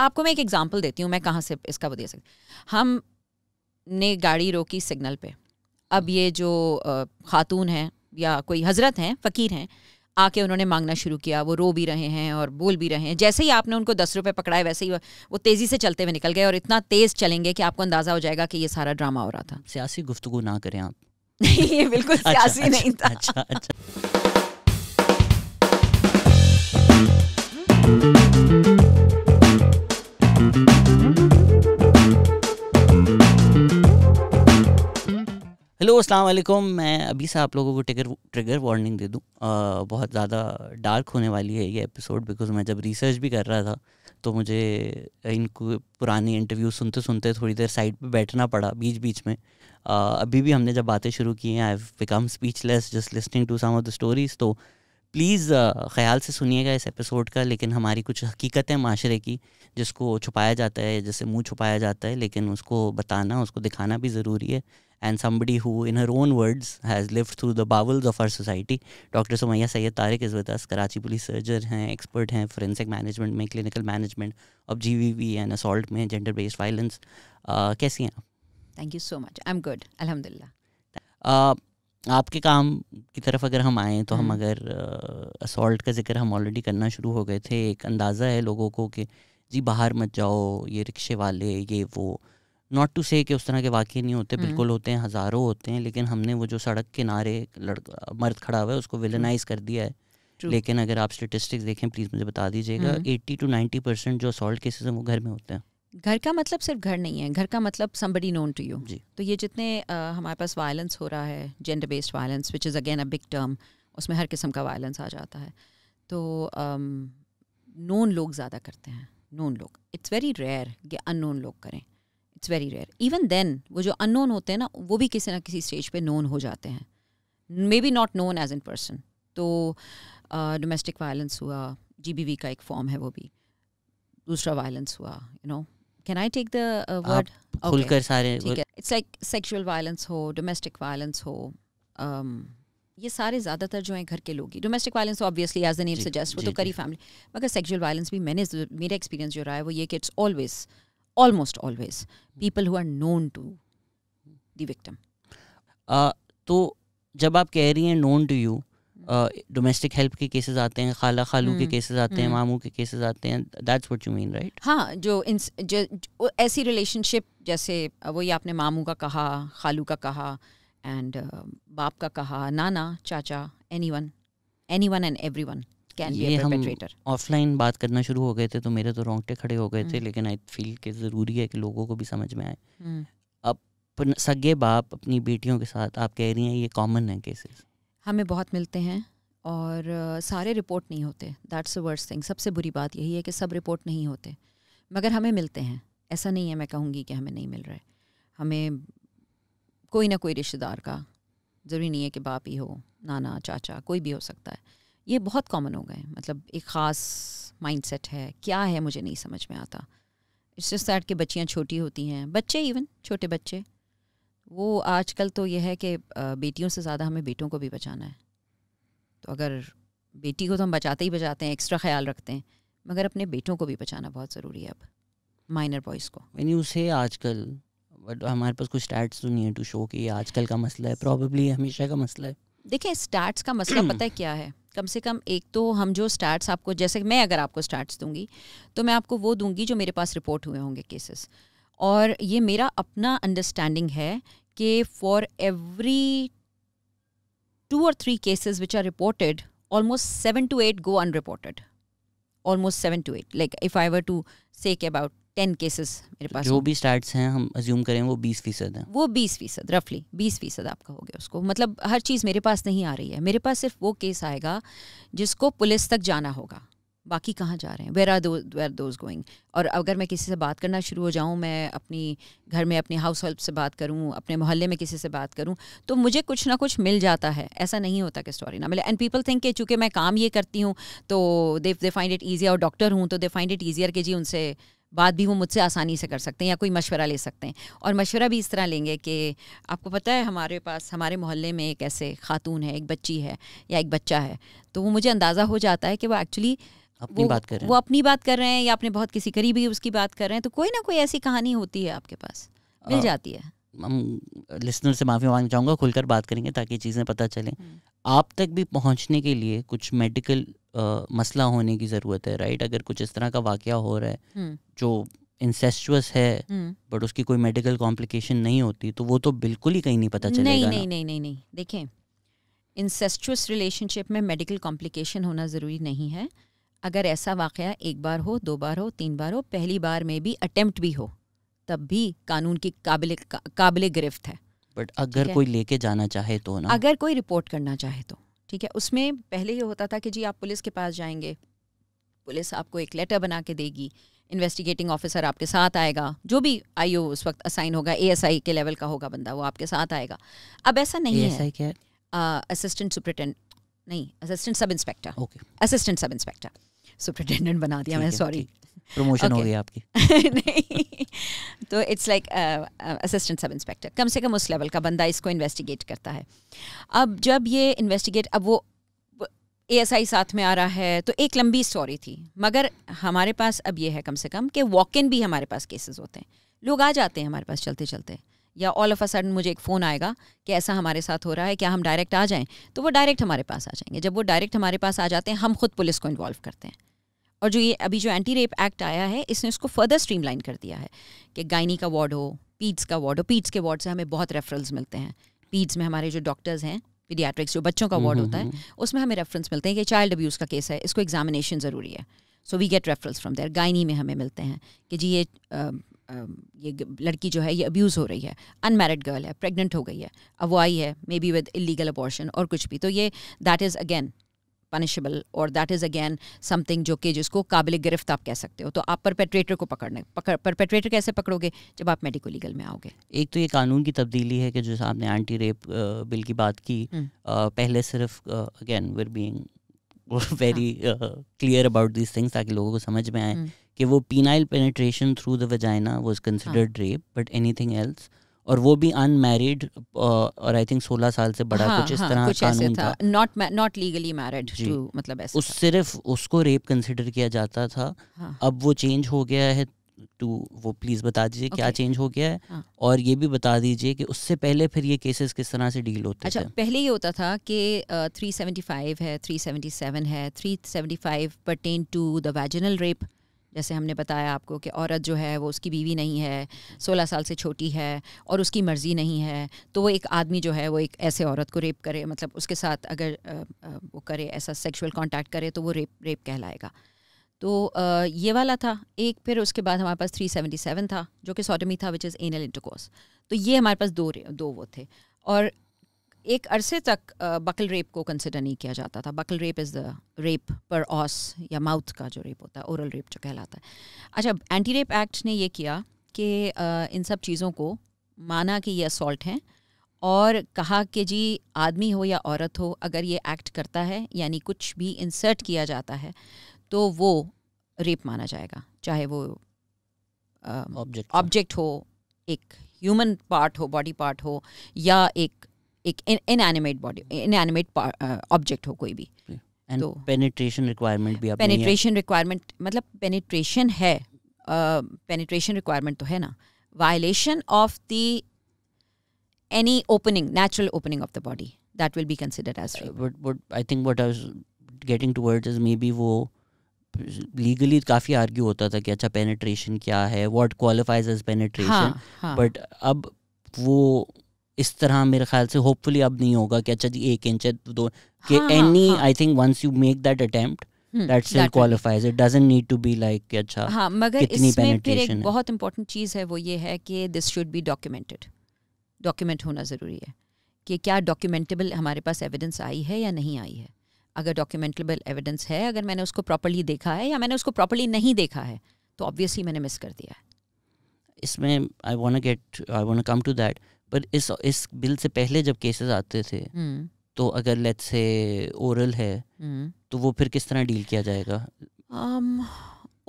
आपको मैं एक एग्ज़ाम्पल देती हूँ मैं कहाँ से इसका वो दे सकती हम ने गाड़ी रोकी सिग्नल पे अब ये जो खातून हैं या कोई हजरत हैं फ़कीर हैं आके उन्होंने मांगना शुरू किया वो रो भी रहे हैं और बोल भी रहे हैं जैसे ही आपने उनको दस रुपये पकड़ाए वैसे ही वो तेज़ी से चलते हुए निकल गए और इतना तेज़ चलेंगे कि आपको अंदाज़ा हो जाएगा कि ये सारा ड्रामा हो रहा था सियासी गुफ्तु ना करें आप नहीं ये बिल्कुल अच्छा, सियासी अच्छा, नहीं था अच्छा अच्छा हेलो अस्सलाम मैं अभी से आप लोगों को ट्रिगर ट्रिगर वार्निंग दे दूँ बहुत ज़्यादा डार्क होने वाली है ये एपिसोड बिकॉज मैं जब रिसर्च भी कर रहा था तो मुझे इनको पुरानी इंटरव्यू सुनते सुनते थोड़ी देर साइड पे बैठना पड़ा बीच बीच में आ, अभी भी हमने जब बातें शुरू की हैं I become speechless just listening to some of the stories तो प्लीज़ ख्याल से सुनिएगा इस एपिसोड का लेकिन हमारी कुछ हकीकतें माशरे की जिसको छुपाया जाता है जैसे मुंह छुपाया जाता है लेकिन उसको बताना उसको दिखाना भी ज़रूरी है and somebody who, in her own words, has lived through the bowels of our society. Dr. Somaya Sayed Tariq is with us, Karachi police surgeon हैं expert हैं forensic management mein, clinical management of GVV and assault mein, gender based violence. Uh, kaisi हैं Thank you so much. I'm good. Alhamdulillah. Uh, आपके काम की तरफ अगर हम आएँ तो हम अगर असॉल्ट का जिक्र हम ऑलरेडी करना शुरू हो गए थे एक अंदाज़ा है लोगों को कि जी बाहर मत जाओ ये रिक्शे वाले ये वो नॉट टू से कि उस तरह के वाक्य नहीं होते हम्म। बिल्कुल होते हैं हज़ारों होते हैं लेकिन हमने वो जो सड़क किनारे लड़का मर्द खड़ा हुआ है उसको विलनाइज हम्म। कर दिया है True. लेकिन अगर आप स्टेटिस्टिक्स देखें प्लीज़ मुझे बता दीजिएगा एट्टी टू नाइन्टी परसेंट जो असॉल्ट केसेस हैं वो घर में होते हैं घर का मतलब सिर्फ घर नहीं है घर का मतलब समबडी नोन टू यू तो ये जितने आ, हमारे पास वायलेंस हो रहा है gender based violence which is again a big term उसमें हर किस्म का वायलेंस आ जाता है तो नोन लोग ज़्यादा करते हैं नोन लोग इट्स वेरी रेयर कि अन लोग करें it's very rare even then वो जो अननोन होते हैं ना वो भी किसी ना किसी स्टेज पे नोन हो जाते हैं maybe not known as in person तो डोमेस्टिक uh, वायलेंस हुआ जी बी वी का एक फॉर्म है वो भी दूसरा वायलेंस हुआ you know can I take the word खुलकर सारे इट्स लाइक सेक्सुअल वायलेंस हो डोमेस्टिक वायलेंस हो um, ये सारे ज़्यादातर जो हैं घर के लोग ही domestic violence obviously as the name suggest वो तो करी फैमिली मगर सेक्सुअल वायलेंस भी मैंने मेरा एक्सपीरियंस जो रहा है वो ये कि it's always almost always people who are known to the victim uh, तो जब आप कह रही हैं known to you domestic help के केसेस आते हैं खाला खालू के केसेस हम्म, आते हैं हम्म। मामू के केसेस आते हैं that's what you mean right हाँ जो इन ऐसी रिलेशनशिप जैसे uh, वही आपने मामू का कहा खालू का कहा एंड uh, बाप का कहा नाना चाचा anyone anyone and everyone can be a perpetrator offline बात करना शुरू हो गए थे तो मेरे तो रोंगटे खड़े हो गए थे हम्म। लेकिन आई फील कि ज़रूरी है कि लोगों को भी समझ में आए हम्म। अपन सगे बाप अपनी बेटियों के साथ आप कह रही हैं ये कॉमन है केसेस हमें बहुत मिलते हैं और सारे रिपोर्ट नहीं होते दैट्स द वर्स्ट थिंग सबसे बुरी बात यही है कि सब रिपोर्ट नहीं होते मगर हमें मिलते हैं ऐसा नहीं है मैं कहूँगी कि हमें नहीं मिल रहा है हमें कोई ना कोई रिश्तेदार का ज़रूरी नहीं है कि बाप ही हो नाना चाचा कोई भी हो सकता है ये बहुत कॉमन हो गए मतलब एक ख़ास माइंडसेट है क्या है मुझे नहीं समझ में आता इट्स जस्ट दैट कि बच्चियाँ छोटी होती हैं बच्चे इवन छोटे बच्चे वो आजकल तो यह है कि बेटियों से ज़्यादा हमें बेटों को भी बचाना है तो अगर बेटी को तो हम बचाते ही बचाते हैं एक्स्ट्रा ख्याल रखते हैं मगर अपने बेटों को भी बचाना बहुत ज़रूरी है अब माइनर बॉयज़ को मैंने उसे आजकल बट हमारे पास कुछ स्टैट्स तो नहीं है टू शो कि आजकल का मसला है प्रॉबेबली हमेशा का मसला है देखिए स्टैट्स का मसला पता है क्या है कम से कम एक तो हम जो स्टार्ट्स आपको जैसे मैं अगर आपको स्टार्ट्स दूंगी तो मैं आपको वो दूंगी जो मेरे पास रिपोर्ट हुए होंगे केसेस और ये मेरा अपना अंडरस्टैंडिंग है कि फॉर एवरी टू और three cases which are reported almost seven to eight go unreported almost seven to eight like if I were to say about ten cases मेरे पास जो भी स्टार्ट हैं हम अज्यूम करें वो बीस फीसद हैं वो बीस फीसद रफली बीस फीसद आपका हो गया उसको मतलब हर चीज़ मेरे पास नहीं आ रही है मेरे पास सिर्फ वो केस आएगा जिसको पुलिस तक जाना होगा बाकी कहाँ जा रहे हैं where are where those going और अगर मैं किसी से बात करना शुरू हो जाऊँ मैं अपनी घर में अपने हाउस हेल्प से बात करूँ अपने मोहल्ले में किसी से बात करूँ तो मुझे कुछ ना कुछ मिल जाता है ऐसा नहीं होता कि स्टोरी ना मिले एंड पीपल थिंक के चूँकि मैं काम ये करती हूँ तो they they find it easier और डॉक्टर हूँ तो दे फाइंड इट ईजियर कि जी उनसे बात भी वो मुझसे आसानी से कर सकते हैं या कोई मशवरा ले सकते हैं और मशवरा भी इस तरह लेंगे कि आपको पता है हमारे पास हमारे मोहल्ले में एक ऐसे खातून है एक बच्ची है या एक बच्चा है तो वो मुझे अंदाज़ा हो जाता है कि वो एक्चुअली अपनी वो, बात कर रहे हैं वो अपनी बात कर रहे हैं या अपने बहुत किसी करीबी उसकी बात कर रहे हैं तो कोई ना कोई ऐसी कहानी होती है आपके पास मिल हाँ। जाती है हम लिसनर से माफ़ी मांगना चाहूँगा खुलकर बात करेंगे ताकि चीज़ें पता चलें हम्म। आप तक भी पहुँचने के लिए कुछ मेडिकल मसला होने की ज़रूरत है राइट अगर कुछ इस तरह का वाक़ हो रहा है हम्म। जो इंसेस्टुअस है बट हम्म। उसकी कोई मेडिकल कॉम्प्लिकेशन नहीं होती तो वो तो बिल्कुल ही कहीं नहीं पता चलेगा नहीं नहीं नहीं नहीं नहीं देखें इंसेस्टुअस रिलेशनशिप में मेडिकल कॉम्प्लिकेशन होना ज़रूरी नहीं है अगर ऐसा वाक़ एक बार हो दो बार हो तीन बार हो पहली बार में भी अटैम्प्ट भी हो तब भी कानून की काबिल काबिल गिरफ्त है बट अगर कोई लेके जाना चाहे तो ना अगर कोई रिपोर्ट करना चाहे तो ठीक है उसमें पहले ये होता था कि जी आप पुलिस के पास जाएंगे पुलिस आपको एक लेटर बना के देगी इन्वेस्टिगेटिंग ऑफिसर आपके साथ आएगा जो भी आई उस वक्त असाइन होगा ए के लेवल का होगा बंदा वो आपके साथ आएगा अब ऐसा नहीं ASI है असिस्टेंट सुप्रिटेंड नहीं assistant sub inspector okay assistant sub inspector superintendent बना दिया मैं सॉरी प्रमोशन हो गई आपकी नहीं तो it's like assistant sub inspector कम से कम उस लेवल का बंदा इसको इन्वेस्टिगेट करता है अब जब ये इन्वेस्टिगेट अब वो आई साथ में आ रहा है तो एक लंबी स्टोरी थी मगर हमारे पास अब ये है कम से कम कि वॉक इन भी हमारे पास केसेस होते हैं लोग आ जाते हैं हमारे पास चलते चलते या ऑल ऑफ अ सडन मुझे एक फ़ोन आएगा कि ऐसा हमारे साथ हो रहा है क्या हम डायरेक्ट आ जाएं तो वो डायरेक्ट हमारे पास आ जाएंगे जब वो डायरेक्ट हमारे पास आ जाते हैं हम खुद पुलिस को इन्वॉल्व करते हैं और जो ये अभी जो एंटी रेप एक्ट आया है इसने उसको फर्दर स्ट्रीमलाइन कर दिया है कि गायनी का वार्ड हो पीड्स का वार्ड हो पीड्स के वार्ड से हमें बहुत रेफरल्स मिलते हैं पीड्स में हमारे जो डॉक्टर्स हैं पीडियाट्रिक्स जो बच्चों का वार्ड हम्म, होता है हम्म, हम्म। उसमें हमें रेफरेंस मिलते हैं कि चाइल्ड अब्यूज़ का केस है इसको एग्जामिनेशन ज़रूरी है so we get referrals from there gynae में हमें मिलते हैं कि जी ये ये लड़की जो है ये अब्यूज़ हो रही है अनमेरिड गर्ल है प्रेग्नेंट हो गई है अब वो आई है maybe with illegal abortion और कुछ भी तो ये दैट इज़ अगेन पनिशेबल और दैट इज़ अगेन समथिंग जो कि जिसको काबिल गिरफ्त आप कह सकते हो तो आप परपेट्रेटर को पकड़ने पकड़ परपेट्रेटर कैसे पकड़ोगे जब आप मेडिको लीगल में आओगे एक तो ये कानून की तब्दीली है कि जो आपने एंटी रेप बिल की बात की आ, हम्म। पहले सिर्फ again were being very clear about this things ताकि लोगों को समझ में आए हम्म। कि वो penile penetration through the vagina was considered rape but anything else और वो भी अनमैरिड और आई थिंक 16 साल से बड़ा हाँ, कुछ इस हाँ, तरह कुछ कानून था नॉट नॉट लीगली मैरिड मतलब ऐसे उस सिर्फ उसको रेप कंसिडर किया जाता था हाँ. अब वो चेंज हो गया है टू वो प्लीज़ बता दीजिए okay. क्या चेंज हो गया है हाँ. और ये भी बता दीजिए कि उससे पहले फिर ये केसेस किस तरह से डील होते अच्छा, थे पहले ये होता था कि थ्री सेवेंटी है थ्री है three seventy five to the vaginal rape जैसे हमने बताया आपको कि औरत जो है वो उसकी बीवी नहीं है सोलह साल से छोटी है और उसकी मर्ज़ी नहीं है तो वो एक आदमी जो है वो एक ऐसे औरत को रेप करे मतलब उसके साथ अगर वो करे ऐसा सेक्सुअल कांटेक्ट करे तो वो रेप रेप कहलाएगा तो ये वाला था एक फिर उसके बाद हमारे पास 377 था जो कि सोटमी था विच इज़ एनल इंटरकोर्स तो ये हमारे पास दो दो वो थे और एक अरसे तक बकल रेप को कंसिडर नहीं किया जाता था buccal rape is the rape per os या माउथ का जो रेप होता है ओरल रेप जो कहलाता है अच्छा एंटी रेप एक्ट ने ये किया कि इन सब चीज़ों को माना कि ये असल्ट हैं और कहा कि जी आदमी हो या औरत हो अगर ये एक्ट करता है यानी कुछ भी इंसर्ट किया जाता है तो वो रेप माना जाएगा चाहे वो ऑब्जेक्ट हो एक ह्यूमन पार्ट हो बॉडी पार्ट हो या एक एक इनएनिमेट बॉडी इनएनिमेट ऑब्जेक्ट हो कोई भी एंड पेनिट्रेशन रिक्वायरमेंट भी पेनिट्रेशन रिक्वायरमेंट मतलब पेनिट्रेशन है पेनिट्रेशन uh, रिक्वायरमेंट तो है ना violation of the any opening natural opening of the body that will be considered as but but I think what I was getting towards is maybe वो legally काफ़ी argue होता था कि अच्छा penetration क्या है what qualifies as penetration but अब वो इस तरह मेरे ख्याल से होपफुली अब नहीं होगा कि अच्छा जी एक इंच है तो दो कि any I think once you make that attempt that still qualifies it doesn't need to be like कि अच्छा, हाँ, बहुत इंपॉर्टेंट चीज़ है वो ये है कि this should be documented document होना ज़रूरी है कि क्या डॉक्यूमेंटेबल हमारे पास एविडेंस आई है या नहीं आई है अगर डॉक्यूमेंटेबल एविडेंस है अगर मैंने उसको प्रॉपरली देखा है या मैंने उसको प्रॉपरली नहीं देखा है तो ऑब्वियसली मैंने मिस कर दिया है इसमें I want get I want come to that पर इस इस बिल से पहले जब केसेस आते थे हम्म। तो अगर लेट्स से ओरल है हम्म। तो वो फिर किस तरह डील किया जाएगा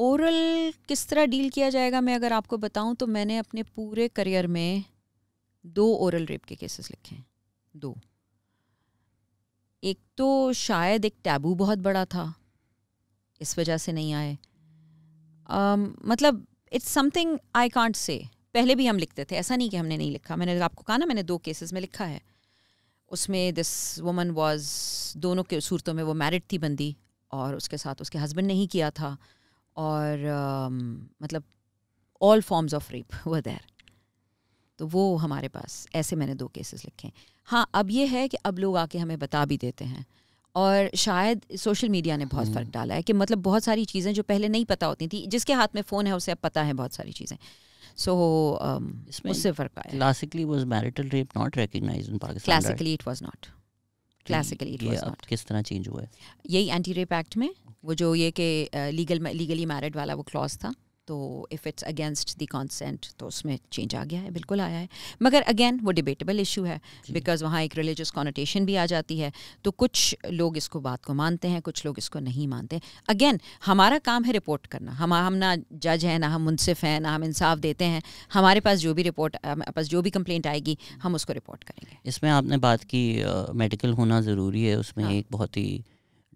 ओरल um, किस तरह डील किया जाएगा मैं अगर आपको बताऊं तो मैंने अपने पूरे करियर में दो ओरल रेप के केसेस लिखे हैं दो एक तो शायद एक टैबू बहुत बड़ा था इस वजह से नहीं आए um, मतलब it's something I can't say पहले भी हम लिखते थे ऐसा नहीं कि हमने नहीं लिखा मैंने आपको कहा ना मैंने दो केसेस में लिखा है उसमें दिस वुमन वॉज दोनों के सूरतों में वो मैरिड थी बंदी और उसके साथ उसके हस्बैंड नहीं किया था और uh, मतलब ऑल फॉर्म्स ऑफ रेप व देर तो वो हमारे पास ऐसे मैंने दो केसेस लिखे हैं हाँ अब ये है कि अब लोग आके हमें बता भी देते हैं और शायद सोशल मीडिया ने बहुत फ़र्क हम्म। डाला है कि मतलब बहुत सारी चीज़ें जो पहले नहीं पता होती थी जिसके हाथ में फ़ोन है उसे अब पता है बहुत सारी चीज़ें So um, उससे फर्क आया. Classically was marital rape not recognized in Pakistan. Classically right? it was not. Classically it was not. किस तरह change हुआ है? यही anti rape act में वो जो ये के लीगल लीगली मैरिड वाला वो clause था. तो if it's against the consent तो उसमें चेंज आ गया है बिल्कुल आया है मगर अगेन वो डिबेटेबल इशू है बिकॉज वहाँ एक रिलीजियस कॉनोटेशन भी आ जाती है तो कुछ लोग इसको बात को मानते हैं कुछ लोग इसको नहीं मानते अगेन हमारा काम है रिपोर्ट करना हम हम ना जज हैं ना हम मुनसिफ हैं ना हम इंसाफ देते हैं हमारे पास जो भी रिपोर्ट हमारे पास जो भी कंप्लेंट आएगी हम उसको रिपोर्ट करेंगे इसमें आपने बात की मेडिकल होना ज़रूरी है उसमें हाँ। एक बहुत ही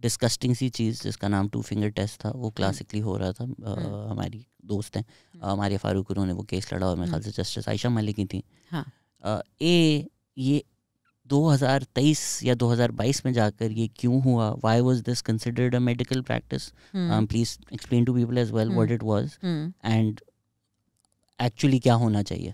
डिस्कस्टिंग सी चीज़ जिसका नाम टू फिंगर टेस्ट था वो क्लासिकली हम्म। हो रहा था आ, हम्म। हमारी दोस्त हैं हमारे हम्म। फारूक उन्होंने वो केस लड़ा और मेरे ख्याल से जस्टिस आयशा मलिक ही थी हाँ। ए ये 2023 या 2022 में जाकर ये क्यों हुआ why was this considered a medical practice please explain to people as well what it was and actually क्या होना चाहिए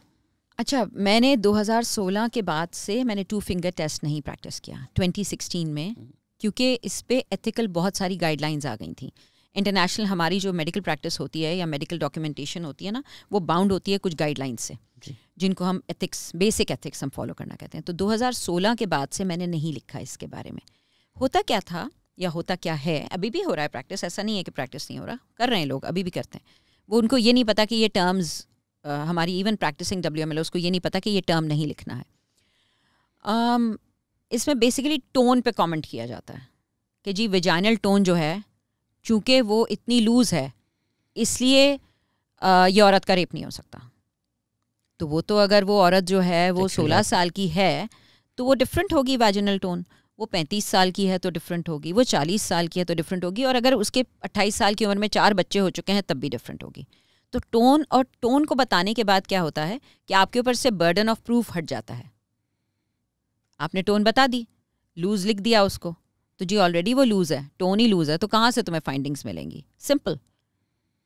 अच्छा मैंने 2016 के बाद से मैंने टू फिंगर टेस्ट नहीं प्रैक्टिस किया 2016 में क्योंकि इस पर एथिकल बहुत सारी गाइडलाइंस आ गई थी इंटरनेशनल हमारी जो मेडिकल प्रैक्टिस होती है या मेडिकल डॉक्यूमेंटेशन होती है ना वो बाउंड होती है कुछ गाइडलाइंस से जिनको हम एथिक्स बेसिक एथिक्स हम फॉलो करना कहते हैं तो 2016 के बाद से मैंने नहीं लिखा इसके बारे में होता क्या था या होता क्या है अभी भी हो रहा है प्रैक्टिस ऐसा नहीं है कि प्रैक्टिस नहीं हो रहा कर रहे हैं लोग अभी भी करते हैं वो उनको ये नहीं पता कि ये टर्म्स हमारी even practicing W M L उसको ये नहीं पता कि ये टर्म नहीं लिखना है um, इसमें बेसिकली टोन पे कमेंट किया जाता है कि जी विजाइनल टोन जो है चूँकि वो इतनी लूज़ है इसलिए ये औरत का रेप नहीं हो सकता तो वो तो अगर वो औरत जो है वो सोलह साल की है तो वो डिफरेंट होगी वैजिनल टोन वो पैंतीस साल की है तो डिफरेंट होगी वो चालीस साल की है तो डिफरेंट होगी और अगर उसके अट्ठाईस साल की उम्र में चार बच्चे हो चुके हैं तब भी डिफरेंट होगी तो टोन और टोन को बताने के बाद क्या होता है कि आपके ऊपर से बर्डन ऑफ प्रूफ हट जाता है आपने टोन बता दी लूज लिख दिया उसको तो जी ऑलरेडी वो लूज़ है टोन ही लूज़ है तो कहाँ से तुम्हें फाइंडिंग्स मिलेंगी सिंपल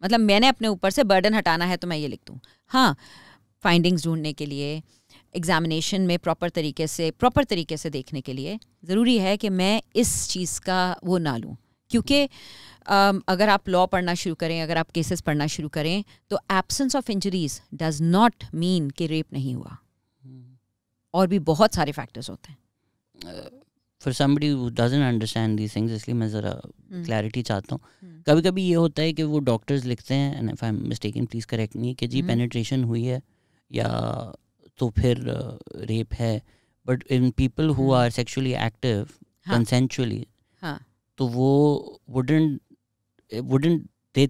मतलब मैंने अपने ऊपर से बर्डन हटाना है तो मैं ये लिख दूँ हाँ फाइंडिंग्स ढूंढने के लिए एग्ज़ामिनेशन में प्रॉपर तरीके से प्रॉपर तरीके से देखने के लिए ज़रूरी है कि मैं इस चीज़ का वो ना लूँ क्योंकि अगर आप लॉ पढ़ना शुरू करें अगर आप केसेस पढ़ना शुरू करें तो absence of injuries does not mean कि रेप नहीं हुआ और भी बहुत सारे फैक्टर्स होते हैं for somebody who doesn't understand these things इसलिए मैं ज़रा क्लैरिटी hmm. चाहता हूँ hmm. कभी कभी ये होता है कि वो डॉक्टर्स लिखते हैं and I am mistaken please correct me कि जी पेनिट्रेशन hmm. हुई है या तो फिर रेप uh, है but in people who are sexually active consensually तो वो wouldn't wouldn't they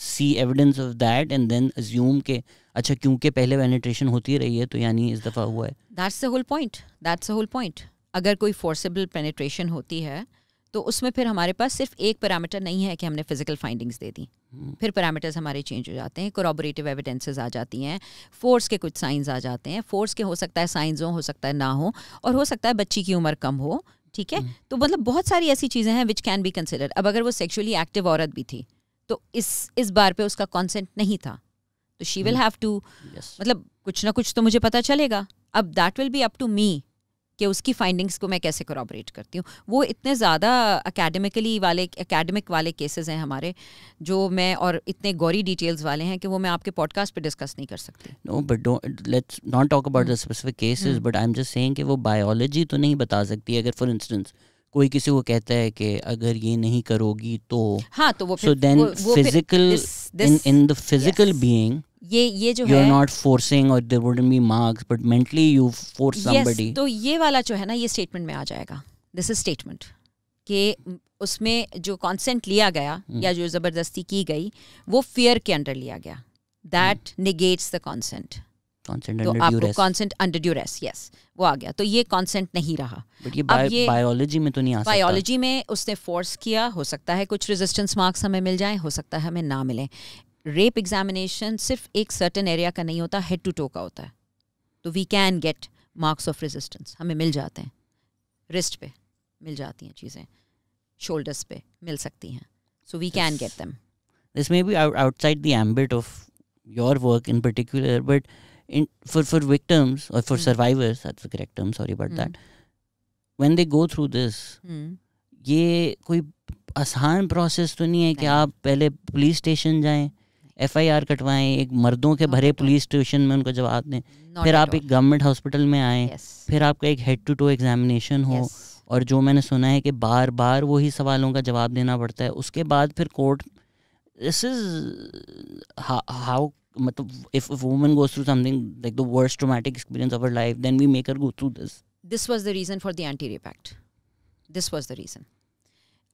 see evidence of that and then assume के अच्छा क्योंकि पहले penetration होती रही है तो यानी इस दफ़ा हुआ है that's the whole point that's the whole point अगर कोई फोर्सेबल penetration होती है तो उसमें फिर हमारे पास सिर्फ एक पैरामीटर नहीं है कि हमने फिजिकल फाइंडिंग्स दे दी hmm. फिर पैरामीटर्स हमारे चेंज हो जाते हैं कोरोबरेटिव एविडेंसेस आ जाती हैं फोर्स के कुछ साइंस आ जाते हैं फोर्स के हो सकता है साइंस हो हो सकता है ना हो और हो सकता है बच्ची की उम्र कम हो ठीक है hmm. तो मतलब बहुत सारी ऐसी चीज़ें हैं विच कैन बी कंसिडर अब अगर वो सेक्शुअली एक्टिव औरत भी थी तो इस इस बार पे उसका कॉन्सेंट नहीं था तो शी विल हैव टू मतलब कुछ ना कुछ तो मुझे पता चलेगा अब that will be up to me कि उसकी फाइंडिंग्स को मैं कैसे कॉरबरेट करती हूँ वो इतने ज़्यादा अकेडमिकली वाले अकेडमिक वाले केसेस हैं हमारे जो मैं और इतने गौरी डिटेल्स वाले हैं कि वो मैं आपके पॉडकास्ट पे डिस्कस नहीं कर सकती no but let's not talk about the specific cases but I am just saying कि वो बायोलॉजी तो नहीं बता सकती अगर फॉर इंस्टेंस कोई किसी को कहता है कि अगर ये नहीं करोगी तो हाँ तो वो so then physical in in the physical being ये ये जो You're है नॉट फोर्सिंग और there wouldn't be marks but mentally you force somebody तो ये वाला जो है ना ये स्टेटमेंट में आ जाएगा दिस इज स्टेटमेंट कि उसमें जो कंसेंट लिया गया hmm. या जो जबरदस्ती की गई वो फियर के अंडर लिया गया that negates the consent constant तो कांस्टेंट अंडर ड्यूरेस यस वो आ गया तो ये कांस्टेंट नहीं रहा बट ये बायोलॉजी में तो नहीं आ बायोलॉजी में उसने फोर्स किया हो सकता है कुछ रेजिस्टेंस मार्क्स हमें मिल जाए हो सकता है हमें ना मिले रेप एग्जामिनेशन सिर्फ एक सर्टन एरिया का नहीं होता हेड टू टो का होता है तो we can get marks of resistance हमें मिल जाते हैं रिस्ट पे मिल जाती हैं चीज़ें शोल्डर्स पे मिल सकती हैं so we can get them this maybe outside the ambit of your work in particular but in, for for victims or for mm. survivors that's the correct term sorry about mm. that hmm. when they go through this mm. ye कोई आसान process तो नहीं है कि आप पहले police station जाएं FIR कटवाएं एक मर्दों के भरे पुलिस स्टेशन में उनको जवाब दें फिर आप एक गवर्नमेंट हॉस्पिटल में आएं फिर आपका एक हेड टू टो एग्जामिनेशन हो और जो मैंने सुना है कि बार बार वही सवालों का जवाब देना पड़ता है उसके बाद फिर कोर्ट दिस इज हाउ मतलब if a woman goes through something like the worst traumatic experience of her life then we make her go through this this was the reason for the anti rape act this was the reason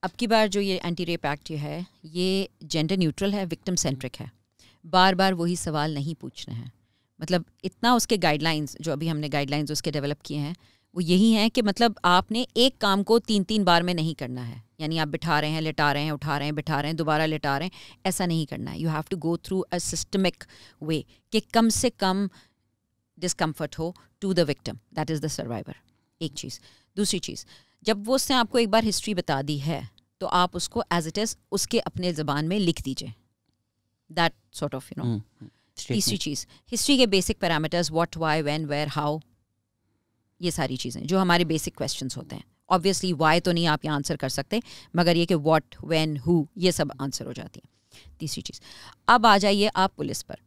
अब की बार जो ये anti rape act जो है ये gender neutral है victim centric है बार बार वही सवाल नहीं पूछने हैं मतलब इतना उसके गाइडलाइंस जो अभी हमने गाइडलाइंस उसके डेवलप किए हैं वो यही हैं कि मतलब आपने एक काम को तीन तीन बार में नहीं करना है यानी आप बिठा रहे हैं लिटा रहे हैं उठा रहे हैं बिठा रहे हैं दोबारा लिटा रहे हैं ऐसा नहीं करना है you have to go through a systemic way कि कम से कम डिस्कम्फर्ट हो to the victim that is the survivor एक चीज़ दूसरी चीज़ जब वो उसने आपको एक बार हिस्ट्री बता दी है तो आप उसको एज इट इज़ उसके अपने ज़बान में लिख दीजिए that sort of you know तीसरी चीज़ हिस्ट्री के basic parameters what why when where how ये सारी चीज़ें जो हमारे बेसिक क्वेश्चंस होते हैं ऑब्वियसली वाई तो नहीं आप ये आंसर कर सकते मगर ये कि वॉट वैन हु ये सब आंसर हो जाती है तीसरी चीज़ अब आ जाइए आप पुलिस पर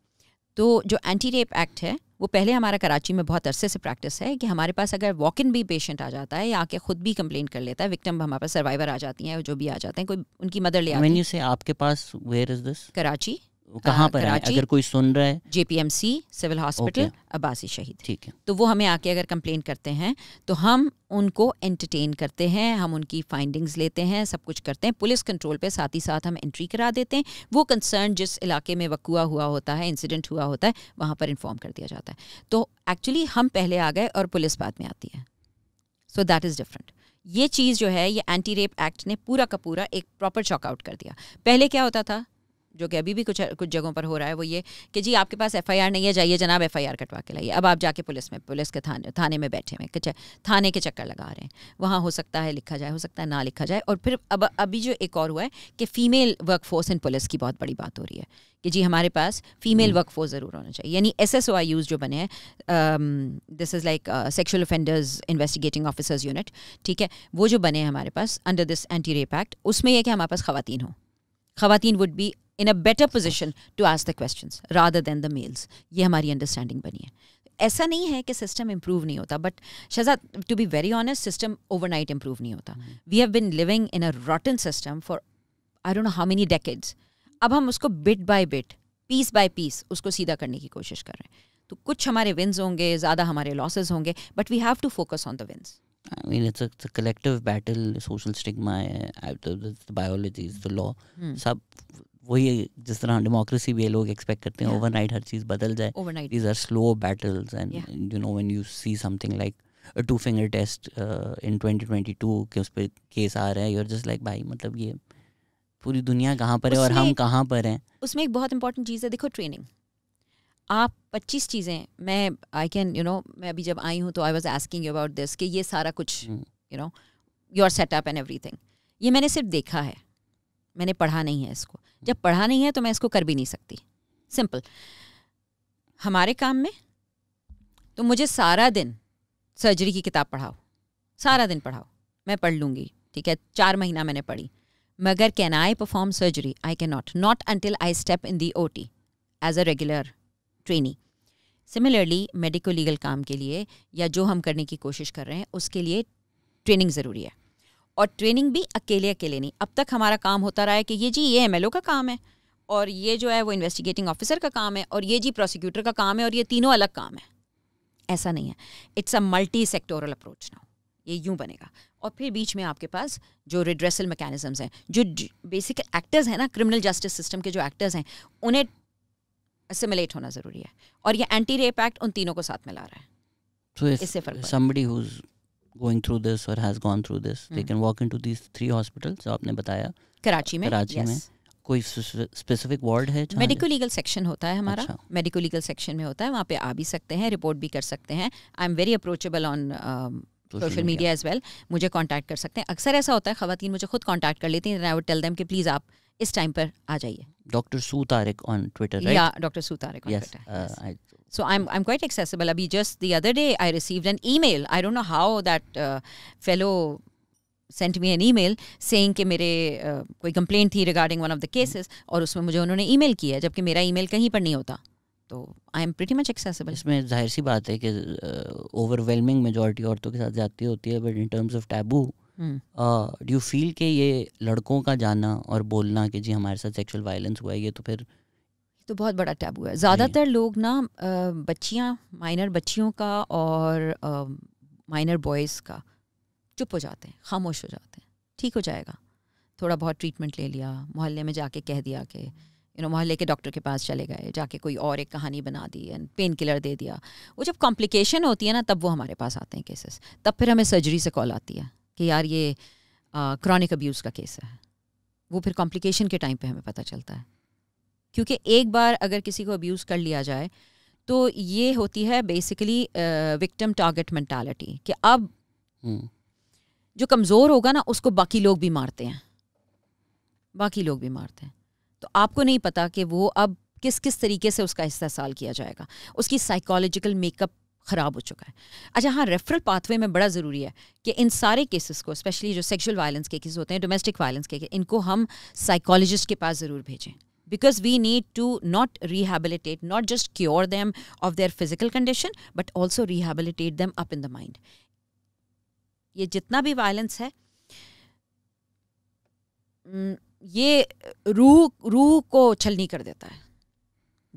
तो जो एंटी रेप एक्ट है वो पहले हमारा कराची में बहुत अरसे से प्रैक्टिस है कि हमारे पास अगर वॉक इन भी पेशेंट आ जाता है या आके खुद भी कंप्लेन कर लेता है विक्टिम हमारे पास सर्वाइवर आ जाती हैं जो भी आ जाते हैं कोई उनकी मदर ले आती है आपके पास वेयर इज दिस कराची कहाँ पर है अगर कोई सुन रहा है जेपीएमसी सिविल हॉस्पिटल अबासी शहीद ठीक है तो वो हमें आके अगर कंप्लेन करते हैं तो हम उनको एंटरटेन करते हैं हम उनकी फाइंडिंग्स लेते हैं सब कुछ करते हैं पुलिस कंट्रोल पे साथ ही साथ हम एंट्री करा देते हैं वो कंसर्न जिस इलाके में वकुआ हुआ होता है इंसिडेंट हुआ होता है वहाँ पर इन्फॉर्म कर दिया जाता है तो एक्चुअली हम पहले आ गए और पुलिस बाद में आती है सो दैट इज़ डिफरेंट ये चीज़ जो है ये एंटी रेप एक्ट ने पूरा का पूरा एक प्रॉपर चॉकआउट कर दिया पहले क्या होता था जो कि अभी भी कुछ कुछ जगहों पर हो रहा है वो ये कि जी आपके पास एफ नहीं है जाइए जनाब एफ कटवा के लाइए अब आप जाके पुलिस में पुलिस के थाने थाने में बैठे हुए थाने के चक्कर लगा रहे हैं वहाँ हो सकता है लिखा जाए हो सकता है ना लिखा जाए और फिर अब अभी जो एक और हुआ है कि फीमेल वर्कफोर्स इन पुलिस की बहुत बड़ी बात हो रही है कि जी हमारे पास फीमेल हम्म। वर्कफोर्स ज़रूर होना चाहिए यानी S S O I Us जो बने हैं this is like sexual offenders investigating officers unit ठीक है वो जो बने हैं हमारे पास under this anti rape act उसमें यह कि हमारे पास खातन हों खातन would be in a better position to ask the question rather than the males ये हमारी अंडरस्टैंडिंग बनी है ऐसा नहीं है कि सिस्टम इम्प्रूव नहीं होता बट शजा to be very honest system overnight improve नहीं होता we have been living in a rotten system for I don't know how many decades अब हम उसको bit by bit piece by piece उसको सीधा करने की कोशिश कर रहे हैं तो कुछ हमारे विन्स होंगे ज़्यादा हमारे लॉसेज होंगे but we have to focus on the wins I mean, it's a, it's a collective battle, social stigma, the, the, the biology, the law. Hmm. Sub वही जिस तरह डेमोक्रेसी भी लोग एक्सपेक्ट करते हैं ओवरनाइट हर चीज़ बदल जाए overnight these are slow battles and you know when you see something like two finger test in 2022 के उस पर केस आ रहा है यू आर जस्ट लाइक भाई मतलब ये पूरी दुनिया कहाँ पर है और हम कहाँ पर हैं उसमें एक बहुत इंपॉर्टेंट चीज़ है देखो ट्रेनिंग आप 25 चीज़ें मैं आई कैन यू नो मैं अभी जब आई हूँ तो I was asking about this कि ये सारा कुछ you know your setup and every ये मैंने सिर्फ देखा है मैंने पढ़ा नहीं है इसको जब पढ़ा नहीं है तो मैं इसको कर भी नहीं सकती सिंपल हमारे काम में तो मुझे सारा दिन सर्जरी की किताब पढ़ाओ सारा दिन पढ़ाओ मैं पढ़ लूँगी ठीक है चार महीना मैंने पढ़ी मगर can I perform surgery I cannot not until I step in the O T as a regular trainee similarly medico legal काम के लिए या जो हम करने की कोशिश कर रहे हैं उसके लिए ट्रेनिंग ज़रूरी है और ट्रेनिंग भी अकेले अकेले नहीं अब तक हमारा काम होता रहा है कि ये जी ये एम का काम है और ये जो है वो इन्वेस्टिगेटिंग ऑफिसर का काम है और ये जी प्रोसिक्यूटर का काम है और ये तीनों अलग काम है ऐसा नहीं है it's a multi sectoral approach now ये यूं बनेगा और फिर बीच में आपके पास जो रिड्रेसल मैकेनिज्म्स हैं जो बेसिक एक्टर्स हैं ना क्रिमिनल जस्टिस सिस्टम के जो एक्टर्स हैं उन्हें असिमिलेट होना ज़रूरी है और ये एंटी रेप एक्ट उन तीनों को साथ में ला रहा है तो इससे फर्क going through this or has gone through this they hmm. can walk into these three hospitals जो आपने बताया कराची में कराची yes. में कोई स्पेसिफिक वार्ड है मेडिको लीगल सेक्शन होता है हमारा मेडिको लीगल सेक्शन में होता है वहाँ पे आ भी सकते हैं रिपोर्ट भी कर सकते हैं I am very approachable on social media as well मुझे कॉन्टैक्ट कर सकते हैं अक्सर ऐसा होता है खातन मुझे खुद कॉन्टैक्ट कर लेती हैं आई वुड टेल दैम कि प्लीज़ आप इस टाइम पर आ जाइए doctor Su Tariq on Twitter या doctor Su Tariq so I'm I'm quite accessible. Abhi, just the other day I received an email. I don't know how that uh, fellow sent me an email saying कि मेरे कोई complaint थी regarding one of the cases और उसमें मुझे उन्होंने ई mail किया जबकि मेरा ई मेल कहीं पर नहीं होता तो I am pretty much accessible इसमें जाहिर सी बात है कि ओवरवेलमिंग मेजोरिटी औरतों के साथ जाती होती है but in terms of taboo do you feel कि ये लड़कों का जाना और बोलना कि जी हमारे साथ सेक्सुअल वायलेंस हुआ है ये तो फिर uh, तो बहुत बड़ा टैबू है ज़्यादातर लोग ना बच्चियाँ माइनर बच्चियों का और माइनर बॉयज़ का चुप हो जाते हैं खामोश हो जाते हैं ठीक हो जाएगा थोड़ा बहुत ट्रीटमेंट ले लिया मोहल्ले में जाके कह दिया कि यू नो मोहल्ले के डॉक्टर के पास चले गए जाके कोई और एक कहानी बना दी एंड पेन किलर दे दिया वो जब कॉम्प्लिकेशन होती है ना तब वो हमारे पास आते हैं केसेस तब फिर हमें सर्जरी से कॉल आती है कि यार ये क्रॉनिक अब्यूज़ का केस है वो फिर कॉम्प्लिकेशन के टाइम पर हमें पता चलता है क्योंकि एक बार अगर किसी को अब्यूज़ कर लिया जाए तो ये होती है बेसिकली विक्टम टारगेट मैंटालिटी कि अब हम्म। जो कमज़ोर होगा ना उसको बाकी लोग भी मारते हैं बाकी लोग भी मारते हैं तो आपको नहीं पता कि वो अब किस किस तरीके से उसका इस्तेसाल किया जाएगा उसकी साइकोलॉजिकल मेकअप ख़राब हो चुका है अच्छा हाँ रेफरल पाथवे में बड़ा ज़रूरी है कि इन सारे केसेस को स्पेशली जो सेक्सुअल वायलेंस केस होते हैं डोमेस्टिक वायलेंस के इनको हम साइकोलॉजिस्ट के पास ज़रूर भेजें because we need to not rehabilitate, not just cure them of their physical condition, but also rehabilitate them up in the mind. ये जितना भी वायलेंस है ये रूह रूह को छलनी कर देता है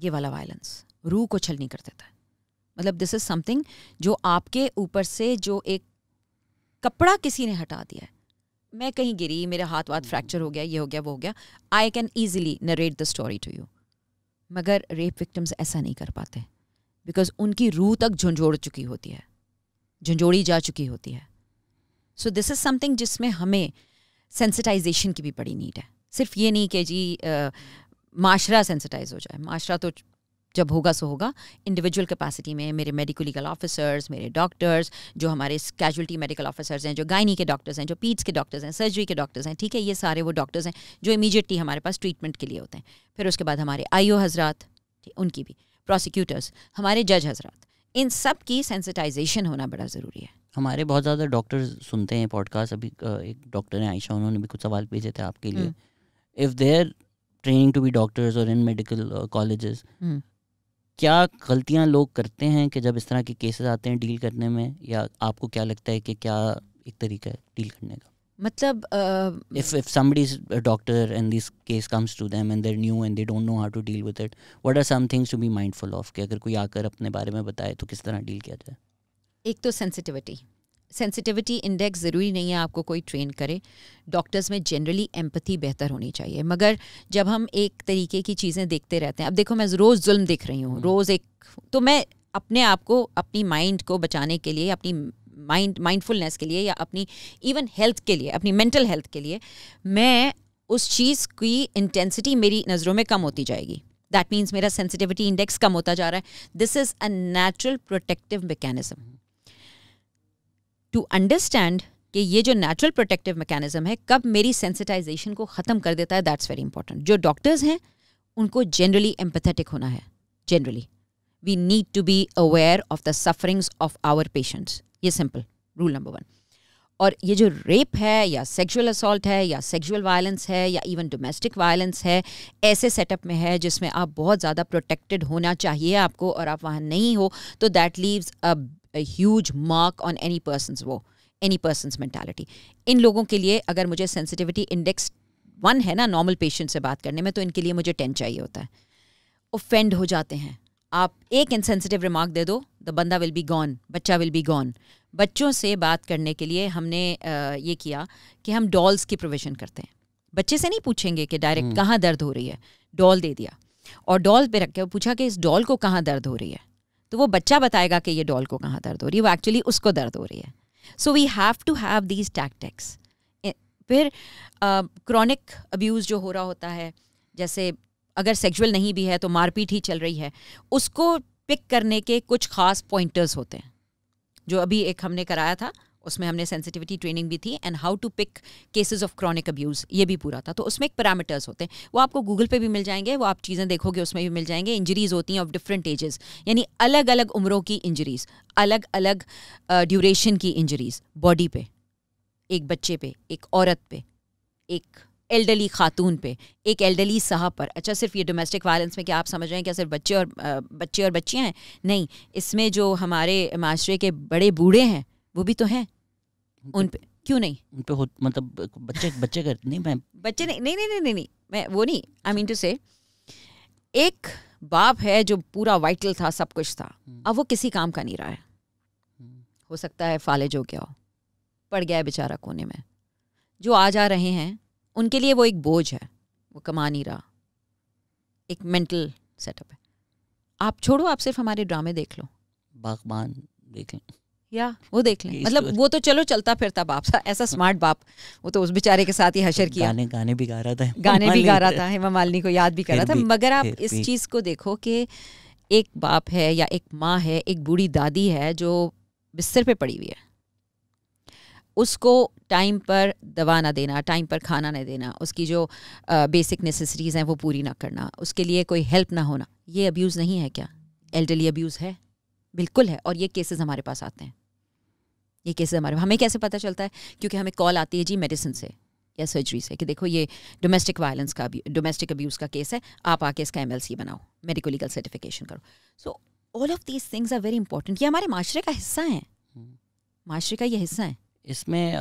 ये वाला वायलेंस रूह को छलनी कर देता है मतलब दिस इज समथिंग जो आपके ऊपर से जो एक कपड़ा किसी ने हटा दिया है मैं कहीं गिरी मेरा हाथ वाथ फ्रैक्चर हम्म। हो गया ये हो गया वो हो गया I can easily narrate the story to you मगर रेप विक्टम्स ऐसा नहीं कर पाते बिकॉज उनकी रूह तक झुंझोड़ चुकी होती है झुंझोड़ी जा चुकी होती है सो दिस इज़ समथिंग जिसमें हमें सेंसिटाइजेशन की भी बड़ी नीड है सिर्फ ये नहीं कि जी माशरा सेंसिटाइज हो जाए माशरा तो जब होगा सो होगा इंडिविजुअल कैपेसिटी में मेरे मेडिकल लीगल ऑफिसर्स मेरे डॉक्टर्स जो हमारे कैजुअलिटी मेडिकल ऑफिसर्स हैं जो गायनी के डॉक्टर्स हैं जो पीट्स के डॉक्टर्स हैं सर्जरी के डॉक्टर्स हैं ठीक है ये सारे वो डॉक्टर्स हैं जो इमीजिएटली हमारे पास ट्रीटमेंट के लिए होते हैं फिर उसके बाद हमारे आई ओ हज़रा उनकी भी प्रोसिक्यूटर्स हमारे जज हजरात इन सब की सेंसिटाइजेशन होना बड़ा ज़रूरी है हमारे बहुत ज़्यादा डॉक्टर्स सुनते हैं पॉडकास्ट अभी एक डॉक्टर हैं आयशा उन्होंने भी कुछ सवाल भेजे थे आपके लिए if they're training to be doctors और इन मेडिकल कॉलेजेस क्या गलतियाँ लोग करते हैं कि जब इस तरह के केसेस आते हैं डील करने में या आपको क्या लगता है कि क्या एक तरीका है डील करने का मतलब if if somebody is a doctor and this case comes to them and they're new and they don't know how to deal with it what are some things to be mindful of कि अगर कोई आकर अपने बारे में बताए तो किस तरह डील किया जाए एक तो सेंसिटिविटी सेंसिटिविटी इंडेक्स ज़रूरी नहीं है आपको कोई ट्रेन करे डॉक्टर्स में जनरली एम्पथी बेहतर होनी चाहिए मगर जब हम एक तरीके की चीज़ें देखते रहते हैं अब देखो मैं रोज़ जुल्म देख रही हूँ हम्म। रोज़ एक तो मैं अपने आप को अपनी माइंड को बचाने के लिए अपनी माइंड माइंडफुलनेस के लिए या अपनी इवन हेल्थ के लिए अपनी मेंटल हेल्थ के लिए मैं उस चीज़ की इंटेंसिटी मेरी नज़रों में कम होती जाएगी दैट मीन्स मेरा सेंसिटिविटी इंडेक्स कम होता जा रहा है this is a natural protective mechanism to understand कि ये जो नेचुरल प्रोटेक्टिव मैकेनिज्म है कब मेरी सेंसिटाइजेशन को ख़त्म कर देता है दैट्स वेरी इंपॉर्टेंट जो डॉक्टर्स हैं उनको जनरली एम्पथेटिक होना है generally we need to be aware of the sufferings of our patients ये सिंपल रूल नंबर वन और ये जो रेप है या सेक्सुअल असल्ट है या सेक्सुअल वायलेंस है या इवन डोमेस्टिक वायलेंस है ऐसे सेटअप में है जिसमें आप बहुत ज़्यादा प्रोटेक्टेड होना चाहिए आपको और आप वहाँ नहीं हो तो that leaves a huge mark on any person वो एनी पर्सन मैंटेलिटी इन लोगों के लिए अगर मुझे सेंसिटिविटी इंडेक्स वन है ना नॉर्मल पेशेंट से बात करने में तो इनके लिए मुझे टेन चाहिए होता है ओफेंड हो जाते हैं आप एक इनसेंसिटिव रिमार्क दे दो द बंदा विल बी गॉन बच्चा विल बी गॉन बच्चों से बात करने के लिए हमने ये किया कि हम डॉल्स की प्रोविजन करते हैं बच्चे से नहीं पूछेंगे कि डायरेक्ट कहाँ दर्द हो रही है डॉल दे दिया और डॉल पे रख के पूछा कि इस डॉल को कहाँ दर्द हो रही है तो वो बच्चा बताएगा कि ये डॉल को कहाँ दर्द हो रही है वो एक्चुअली उसको दर्द हो रही है so we have to have these tactics फिर क्रॉनिक अब्यूज़ जो हो रहा होता है जैसे अगर सेक्सुअल नहीं भी है तो मारपीट ही चल रही है उसको पिक करने के कुछ खास पॉइंटर्स होते हैं जो अभी एक हमने कराया था उसमें हमने सेंसिटिविटी ट्रेनिंग भी थी and how to pick cases of chronic abuse ये भी पूरा था तो उसमें एक पैरामीटर्स होते हैं वो आपको गूगल पे भी मिल जाएंगे वो आप चीज़ें देखोगे उसमें भी मिल जाएंगे इंजरीज़ होती हैं ऑफ डिफरेंट एजेस यानी अलग अलग उम्रों की इंजरीज़ अलग अलग ड्यूरेशन की इंजरीज़ बॉडी पे एक बच्चे पे एक औरत पे एक एल्डरली खातून पे एक एल्डरली साहब पर अच्छा सिर्फ ये डोमेस्टिक वायलेंस में क्या आप समझ रहे हैं क्या सिर्फ बच्चे और बच्चे और बच्चियाँ हैं नहीं इसमें जो हमारे माशरे के बड़े बूढ़े हैं वो भी तो हैं उन पर क्यों नहीं उन पर मतलब बच्चे बच्चे कर नहीं मैं बच्चे नहीं नहीं नहीं नहीं नहीं मैं वो नहीं आई मीन टू से एक बाप है जो पूरा वाइटल था सब कुछ था हम्म। अब वो किसी काम का नहीं रहा है हम्म। हो सकता है फालिज हो गया हो पड़ गया है बेचारा कोने में जो आ जा रहे हैं उनके लिए वो एक बोझ है वो कमा नहीं रहा एक मेंटल सेटअप है आप छोड़ो आप सिर्फ हमारे ड्रामे देख लो बागबान देख लें या वो देख लें मतलब तो- वो तो चलो चलता फिरता बाप सा ऐसा स्मार्ट बाप वो तो उस बेचारे के साथ ही हशर किया गाने गाने भी गा रहा था गाने भी गा रहा था हेमा मालिनी को याद भी कर रहा था मगर आप इस चीज़ को देखो कि एक बाप है या एक माँ है एक बूढ़ी दादी है जो बिस्तर पे पड़ी हुई है उसको टाइम पर दवा ना देना टाइम पर खाना ना देना उसकी जो बेसिक नेसेसरीज़ हैं वो पूरी ना करना उसके लिए कोई हेल्प ना होना ये अब्यूज़ नहीं है क्या एल्डरली अब्यूज़ है बिल्कुल है और ये केसेस हमारे पास आते हैं ये केसेस हमारे हमें कैसे पता चलता है क्योंकि हमें कॉल आती है जी मेडिसिन से या सर्जरी से कि देखो ये डोमेस्टिक वायलेंस का डोमेस्टिक अब्यूज़ का केस है आप आके इसका एम बनाओ मेडिको लीगल सर्टिफिकेशन करो so all of these things are very important ये हमारे माशरे का हिस्सा हैं हम्म। माशरे का ये हिस्सा है इसमें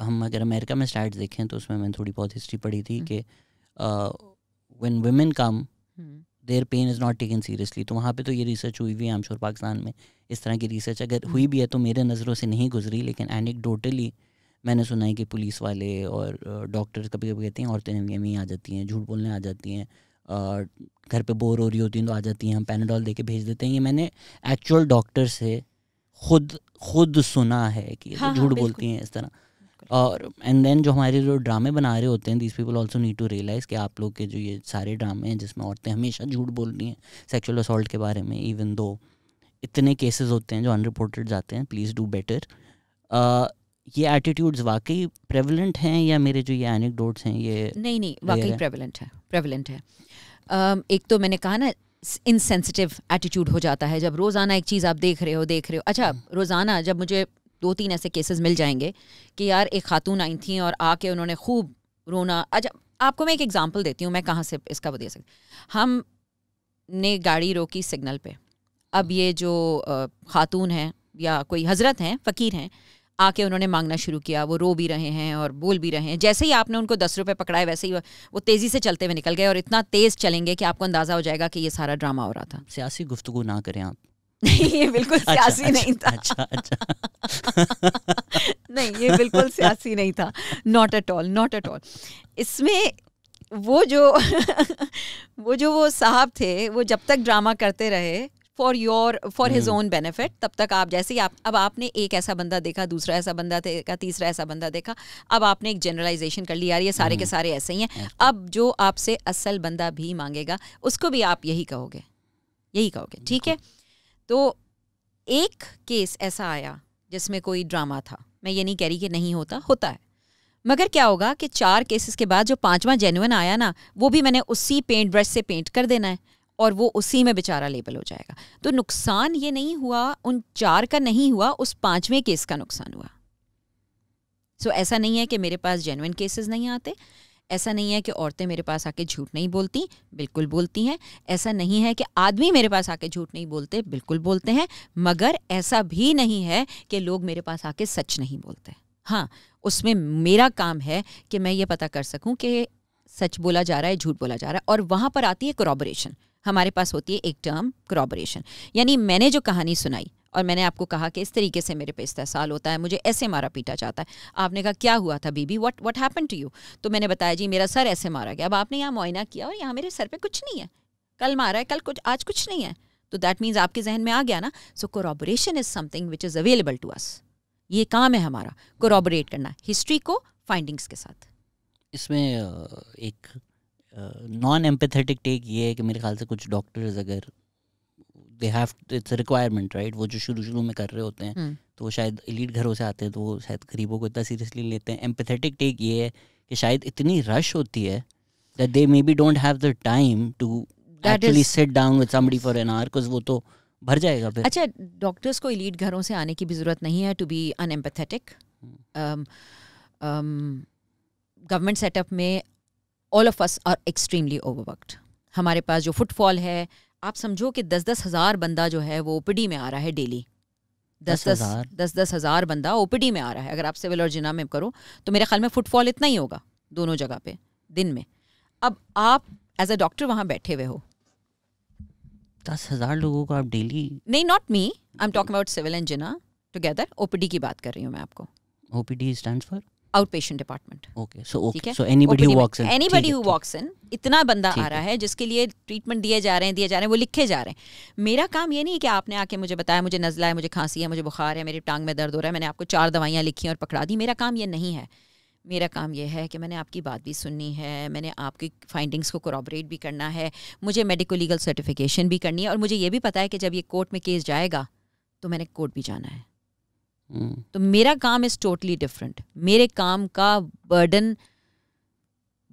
हम अगर अमेरिका में स्टार्ट देखें तो उसमें मैंने थोड़ी बहुत हिस्ट्री पढ़ी थी हम्म। कि when women come their pain is not taken seriously तो वहाँ पे तो ये रिसर्च हुई हुई है आमशोर पाकिस्तान में इस तरह की रिसर्च अगर हुई हम्म। भी है तो मेरे नज़रों से नहीं गुजरी लेकिन डोटली मैंने सुना है कि पुलिस वाले और डॉक्टर कभी कभी कहते हैं औरतें नमी आ जाती हैं झूठ बोलने आ जाती हैं घर पे बोर हो रही होती हैं तो आ जाती हैं हम पैनाडॉल दे के भेज देते हैं ये मैंने एक्चुअल डॉक्टर से खुद खुद सुना है कि तो हाँ, हाँ, झूठ हाँ, बोलती हैं इस तरह और एंड देन जो हमारे जो ड्रामे बना रहे होते हैं this people also need to realise कि आप लोग के जो ये सारे ड्रामे हैं जिसमें औरतें हमेशा झूठ बोलती हैं सेक्सुअल असल्ट के बारे में इवन दो इतने केसेस होते हैं जो अनरिपोर्टेड जाते हैं प्लीज़ डू बेटर ये एटीट्यूड्स वाकई प्रेवलेंट हैं या मेरे जो ये एनिकडोट्स हैं ये नहीं नहीं वाकई प्रेवलेंट है प्रेवलेंट है एक तो मैंने कहा ना इनसेंसिटिव एटीट्यूड हो जाता है जब रोज़ाना एक चीज़ आप देख रहे हो देख रहे हो अच्छा हम्म। रोज़ाना जब मुझे दो तीन ऐसे केसेस मिल जाएंगे कि यार एक खातून आई थी और आके उन्होंने खूब रोना अच्छा आपको मैं एक एग्जांपल देती हूँ मैं कहाँ से इसका वो दे सकती हम ने गाड़ी रोकी सिग्नल पे अब हम्म। ये जो खातून हैं या कोई हज़रत हैं फ़कीर हैं आके उन्होंने मांगना शुरू किया वो रो भी रहे हैं और बोल भी रहे हैं जैसे ही आपने उनको दस रुपये पकड़ाए वैसे ही वो तेज़ी से चलते हुए निकल गए और इतना तेज़ चलेंगे कि आपको अंदाज़ा हो जाएगा कि ये सारा ड्रामा हो रहा था सियासी गुफ्तु ना करें आप ये बिल्कुल अच्छा, सियासी अच्छा, नहीं था अच्छा, नहीं ये बिल्कुल सियासी नहीं था not at all not at all इसमें वो जो वो जो वो साहब थे वो जब तक ड्रामा करते रहे for your for his own benefit तब तक आप जैसे ही आप अब आपने एक ऐसा बंदा देखा दूसरा ऐसा बंदा देखा तीसरा ऐसा बंदा देखा अब आपने एक जनरलाइजेशन कर लिया ये सारे के hmm. सारे ऐसे ही हैं अब जो आपसे असल बंदा भी मांगेगा उसको भी आप यही कहोगे यही कहोगे ठीक है तो एक केस ऐसा आया जिसमें कोई ड्रामा था मैं ये नहीं कह रही कि नहीं होता होता है मगर क्या होगा कि चार केसेस के बाद जो पांचवा जेनुअन आया ना वो भी मैंने उसी पेंट ब्रश से पेंट कर देना है और वो उसी में बेचारा लेबल हो जाएगा तो नुकसान ये नहीं हुआ उन चार का नहीं हुआ उस पांचवें केस का नुकसान हुआ सो so, ऐसा नहीं है कि मेरे पास जेनुइन केसेस नहीं आते ऐसा नहीं है कि औरतें मेरे पास आके झूठ नहीं बोलती बिल्कुल बोलती हैं ऐसा नहीं है कि आदमी मेरे पास आके झूठ नहीं बोलते बिल्कुल बोलते हैं मगर ऐसा भी नहीं है कि लोग मेरे पास आके सच नहीं बोलते हाँ उसमें मेरा काम है कि मैं ये पता कर सकूँ कि सच बोला जा रहा है झूठ बोला जा रहा है और वहाँ पर आती है क्रॉबरेशन हमारे पास होती है एक टर्म क्रॉबरेशन यानी मैंने जो कहानी सुनाई और मैंने आपको कहा कि इस तरीके से मेरे पे इस्तेसाल होता है मुझे ऐसे मारा पीटा जाता है आपने कहा क्या हुआ था बीबी what what happen to you तो मैंने बताया जी मेरा सर ऐसे मारा गया अब आपने यहाँ मुआयना किया और यहाँ मेरे सर पे कुछ नहीं है कल मारा है कल कुछ आज कुछ नहीं है तो दैट मीन्स आपके जहन में आ गया ना so corroboration is something which is available to us ये काम है हमारा कोराबोरेट करना हिस्ट्री को फाइंडिंग्स के साथ इसमें एक नॉन एम्पेथेटिक टेक ये है कि मेरे ख्याल से कुछ डॉक्टर्स अगर they have its requirement right वो जो शुरू शुरू में कर रहे होते हैं hmm. तो वो शायद एलिट घरों से आते हैं तो वो शायद गरीबों को इतना सीरियसली लेते हैं एम्पेथेटिक टेक ये है कि शायद इतनी रश होती है that they maybe don't have the time to actually sit down with somebody for an hour because वो तो भर जाएगा फिर अच्छा डॉक्टर्स को एलिट घरों से आने की भी ज़रूरत नहीं है to be unempathetic government setup में all of us are extremely overworked हमारे पास जो फुटफॉल है आप समझो कि दस दस हज़ार बंदा जो है वो ओपीडी में आ रहा है डेली दस दस दस दस हज़ार बंदा ओपीडी में आ रहा है अगर आप सिविल और जिना में करो तो मेरे ख्याल में फुटफॉल इतना ही होगा दोनों जगह पे दिन में अब आप एज अ डॉक्टर वहाँ बैठे हुए हो दस हज़ार लोगों को आप डेली नहीं not me I am talk about civil and Jinnah together OPD की बात कर रही हूँ मैं आपको OPD stand for outpatient department okay so ठीक है वॉक्स इन इतना बंदा आ रहा है जिसके लिए ट्रीटमेंट दिए जा रहे हैं दिए जा रहे हैं वो लिखे जा रहे हैं मेरा काम ये नहीं है कि आपने आके मुझे बताया मुझे नज़ला है मुझे खांसी है मुझे बुखार है मेरी टांग में दर्द हो रहा है मैंने आपको चार दवाइयाँ लिखी और पकड़ा दी मेरा काम ये नहीं है मेरा काम यह है कि मैंने आपकी बात भी सुननी है मैंने आपकी फाइंडिंग्स को कोरोबरेट भी करना है मुझे मेडिको लीगल सर्टिफिकेशन भी करनी है और मुझे ये भी पता है कि जब ये कोर्ट में केस जाएगा तो मैंने कोर्ट भी जाना है तो मेरा काम इज टोटली डिफरेंट मेरे काम का बर्डन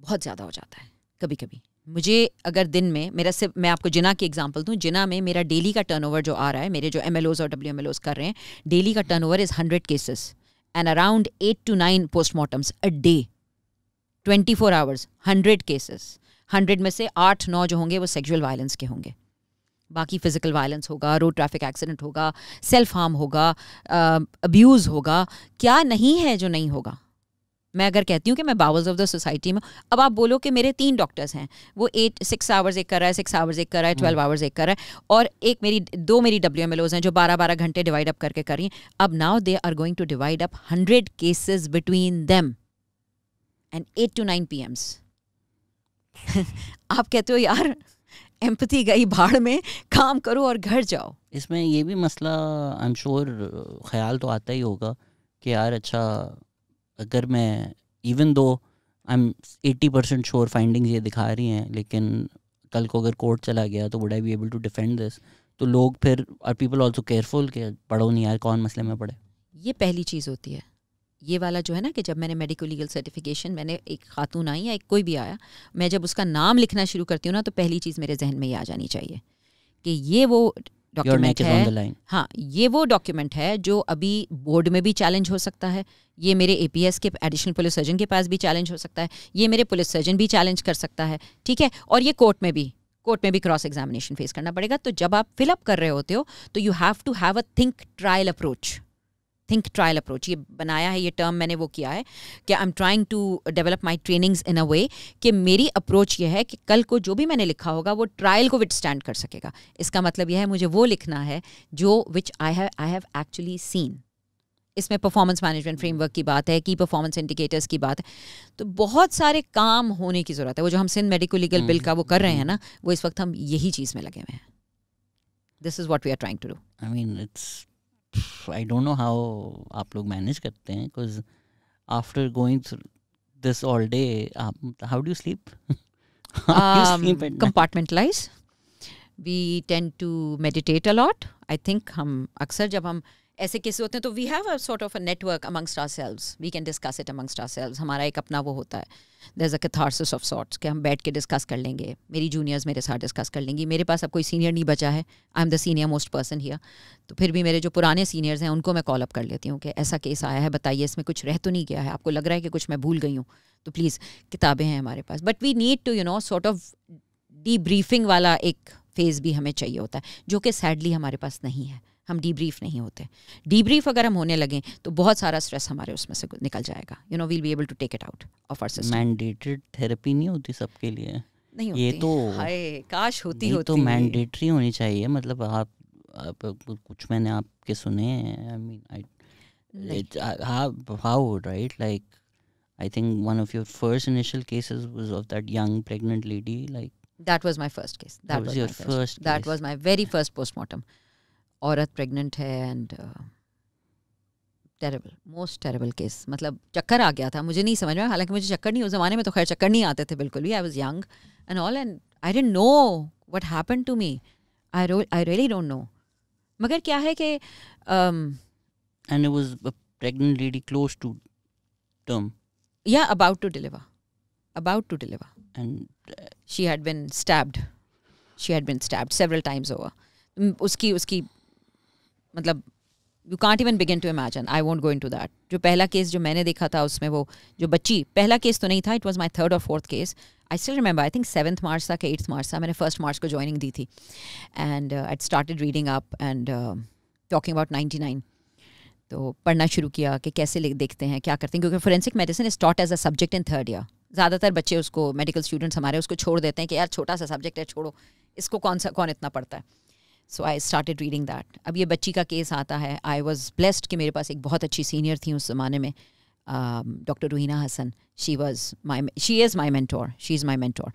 बहुत ज़्यादा हो जाता है कभी कभी मुझे अगर दिन में मेरा सिर्फ मैं आपको जिना की एग्जांपल दूं जिना में मेरा डेली का टर्नओवर जो आ रहा है मेरे जो एम और डब्ल्यू एम कर रहे हैं डेली का turnover is hundred cases and around eight to nine postmortems a day twenty four hours hundred cases hundred में से आठ नौ जो होंगे वो सेक्जुअल वायलेंस के होंगे बाकी फिज़िकल वायलेंस होगा रोड ट्रैफिक एक्सीडेंट होगा सेल्फ हार्म होगा अब्यूज़ होगा क्या नहीं है जो नहीं होगा मैं अगर कहती हूँ कि मैं बाउल्स ऑफ द सोसाइटी में अब आप बोलो कि मेरे तीन डॉक्टर्स हैं वो एट सिक्स आवर्स एक कर रहा है सिक्स आवर्स एक कर रहा है ट्वेल्व हम्म। आवर्स एक कर रहा है और एक मेरी दो मेरी डब्ल्यू एम एलोज हैं जो बारह बारह घंटे डिवाइड अप करके कर रही हैं अब now they are going to divide up hundred cases between them and eight to nine PMs आप कहते हो यार एम्पति गई भाड़ में काम करो और घर जाओ इसमें ये भी मसला आई एम श्योर ख्याल तो आता ही होगा कि यार अच्छा अगर मैं even though I am eighty percent sure findings ये दिखा रही हैं लेकिन कल को अगर कोर्ट चला गया तो would I be able to defend this तो लोग फिर आर पीपल ऑल्सो केयरफुल के पढ़ो नहीं यार कौन मसले में पढ़े ये पहली चीज़ होती है ये वाला जो है ना कि जब मैंने मेडिको लीगल सर्टिफिकेशन मैंने एक खातून आई या एक कोई भी आया मैं जब उसका नाम लिखना शुरू करती हूँ ना तो पहली चीज़ मेरे जहन में ये आ जानी चाहिए कि ये वो डॉक्यूमेंट है हाँ ये वो डॉक्यूमेंट है जो अभी बोर्ड में भी चैलेंज हो सकता है ये मेरे ए के एडिशनल पुलिस सर्जन के पास भी चैलेंज हो सकता है ये मेरे पुलिस सर्जन भी चैलेंज कर सकता है ठीक है और ये कोर्ट में भी कोर्ट में भी क्रॉस एग्जामिनेशन फेस करना पड़ेगा तो जब आप फिलअप कर रहे होते हो तो you have to have a think trial approach think trial approach ये बनाया है ये टर्म मैंने वो किया है कि I am trying to develop my trainings in a way कि मेरी अप्रोच ये है कि कल को जो भी मैंने लिखा होगा वो ट्रायल को विट स्टैंड कर सकेगा इसका मतलब यह है मुझे वो लिखना है जो which I have I have actually seen इसमें परफॉर्मेंस मैनेजमेंट फ्रेमवर्क की बात है की परफॉर्मेंस इंडिकेटर्स की बात है तो बहुत सारे काम होने की ज़रूरत है वो जो हम सिंध मेडिकल लीगल बिल का वो कर रहे हैं ना वो इस वक्त हम यही चीज़ में लगे हुए हैं this is what we are trying to do I mean it's I don't know how आप लोग manage करते because after going through this all day how do you sleep? Um, compartmentalize. We tend to meditate a lot. I think हम अक्सर जब हम ऐसे cases होते हैं तो we have a sort of a network amongst ourselves we can discuss it amongst ourselves हमारा एक अपना वो होता है there is a catharsis of sorts कि हम बैठ के डिस्कस कर लेंगे मेरी जूनियर्स मेरे साथ डिस्कस कर लेंगी मेरे पास अब कोई सीनियर नहीं बचा है I am the senior most person here तो फिर भी मेरे जो पुराने सीनियर्स हैं उनको मैं कॉल अप कर लेती हूँ कि ऐसा केस आया है बताइए इसमें कुछ रह तो नहीं गया है आपको लग रहा है कि कुछ मैं भूल गई हूँ तो प्लीज़ किताबें हैं हमारे पास but we need to you know sort of debriefing वाला एक फेज़ भी हमें चाहिए होता है जो कि सैडली हमारे पास नहीं है हम डीब्रीफ नहीं होते डीब्रीफ अगर हम होने लगें तो बहुत सारा स्ट्रेस हमारे उसमें से निकल जाएगा you know we'll be able to take it out of our system mandated therapy नहीं होती सबके लिए नहीं होती ये तो हाय काश होती ये तो होती तो मैंडेटरी होनी चाहिए मतलब आप, आप कुछ मैंने आपके सुने I mean I how right like I think one of your first initial cases was of that young pregnant lady like That was my first case. That, that was, was your first. first that was my very first postmortem. औरत pregnant है and terrible most terrible case मतलब चक्कर आ गया था मुझे नहीं समझ में हालांकि मुझे चक्कर नहीं उस ज़माने में तो खैर चक्कर नहीं आते थे बिल्कुल भी I was young and all and I didn't know what happen to me I I really don't know मगर क्या है कि and lady close to term या about to deliver about to deliver and she had been stabbed she had been stabbed several times over उसकी उसकी मतलब you can't even begin to imagine I won't go into that जो पहला case जो मैंने देखा था उसमें वो जो बच्ची पहला केस तो नहीं था इट वॉज माई थर्ड और fourth case I still remember I think seventh March था कि एट्थ मार्च था मैंने फर्स्ट मार्च को ज्वाइनिंग दी थी and I started reading up and talking about ninety nine तो पढ़ना शुरू किया कि कैसे देखते हैं क्या करते हैं क्योंकि forensic medicine is taught as a subject in third year ज़्यादातर बच्चे उसको मेडिकल स्टूडेंट्स हमारे उसको छोड़ देते हैं कि यार छोटा सा सब्जेक्ट है छोड़ो इसको कौन सा कौन इतना पढ़ता है so I started reading that अब ये बच्ची का केस आता है आई वॉज ब्लेस्ड कि मेरे पास एक बहुत अच्छी सीनियर थी उस ज़माने में doctor Ruhina Hasan she was my she is my mentor she is my mentor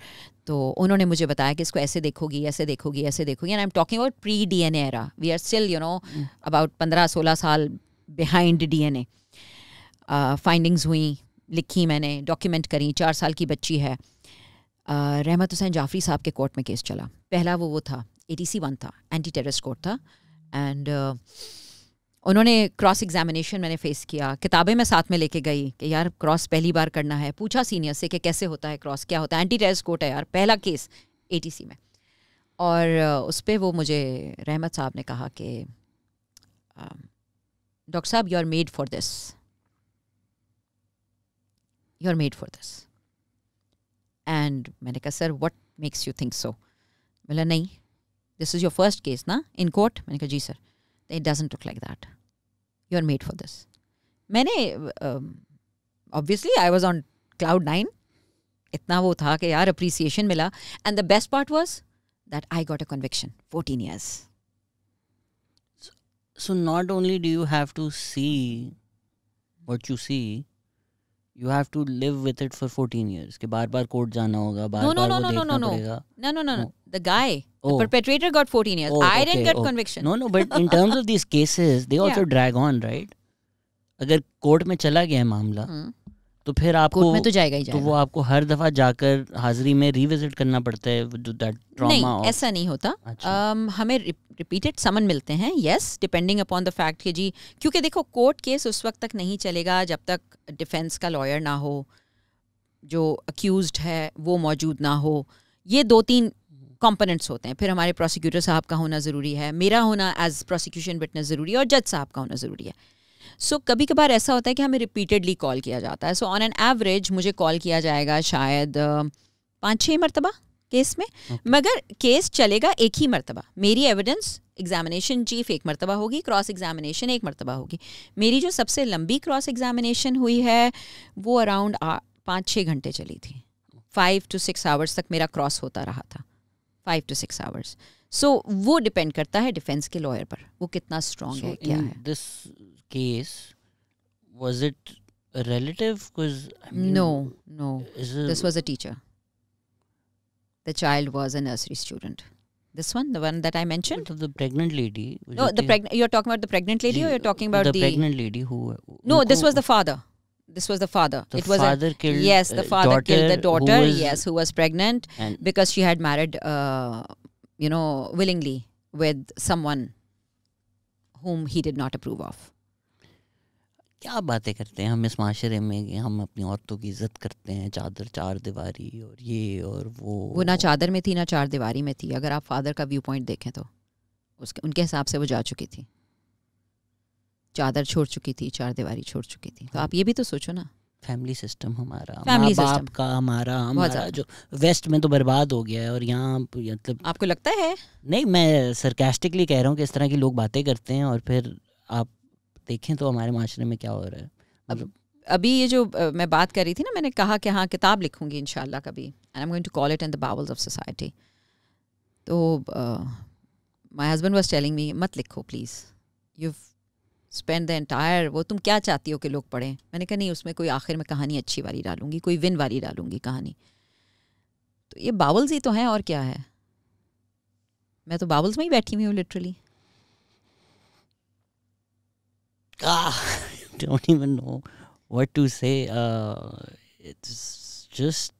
तो उन्होंने मुझे बताया कि इसको ऐसे देखोगी ऐसे देखोगी ऐसे देखोगी and I am talking about pre D N era we are still you know about पंद्रह सोलह साल behind D N A findings हुई लिखी मैंने डॉक्यूमेंट करी चार साल की बच्ची है uh, रहमत हुसैन जाफरी साहब के कोर्ट में केस चला पहला वो वो था ए टी सी वन था एंटी टेररिस्ट कोर्ट था एंड uh, उन्होंने क्रॉस एग्जामिनेशन मैंने फेस किया किताबें मैं साथ में लेके गई कि यार क्रॉस पहली बार करना है पूछा सीनियर से कि कैसे होता है क्रॉस क्या होता है एंटी टेरिस कोर्ट है यार पहला केस सी में और uh, उस पर वो मुझे रहमत साहब ने कहा कि um, डॉक्टर साहब you are made for this you are made for this and मैंने कहा sir what makes you think so बोला नहीं This is your first case, na? In court? I said, जी It doesn't look like that. You are made for this. Many, um, obviously I was on cloud nine. Itna wo tha ke यार appreciation mila, And the best part was that I got a conviction. 14 years. So, so not only do you have to see what you see, you have to live with it for 14 years कि बार-बार court जाना होगा बार-बार no, no, no, वो देखना पड़ेगा no no no no the guy oh. the perpetrator got 14 years oh, i didn't okay, get oh. conviction no no but in terms of these cases they also yeah. drag on right अगर court में चला गया है मामला hmm. तो फिर आपको में तो जाएगा ही जाएगा। तो वो आपको हर दफा जाकर हाजिरी में रिविजिट करना पड़ता है नहीं और... ऐसा नहीं होता अच्छा। um, हमें रिपीटेड समन मिलते हैं yes depending upon the fact कि जी क्योंकि देखो कोर्ट केस उस वक्त तक नहीं चलेगा जब तक डिफेंस का लॉयर ना हो जो अक्यूज है वो मौजूद ना हो ये दो तीन कॉम्पोनेंट्स होते हैं फिर हमारे प्रोसिक्यूटर साहब का होना ज़रूरी है मेरा होना एज प्रोसिक्यूशन विटनेस ज़रूरी है और जज साहब का होना ज़रूरी है सो so, कभी कभार ऐसा होता है कि हमें रिपीटेडली कॉल किया जाता है सो ऑन एन एवरेज मुझे कॉल किया जाएगा शायद पाँच छः मरतबा केस में okay. मगर केस चलेगा एक ही मरतबा मेरी एविडेंस एग्जामिनेशन चीफ एक मरतबा होगी क्रॉस एग्जामिनेशन एक मरतबा होगी मेरी जो सबसे लंबी क्रॉस एग्जामिनेशन हुई है वो अराउंड पाँच छः घंटे चली थी फाइव टू सिक्स आवर्स तक मेरा क्रॉस होता रहा था five to six hours so वो डिपेंड करता है डिफेंस के लॉयर पर वो कितना स्ट्रॉन्ग so है क्या है this case, was it a relative? Because I mean, no, no, this was a teacher. The child was a nursery student. This one, the one that I mentioned, of the pregnant lady. No, the pregnant. You're talking about the pregnant lady, the, or you're talking about the, the pregnant lady who? who no, who, this was the father. This was the father. The it was father a, killed. Yes, the uh, father daughter, killed the daughter. Who yes, who was pregnant because she had married, uh, you know, willingly with someone whom he did not approve of. क्या बातें करते हैं हम इस माशरे में हम अपनी औरतों की इज्जत करते हैं चादर चार दीवारी और ये और वो वो ना चादर में थी ना चार दीवारी में थी अगर आप फादर का व्यू पॉइंट देखें तो उसके उनके हिसाब से वो जा चुकी थी चादर छोड़ चुकी थी चार दीवारी छोड़ चुकी थी तो आप ये भी तो सोचो ना फैमिली सिस्टम हमारा फैमिली सिस्टम का हमारा हमारा जो वेस्ट में तो बर्बाद हो गया है और यहाँ मतलब आपको लगता है नहीं मैं सरकेस्टिकली कह रहा हूँ कि इस तरह की लोग बातें करते हैं और फिर आप देखें तो हमारे माशरे में क्या हो रहा है अब हम्म। अभी ये जो आ, मैं बात कर रही थी ना मैंने कहा कि हाँ किताब लिखूंगी इन कभी and I am going to call it in the bowels of society तो my husband was telling me मत लिखो please you spend the entire वो तुम क्या चाहती हो कि लोग पढ़ें मैंने कहा नहीं उसमें कोई आखिर में कहानी अच्छी वाली डालूंगी कोई विन वाली डालूंगी कहानी तो ये बाउल्स ही तो हैं और क्या है मैं तो बाउल्स में ही बैठी हुई हूँ literally ah, don't even know what to say. Uh, it's just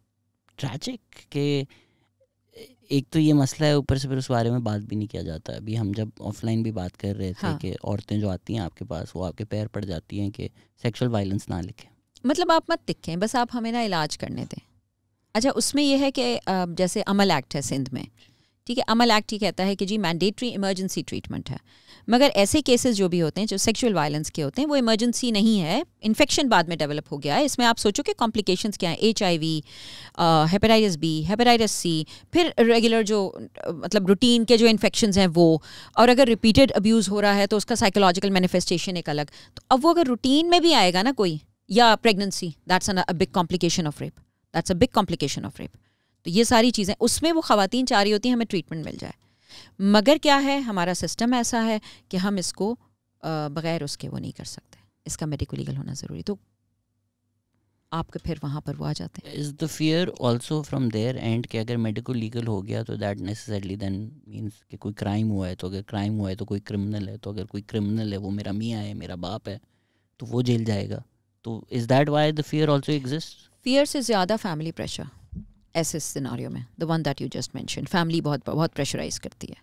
tragic के एक तो ये मसला है ऊपर से फिर उस बारे में बात भी नहीं किया जाता अभी हम जब ऑफलाइन भी बात कर रहे थे हाँ. कि औरतें जो आती हैं आपके पास वो आपके पैर पड़ जाती हैं कि सेक्सुअल वायलेंस ना लिखें मतलब आप मत दिखें बस आप हमें ना इलाज करने दें अच्छा उसमें यह है कि जैसे अमल एक्ट है सिंध में ठीक है अमल एक्ट ही कहता है कि जी मैंडेटरी इमरजेंसी ट्रीटमेंट है मगर ऐसे केसेस जो भी होते हैं जो सेक्सुअल वायलेंस के होते हैं वो इमरजेंसी नहीं है इन्फेक्शन बाद में डेवलप हो गया है इसमें आप सोचो कि कॉम्प्लिकेशन क्या हैं H I V hepatitis B hepatitis C फिर रेगुलर जो मतलब रूटीन के जो इन्फेक्शन हैं वो और अगर रिपीटेड अब्यूज़ हो रहा है तो उसका साइकोलॉजिकल मैनिफेस्टेशन एक अलग तो अब वो अगर रूटीन में भी आएगा ना कोई या pregnancy that's a big complication of rape that's a big complication of rape तो ये सारी चीज़ें उसमें वो खातन चाह रही होती हैं हमें ट्रीटमेंट मिल जाए मगर क्या है हमारा सिस्टम ऐसा है कि हम इसको बग़ैर उसके वो नहीं कर सकते इसका मेडिको लीगल होना ज़रूरी तो आपके फिर वहाँ पर वो आ जाते हैं is the fear also from there and कि अगर मेडिको लीगल हो गया तो दैट नेसेसरली देन मीन्स कि कोई क्राइम हुआ है तो अगर क्राइम हुआ है तो कोई क्रिमिनल है तो अगर कोई क्रिमिनल है वो मेरा मियाँ है मेरा बाप है तो वो जेल जाएगा तो is that why the fear also exist fear से ज़्यादा फैमिली प्रेशर ऐसे सिनारियों में the one that you just mention family बहुत बहुत प्रेशराइज करती है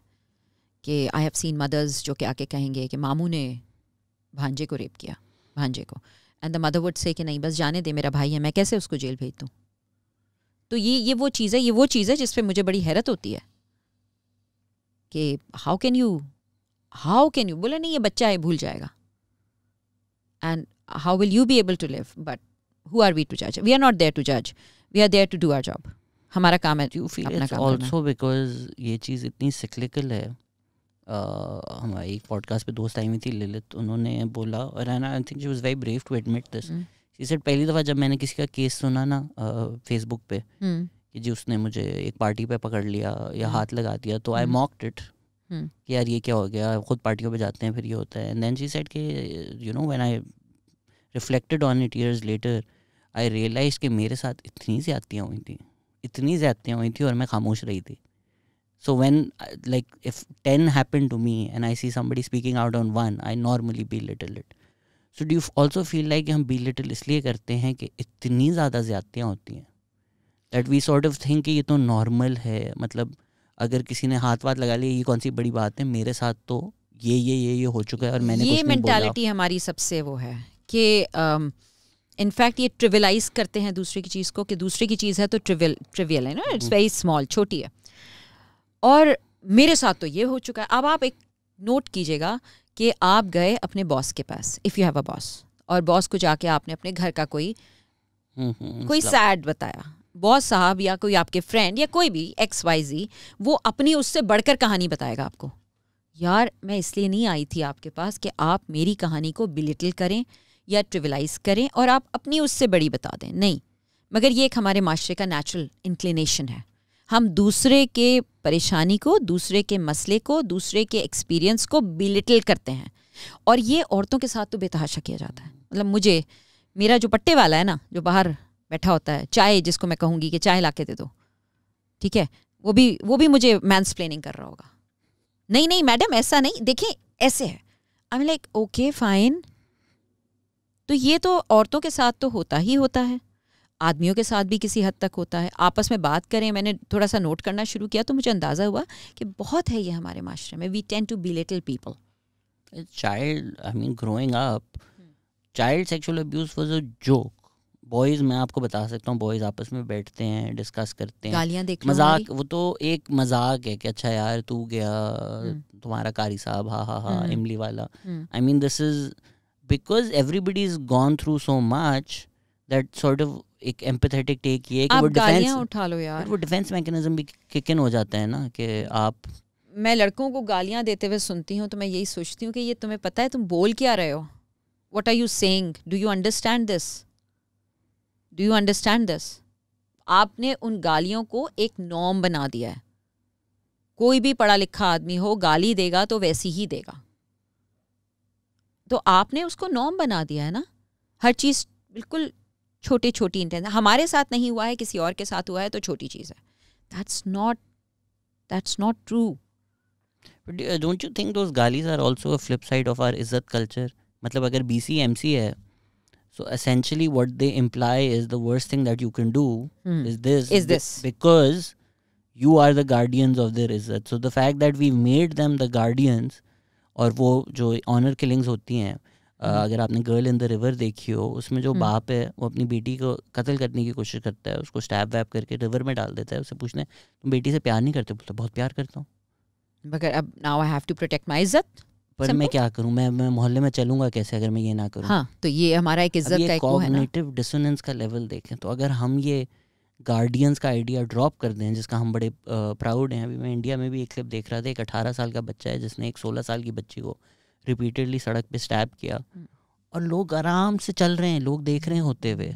कि आई हैव सीन मदर्स जो कि आके कहेंगे कि मामू ने भांजे को रेप किया भांजे को and the mother would say कि नहीं बस जाने दे मेरा भाई है मैं कैसे उसको जेल भेज दूँ तो ये ये वो चीज़ है ये वो चीज़ है जिस पर मुझे बड़ी हैरत होती है कि how can you how can you बोले नहीं ये बच्चा है भूल जाएगा and how will you B able to live but who are we to जज we are not there to जज we are there to do are job हमारा काम है you feel it's also because ये चीज़ इतनी सिक्लिकल है हमारी एक पॉडकास्ट पे दोस्त आई हुई थी ललित उन्होंने बोला और I think she was very brave to admit this she said पहली दफ़ा जब मैंने किसी का केस सुना ना फेसबुक पे हम्म। कि जी उसने मुझे एक पार्टी पे पकड़ लिया या हम्म। हाथ लगा दिया तो आई मॉक्ड इट कि यार ये क्या हो गया खुद पार्टियों पे जाते हैं फिर ये होता है एंड देन शी सेड कि you know when I reflected on it years later I realise कि मेरे साथ इतनी ज्यादतियाँ हुई थी इतनी ज्यादतियाँ हुई थी और मैं खामोश रही थी so when like if ten happen to me and I see somebody speaking out on one I normally belittle it so do also feel like हम बी लिटल इसलिए करते हैं कि इतनी ज़्यादा ज्यादतियाँ होती हैं that we sort of think ये तो नॉर्मल है मतलब अगर किसी ने हाथ वाथ लगा लिया ये कौन सी बड़ी बात है मेरे साथ तो ये ये ये ये हो चुका है और मैंने ये मैंटेलिटी हमारी सबसे वो है कि um, इनफैक्ट ये ट्रिवलाइज करते हैं दूसरे की चीज़ को कि दूसरे की चीज़ है तो ट्रिवल ट्रिवियल है ना इट्स वेरी स्मॉल छोटी है और मेरे साथ तो ये हो चुका है अब आप एक नोट कीजिएगा कि आप गए अपने बॉस के पास if you have a boss और बॉस को जाके आपने अपने घर का कोई हम्म, हम्म, कोई सैड मतलब बताया बॉस साहब या कोई आपके फ्रेंड या कोई भी एक्स वाई जी वो अपनी उससे बढ़कर कहानी बताएगा आपको यार मैं इसलिए नहीं आई थी आपके पास कि आप मेरी कहानी को बिलिटल करें या ट्रिवलाइज करें और आप अपनी उससे बड़ी बता दें नहीं मगर ये एक हमारे माशरे का नेचुरल इंक्लिनेशन है हम दूसरे के परेशानी को दूसरे के मसले को दूसरे के एक्सपीरियंस को बिलिटल करते हैं और ये औरतों के साथ तो बेतहाशा किया जाता है मतलब मुझे मेरा जो पट्टे वाला है ना जो बाहर बैठा होता है चाय जिसको मैं कहूँगी कि चाय ला दे दो ठीक है वो भी वो भी मुझे मैंस प्लेनिंग कर रहा होगा नहीं नहीं मैडम ऐसा नहीं देखिए ऐसे है आई लाइक ओके फाइन तो ये तो औरतों के साथ तो होता ही होता है आदमियों के साथ भी किसी हद तक होता है आपस में बात करें मैंने थोड़ा सा नोट करना शुरू किया तो मुझे अंदाज़ा हुआ कि बहुत है ये हमारे माशरे में we tend to belittle people child I mean growing up child sexual abuse was a joke boys मैं आपको बता सकता हूँ बॉयज़ आपस में बैठते हैं डिस्कस करते हैं गालियाँ देख मजाक वो तो एक मजाक है कि अच्छा यार तू गया हम्म। तुम्हारा कारी साहब हा हा हा हम्म। इमली वाला I mean this is because everybody is gone through so much that sort of एक एम्पथेटिक टेक ये कि वो डिफेंस उठा लो यार वो डिफेंस मैकेनिज्म भी किक इन हो जाता है ना कि आप मैं लड़कों को गालियां देते हुए सुनती हूँ तो मैं यही सोचती हूँ कि ये तुम्हें पता है तुम बोल क्या रहे हो what are you saying do you understand this do you understand this आपने उन गालियों को एक नॉम बना दिया है कोई भी पढ़ा लिखा आदमी हो गाली देगा तो वैसी ही देगा तो आपने उसको नॉर्म बना दिया है ना हर चीज़ बिल्कुल छोटी छोटी इंटेंस हमारे साथ नहीं हुआ है किसी और के साथ हुआ है तो छोटी चीज़ है that's not that's not true don't you think those गालीज are also flip side of our इज्जत कल्चर मतलब अगर बी सी एम सी है so essentially what they imply is the worst thing that you can do is this is this because you are the guardians of their इज्जत so the fact that we made them the guardians और वो जो honour killings होती हैं हम्म। अगर आपने girl in the river देखी हो उसमें जो हम्म। बाप है वो अपनी बेटी को कत्ल करने की कोशिश करता है उसको स्टैब वैप करके रिवर में डाल देता है उसे पूछने है तुम बेटी से प्यार नहीं करते बोलते बहुत प्यार करता हूँ मगर अब now I have to protect my इज्जत पर मैं क्या करूं मैं मैं मोहल्ले में चलूंगा कैसे अगर मैं ये ना करूं हाँ तो ये हमारा एक इज्जत का डिसोनेंस का लेवल देखें तो अगर हम ये गार्डियंस का आइडिया ड्रॉप कर दें जिसका हम बड़े प्राउड हैं अभी मैं इंडिया में भी एक क्लिप देख रहा था एक अठारह साल का बच्चा है जिसने एक सोलह साल की बच्ची को रिपीटेडली सड़क पर स्टैप किया हम्म। और लोग आराम से चल रहे हैं लोग देख रहे हैं होते हुए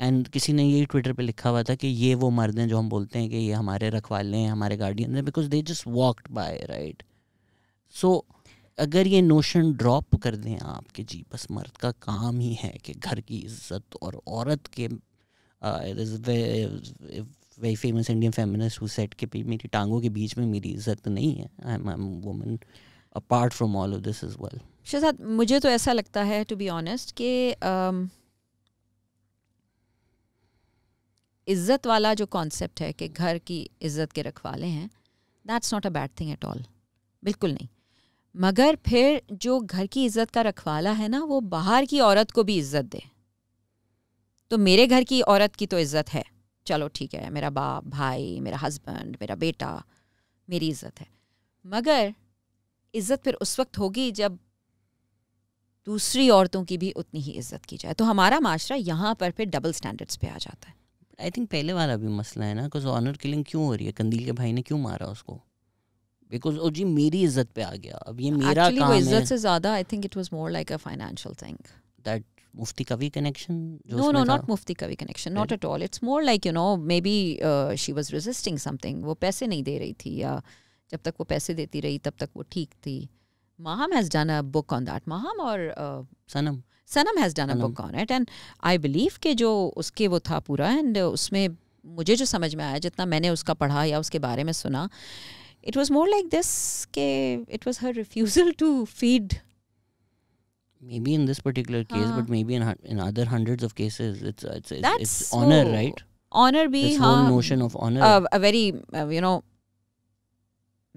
एंड किसी ने यही ट्विटर पे लिखा हुआ था कि ये वो मर्द हैं जो हम बोलते हैं कि ये हमारे रखवाले हैं हमारे गार्डियन हैं because they just walked by right so अगर ये नोशन ड्रॉप कर दें आपके जी बस मर्द का काम ही है कि घर की इज्जत और औरत के uh, there's a very, a very famous Indian feminist मेरी टांगों के बीच में मेरी इज्जत नहीं है I am I am woman apart from all of this is well Shahzad मुझे तो ऐसा लगता है टू बी ऑनेस्ट कि इज़्ज़त वाला जो कॉन्सेप्ट है कि घर की इज़्ज़त के रखवाले हैं that's not a bad thing at all बिल्कुल नहीं मगर फिर जो घर की इज़्ज़त का रखवाला है ना वो बाहर की औरत को भी इज़्ज़त दे तो मेरे घर की औरत की तो इज्जत है चलो ठीक है मेरा बाप भाई मेरा हस्बैंड मेरा बेटा मेरी इज्जत है मगर इज्जत फिर उस वक्त होगी जब दूसरी औरतों की भी उतनी ही इज्जत की जाए तो हमारा माशरा यहाँ पर फिर डबल स्टैंडर्ड्स पे आ जाता है आई थिंक पहले वाला भी मसला है ना बिकॉज ऑनर किलिंग क्यों हो रही है कंदील के भाई ने क्यों मारा उसको बिकॉज ओ oh जी मेरी इज्जत पे आ गया अब ये मेरा Actually, काम है इज्जत से ज्यादा I think it was more like a financial thing that Mufti Qavi connection no no not Mufti Qavi connection not at all it's more like you know maybe she was resisting something वो पैसे नहीं दे रही थी या जब तक वो पैसे देती रही तब तक वो ठीक थी Maham has done a book on that Maham और Sanam Sanam has done a book on it and I believe के जो उसके वो था पूरा एंड उसमें मुझे जो समझ में आया जितना मैंने उसका पढ़ा या उसके बारे में सुना it was more like this के it was her refusal to feed maybe in this particular case uh-huh. but maybe in in other hundreds of cases it's it's it's, That's it's so honor right honor be this whole notion of honor uh, a very uh, you know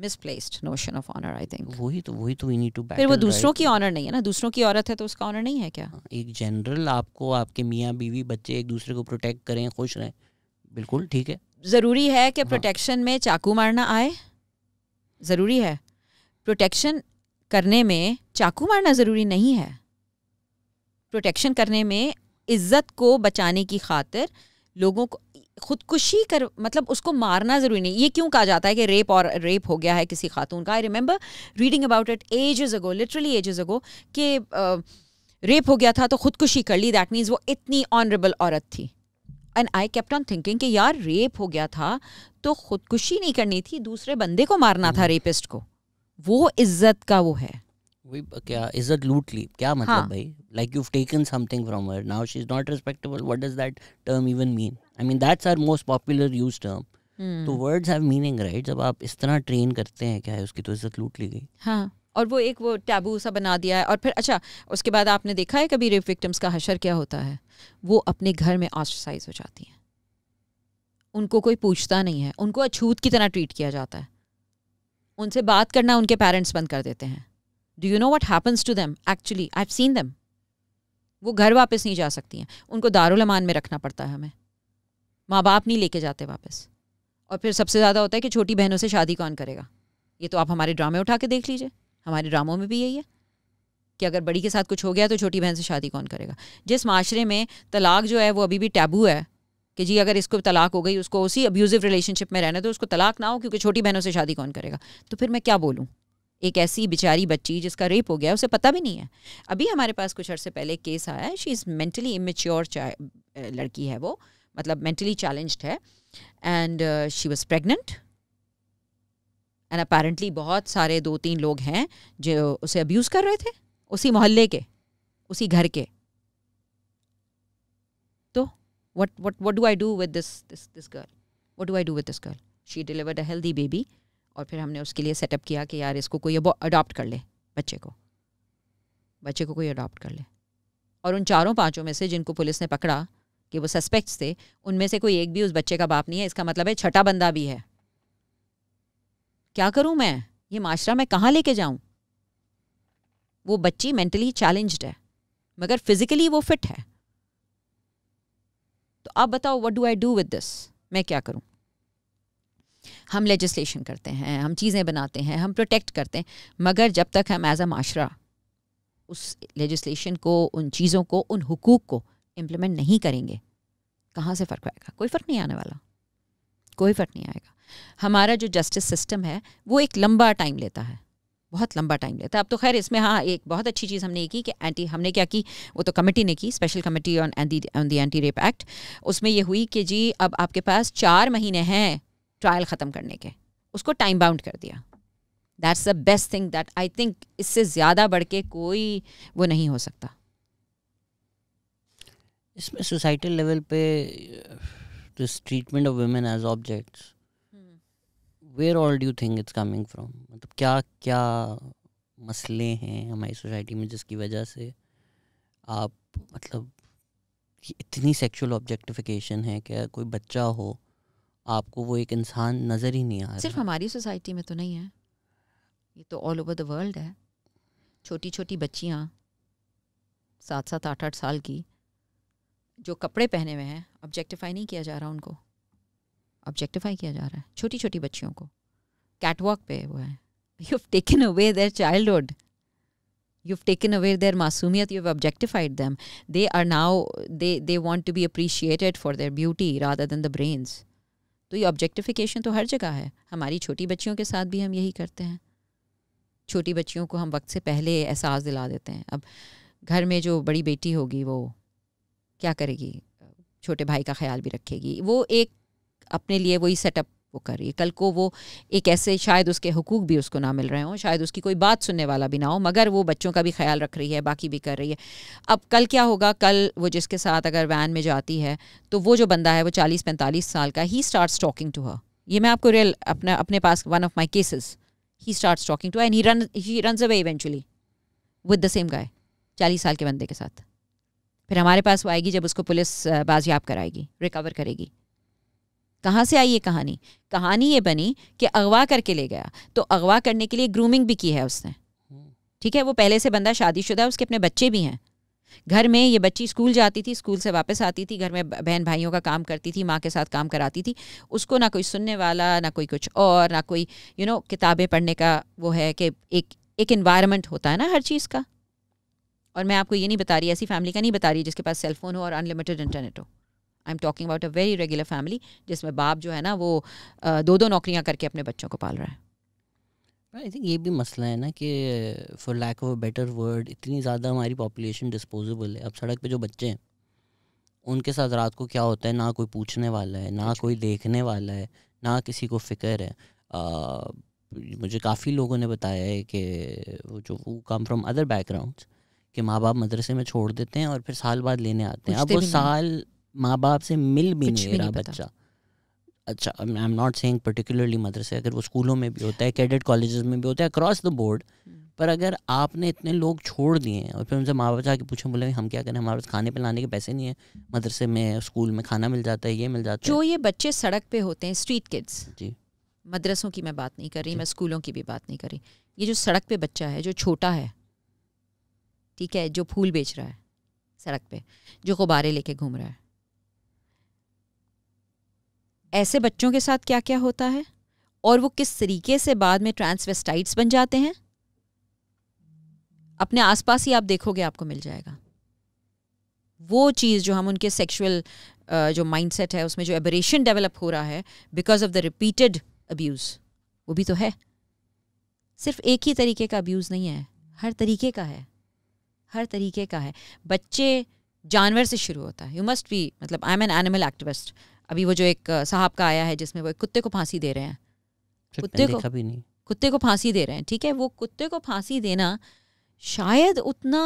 misplaced notion of honor i think वही तो वही तो we need to battle फिर वो दूसरों right? की honor नहीं है ना दूसरों की औरत है तो उसका honor नहीं है क्या एक जनरल आपको आपके मियाँ बीवी बच्चे एक दूसरे को प्रोटेक्ट करें खुश रहें बिल्कुल ठीक है जरूरी है कि प्रोटेक्शन में चाकू मारना आए जरूरी है प्रोटेक्शन करने में चाकू मारना ज़रूरी नहीं है प्रोटेक्शन करने में इज्जत को बचाने की खातिर लोगों को खुदकुशी कर मतलब उसको मारना ज़रूरी नहीं ये क्यों कहा जाता है कि रेप और रेप हो गया है किसी खातून का I remember reading about it ages ago literally ages ago कि रेप हो गया था तो खुदकुशी कर ली दैट मीन्स वो इतनी ऑनरेबल औरत थी and I kept on thinking कि यार रेप हो गया था तो खुदकुशी नहीं करनी थी दूसरे बंदे को मारना था रेपिस्ट हम्म। को वो इज्जत का वो है क्या इज्जत लूट ली क्या मतलब हाँ. भाई like you taken something from her now she is not respectable what does that term even mean I mean that's most popular term तो वर्ड्स हैव मीनिंग राइट जब आप इस तरह ट्रेन करते हैं क्या है उसकी तो इज्जत लूट ली गई हाँ और वो एक वो टैबू सा बना दिया है और फिर अच्छा उसके बाद आपने देखा है कभी रेप विक्टिम्स का हशर क्या होता है वो अपने घर में ऑस्ट्रसाइज हो जाती हैं उनको कोई पूछता नहीं है उनको अछूत की तरह ट्रीट किया जाता है उनसे बात करना उनके पेरेंट्स बंद कर देते हैं do you know what happens to them actually I have seen them वो घर वापस नहीं जा सकती हैं उनको दारुलमान में रखना पड़ता है हमें माँ बाप नहीं लेके जाते वापस और फिर सबसे ज़्यादा होता है कि छोटी बहनों से शादी कौन करेगा ये तो आप हमारे ड्रामे उठा के देख लीजिए हमारे ड्रामों में भी यही है कि अगर बड़ी के साथ कुछ हो गया तो छोटी बहन से शादी कौन करेगा जिस माशरे में तलाक जो है वो अभी भी टैबू है कि जी अगर इसको तलाक हो गई उसको उसी अब्यूज़िव रिलेशनशिप में रहना तो उसको तलाक ना हो क्योंकि छोटी बहनों से शादी कौन करेगा तो फिर मैं क्या बोलूँ एक ऐसी बेचारी बच्ची जिसका रेप हो गया उसे पता भी नहीं है अभी हमारे पास कुछ अर्से पहले केस आया है शी इज़ मेंटली इमेच्योर लड़की है वो मतलब मेंटली चैलेंज्ड है and she was pregnant and apparently बहुत सारे दो तीन लोग हैं जो उसे अब्यूज़ कर रहे थे उसी मोहल्ले के उसी घर के what what what do I do with this this this girl what do I do with this girl she delivered a healthy baby और फिर हमने उसके लिए सेटअप किया कि यार इसको कोई अडॉप्ट कर ले बच्चे को बच्चे को कोई अडॉप्ट कर ले और उन चारों पांचों में से जिनको पुलिस ने पकड़ा कि वो सस्पेक्ट्स थे उनमें से कोई एक भी उस बच्चे का बाप नहीं है इसका मतलब है छठा बंदा भी है क्या करूं मैं ये माशरा मैं कहाँ लेके जाऊं वो बच्ची मेंटली चैलेंज्ड है मगर फिजिकली वो फिट है तो आप बताओ what do I do with this मैं क्या करूँ हम लेजिस्लेशन करते हैं हम चीज़ें बनाते हैं हम प्रोटेक्ट करते हैं मगर जब तक हम एज अ माशरा उस लेजिस्लेशन को उन चीज़ों को उन हकूक़ को इम्प्लीमेंट नहीं करेंगे कहाँ से फ़र्क आएगा कोई फ़र्क नहीं आने वाला कोई फ़र्क नहीं आएगा हमारा जो जस्टिस सिस्टम है वो एक लंबा टाइम लेता है बहुत लंबा टाइम लेता है अब तो खैर इसमें हाँ एक बहुत अच्छी चीज़ हमने ये की कि एंटी हमने क्या की वो तो कमेटी ने की special committee on anti on the anti rape act उसमें ये हुई कि जी अब आपके पास चार महीने हैं ट्रायल ख़त्म करने के उसको टाइम बाउंड कर दिया that's the best thing that I think इससे ज़्यादा बढ़ के कोई वो नहीं हो सकता इसमें सोसाइटी लेवल पे this treatment of women as objects where all do think it's coming from मतलब क्या क्या मसले हैं हमारी सोसाइटी में जिसकी वजह से आप मतलब इतनी सेक्सुअल ऑब्जेक्टिफिकेशन है कि कोई बच्चा हो आपको वो एक इंसान नज़र ही नहीं आ रहा सिर्फ हमारी सोसाइटी में तो नहीं है ये तो ऑल ओवर द वर्ल्ड है छोटी छोटी बच्चियाँ सात सात आठ आठ साल की जो कपड़े पहने हुए हैं ऑब्जेक्टिफाई नहीं किया जा रहा उनको ऑब्जेक्टिफाई किया जा रहा है छोटी छोटी बच्चियों को कैटवॉक पे वो है you have taken away their childhood taken away their मासूमियत you have objectified them they are now they they want to be appreciated for their beauty rather than the brains तो ये ऑब्जेक्टिफिकेशन तो हर जगह है हमारी छोटी बच्चियों के साथ भी हम यही करते हैं छोटी बच्चियों को हम वक्त से पहले एहसास दिला देते हैं अब घर में जो बड़ी बेटी होगी वो क्या करेगी छोटे भाई का ख्याल भी रखेगी वो एक अपने लिए वही सेटअप वो कर रही है कल को वो एक ऐसे शायद उसके हकूक भी उसको ना मिल रहे हों शायद उसकी कोई बात सुनने वाला भी ना हो मगर वो बच्चों का भी ख्याल रख रही है बाकी भी कर रही है अब कल क्या होगा कल वो जिसके साथ अगर वैन में जाती है तो वो जो बंदा है वो चालीस पैंतालीस साल का he start talking to her ये मैं आपको रियल अपना अपने पास one of my cases he start talking to and he run he run away eventually with the same guy चालीस साल के बंदे के साथ फिर हमारे पास वो आएगी जब उसको पुलिस बाजियाब कराएगी रिकवर करेगी कहाँ से आई ये कहानी कहानी ये बनी कि अगवा करके ले गया तो अगवा करने के लिए ग्रूमिंग भी की है उसने ठीक है वो पहले से बंदा शादीशुदा है उसके अपने बच्चे भी हैं घर में ये बच्ची स्कूल जाती थी स्कूल से वापस आती थी घर में बहन भाइयों का काम करती थी माँ के साथ काम कराती थी उसको ना कोई सुनने वाला ना कोई कुछ और ना कोई यू नो किताबें पढ़ने का वो है कि एक एक इन्वायरमेंट होता है ना हर चीज़ का और मैं आपको ये नहीं बता रही ऐसी फैमिली का नहीं बता रही जिसके पास सेलफोन हो और अनलिमिटेड इंटरनेट हो I am talking about a very regular family जिसमें बाप जो है ना वो दो दो नौकरियाँ करके अपने बच्चों को पाल रहा है आई हाँ, थिंक ये भी मसला है ना कि for lack of better word इतनी ज़्यादा हमारी पॉपुलेशन डिस्पोजेबल है अब सड़क पे जो बच्चे हैं उनके साथ रात को क्या होता है ना कोई पूछने वाला है ना कोई देखने वाला है ना किसी को फिक्र है आ, मुझे काफ़ी लोगों ने बताया है कि वो जो वो कम फ्रॉम अदर बैकग्राउंड कि माँ बाप मदरसे में छोड़ देते हैं और फिर साल बाद लेने आते हैं अब वो साल माँ बाप से मिल भी नहीं, नहीं रहा बच्चा अच्छा I am not saying particularly मदरसे अगर वो स्कूलों में भी होता है कैडेट कॉलेजेस में भी होता है अक्रॉस द बोर्ड पर अगर आपने इतने लोग छोड़ दिए हैं और फिर उनसे माँ बाप जाके पूछे बोले हम क्या करें हमारे पास खाने पिलाने के पैसे नहीं है मदरसे में स्कूल में खाना मिल जाता है ये मिल जाता है जो ये बच्चे सड़क पे होते हैं स्ट्रीट किड्स जी मदरसों की मैं बात नहीं कर रही मैं स्कूलों की भी बात नहीं कर रही ये जो सड़क पे बच्चा है जो छोटा है ठीक है जो फूल बेच रहा है सड़क पे जो गुब्बारे लेके घूम रहा है ऐसे बच्चों के साथ क्या क्या होता है और वो किस तरीके से बाद में ट्रांसवेस्टाइट्स बन जाते हैं अपने आसपास ही आप देखोगे आपको मिल जाएगा वो चीज़ जो हम उनके सेक्शुअल जो माइंडसेट है उसमें जो एबरेशन डेवलप हो रहा है because of the repeated abuse वो भी तो है सिर्फ एक ही तरीके का अब्यूज़ नहीं है हर तरीके का है हर तरीके का है बच्चे जानवर से शुरू होता है यू मस्ट बी मतलब I am an animal activist अभी वो जो एक साहब का आया है जिसमें वो एक कुत्ते को फांसी दे रहे हैं अच्छा, कुत्ते को नहीं कुत्ते को फांसी दे रहे हैं ठीक है वो कुत्ते को फांसी देना शायद उतना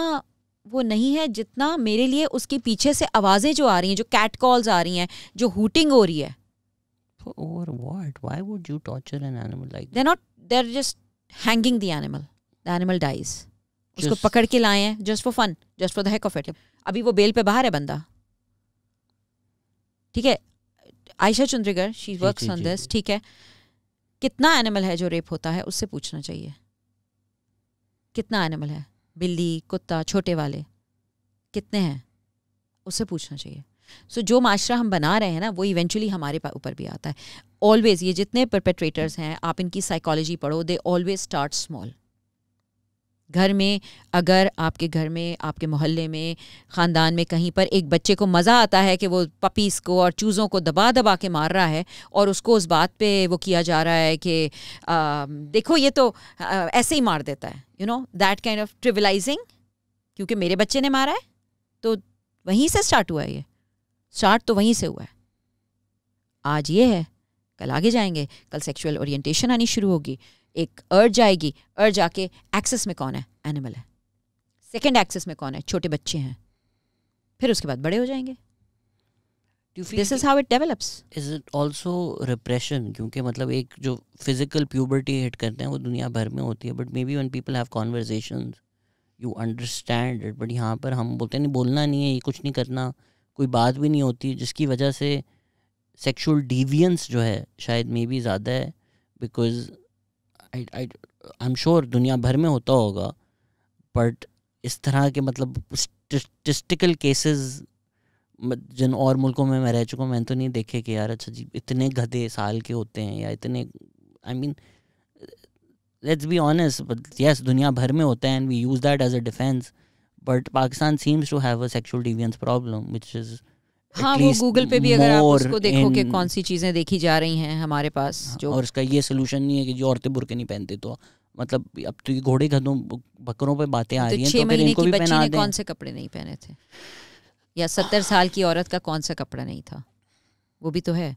वो नहीं है जितना मेरे लिए उसके पीछे से आवाज़ें जो आ रही हैं जो कैट कॉल्स आ रही हैं जो हूटिंग हो रही है उसको पकड़ के लाए हैं just for fun just for the heck of it अभी वो बेल पे बाहर है बंदा ठीक है Ayesha Chundrigar she work on this ठीक है कितना एनिमल है जो रेप होता है उससे पूछना चाहिए कितना एनिमल है बिल्ली कुत्ता छोटे वाले कितने हैं उससे पूछना चाहिए सो so, जो माशरा हम बना रहे हैं ना वो इवेंचुअली हमारे ऊपर भी आता है ऑलवेज ये जितने परपेट्रेटर्स हैं आप इनकी साइकोलॉजी पढ़ो दे ऑलवेज स्टार्ट स्मॉल घर में अगर आपके घर में आपके मोहल्ले में ख़ानदान में कहीं पर एक बच्चे को मज़ा आता है कि वो पपीस को और चूज़ों को दबा दबा के मार रहा है और उसको उस बात पे वो किया जा रहा है कि देखो ये तो आ, ऐसे ही मार देता है you know that kind of trivialising क्योंकि मेरे बच्चे ने मारा है तो वहीं से स्टार्ट हुआ है ये स्टार्ट तो वहीं से हुआ है आज ये है कल आगे जाएंगे कल सेक्शुअल ओरिएंटेशन आनी शुरू होगी एक अर्ज आएगी अर्ज आके एक्सेस में कौन है एनिमल है सेकेंड एक्सेस में कौन है छोटे बच्चे हैं फिर उसके बाद बड़े हो जाएंगे this is how it develops is it also repression क्योंकि मतलब एक जो फिजिकल प्यूबर्टी हिट करते हैं वो दुनिया भर में होती है but maybe one people have conversation you understand it but यहाँ पर हम बोलते हैं नहीं बोलना नहीं है ये कुछ नहीं करना कोई बात भी नहीं होती जिसकी वजह से सेक्शुअल डिवियंस जो है शायद मे बी ज़्यादा है बिकॉज आई एम श्योर दुनिया भर में होता होगा बट इस तरह के मतलब स्टिस्टिकल केसेस जिन और मुल्कों में मैं रह चुका हूँ मैंने तो नहीं देखे कि यार अच्छा जी इतने गधे साल के होते हैं या इतने I mean let's be honest yes दुनिया भर में होता है and we use that as a defence but Pakistan seems to have a sexual deviance problem which is हाँ वो गूगल पे भी अगर आप उसको देखो कि कौन सी चीजें देखी जा रही हैं हमारे पास हाँ, जो और इसका ये सोल्यूशन नहीं है कि जो औरतें बुरके नहीं पहनती तो मतलब अब तो ये घोड़े घरों बकरों पे बातें आ तो रही हैं तो महीने की बच्ची ने कौन से कपड़े नहीं पहने थे या सत्तर साल की औरत का कौन सा कपड़ा नहीं था वो भी तो है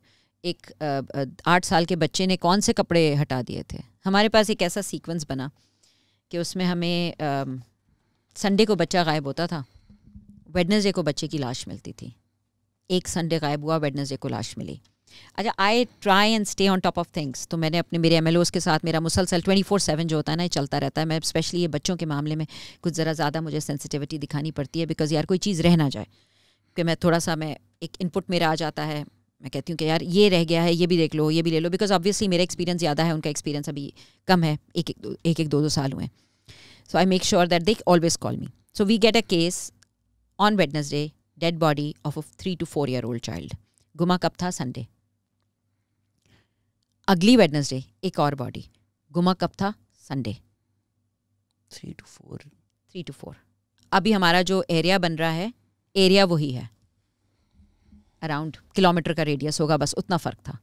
एक आठ साल के बच्चे ने कौन से कपड़े हटा दिए थे हमारे पास एक ऐसा सीक्वेंस बना कि उसमें हमें संडे को बच्चा गायब होता था वेडनेसडे को बच्चे की लाश मिलती थी एक संडे गायब हुआ वेडनेसडे को लाश मिली अच्छा I try and stay on top of things तो मैंने अपने मेरे एम के साथ मेरा मुसलसल ट्वेंटी फोर सेवन जो होता है ना चलता रहता है मैं स्पेशली ये बच्चों के मामले में कुछ ज़रा ज़्यादा मुझे सेंसिटिविटी दिखानी पड़ती है बिकॉज यार कोई चीज़ रह ना जाए कि मैं थोड़ा सा मैं एक इनपुट मेरा आ जाता है मैं कहती हूँ कि यार ये रह गया है ये भी देख लो ये भी ले लो बिकॉज ऑब्वियसली मेरा एक्सपीरियंस ज़्यादा है उनका एक्सपीरियंस अभी कम है एक एक दो एक, एक दो दो साल हुए so I make sure that they always call me so we get a case on Wednesday dead body of a three two four year old child गुमा कब था संडे अगली वेडनेसडे एक और बॉडी गुमा कब था Sunday three two four three two four अभी हमारा जो एरिया बन रहा है एरिया वही है अराउंड किलोमीटर का रेडियस होगा बस उतना फ़र्क था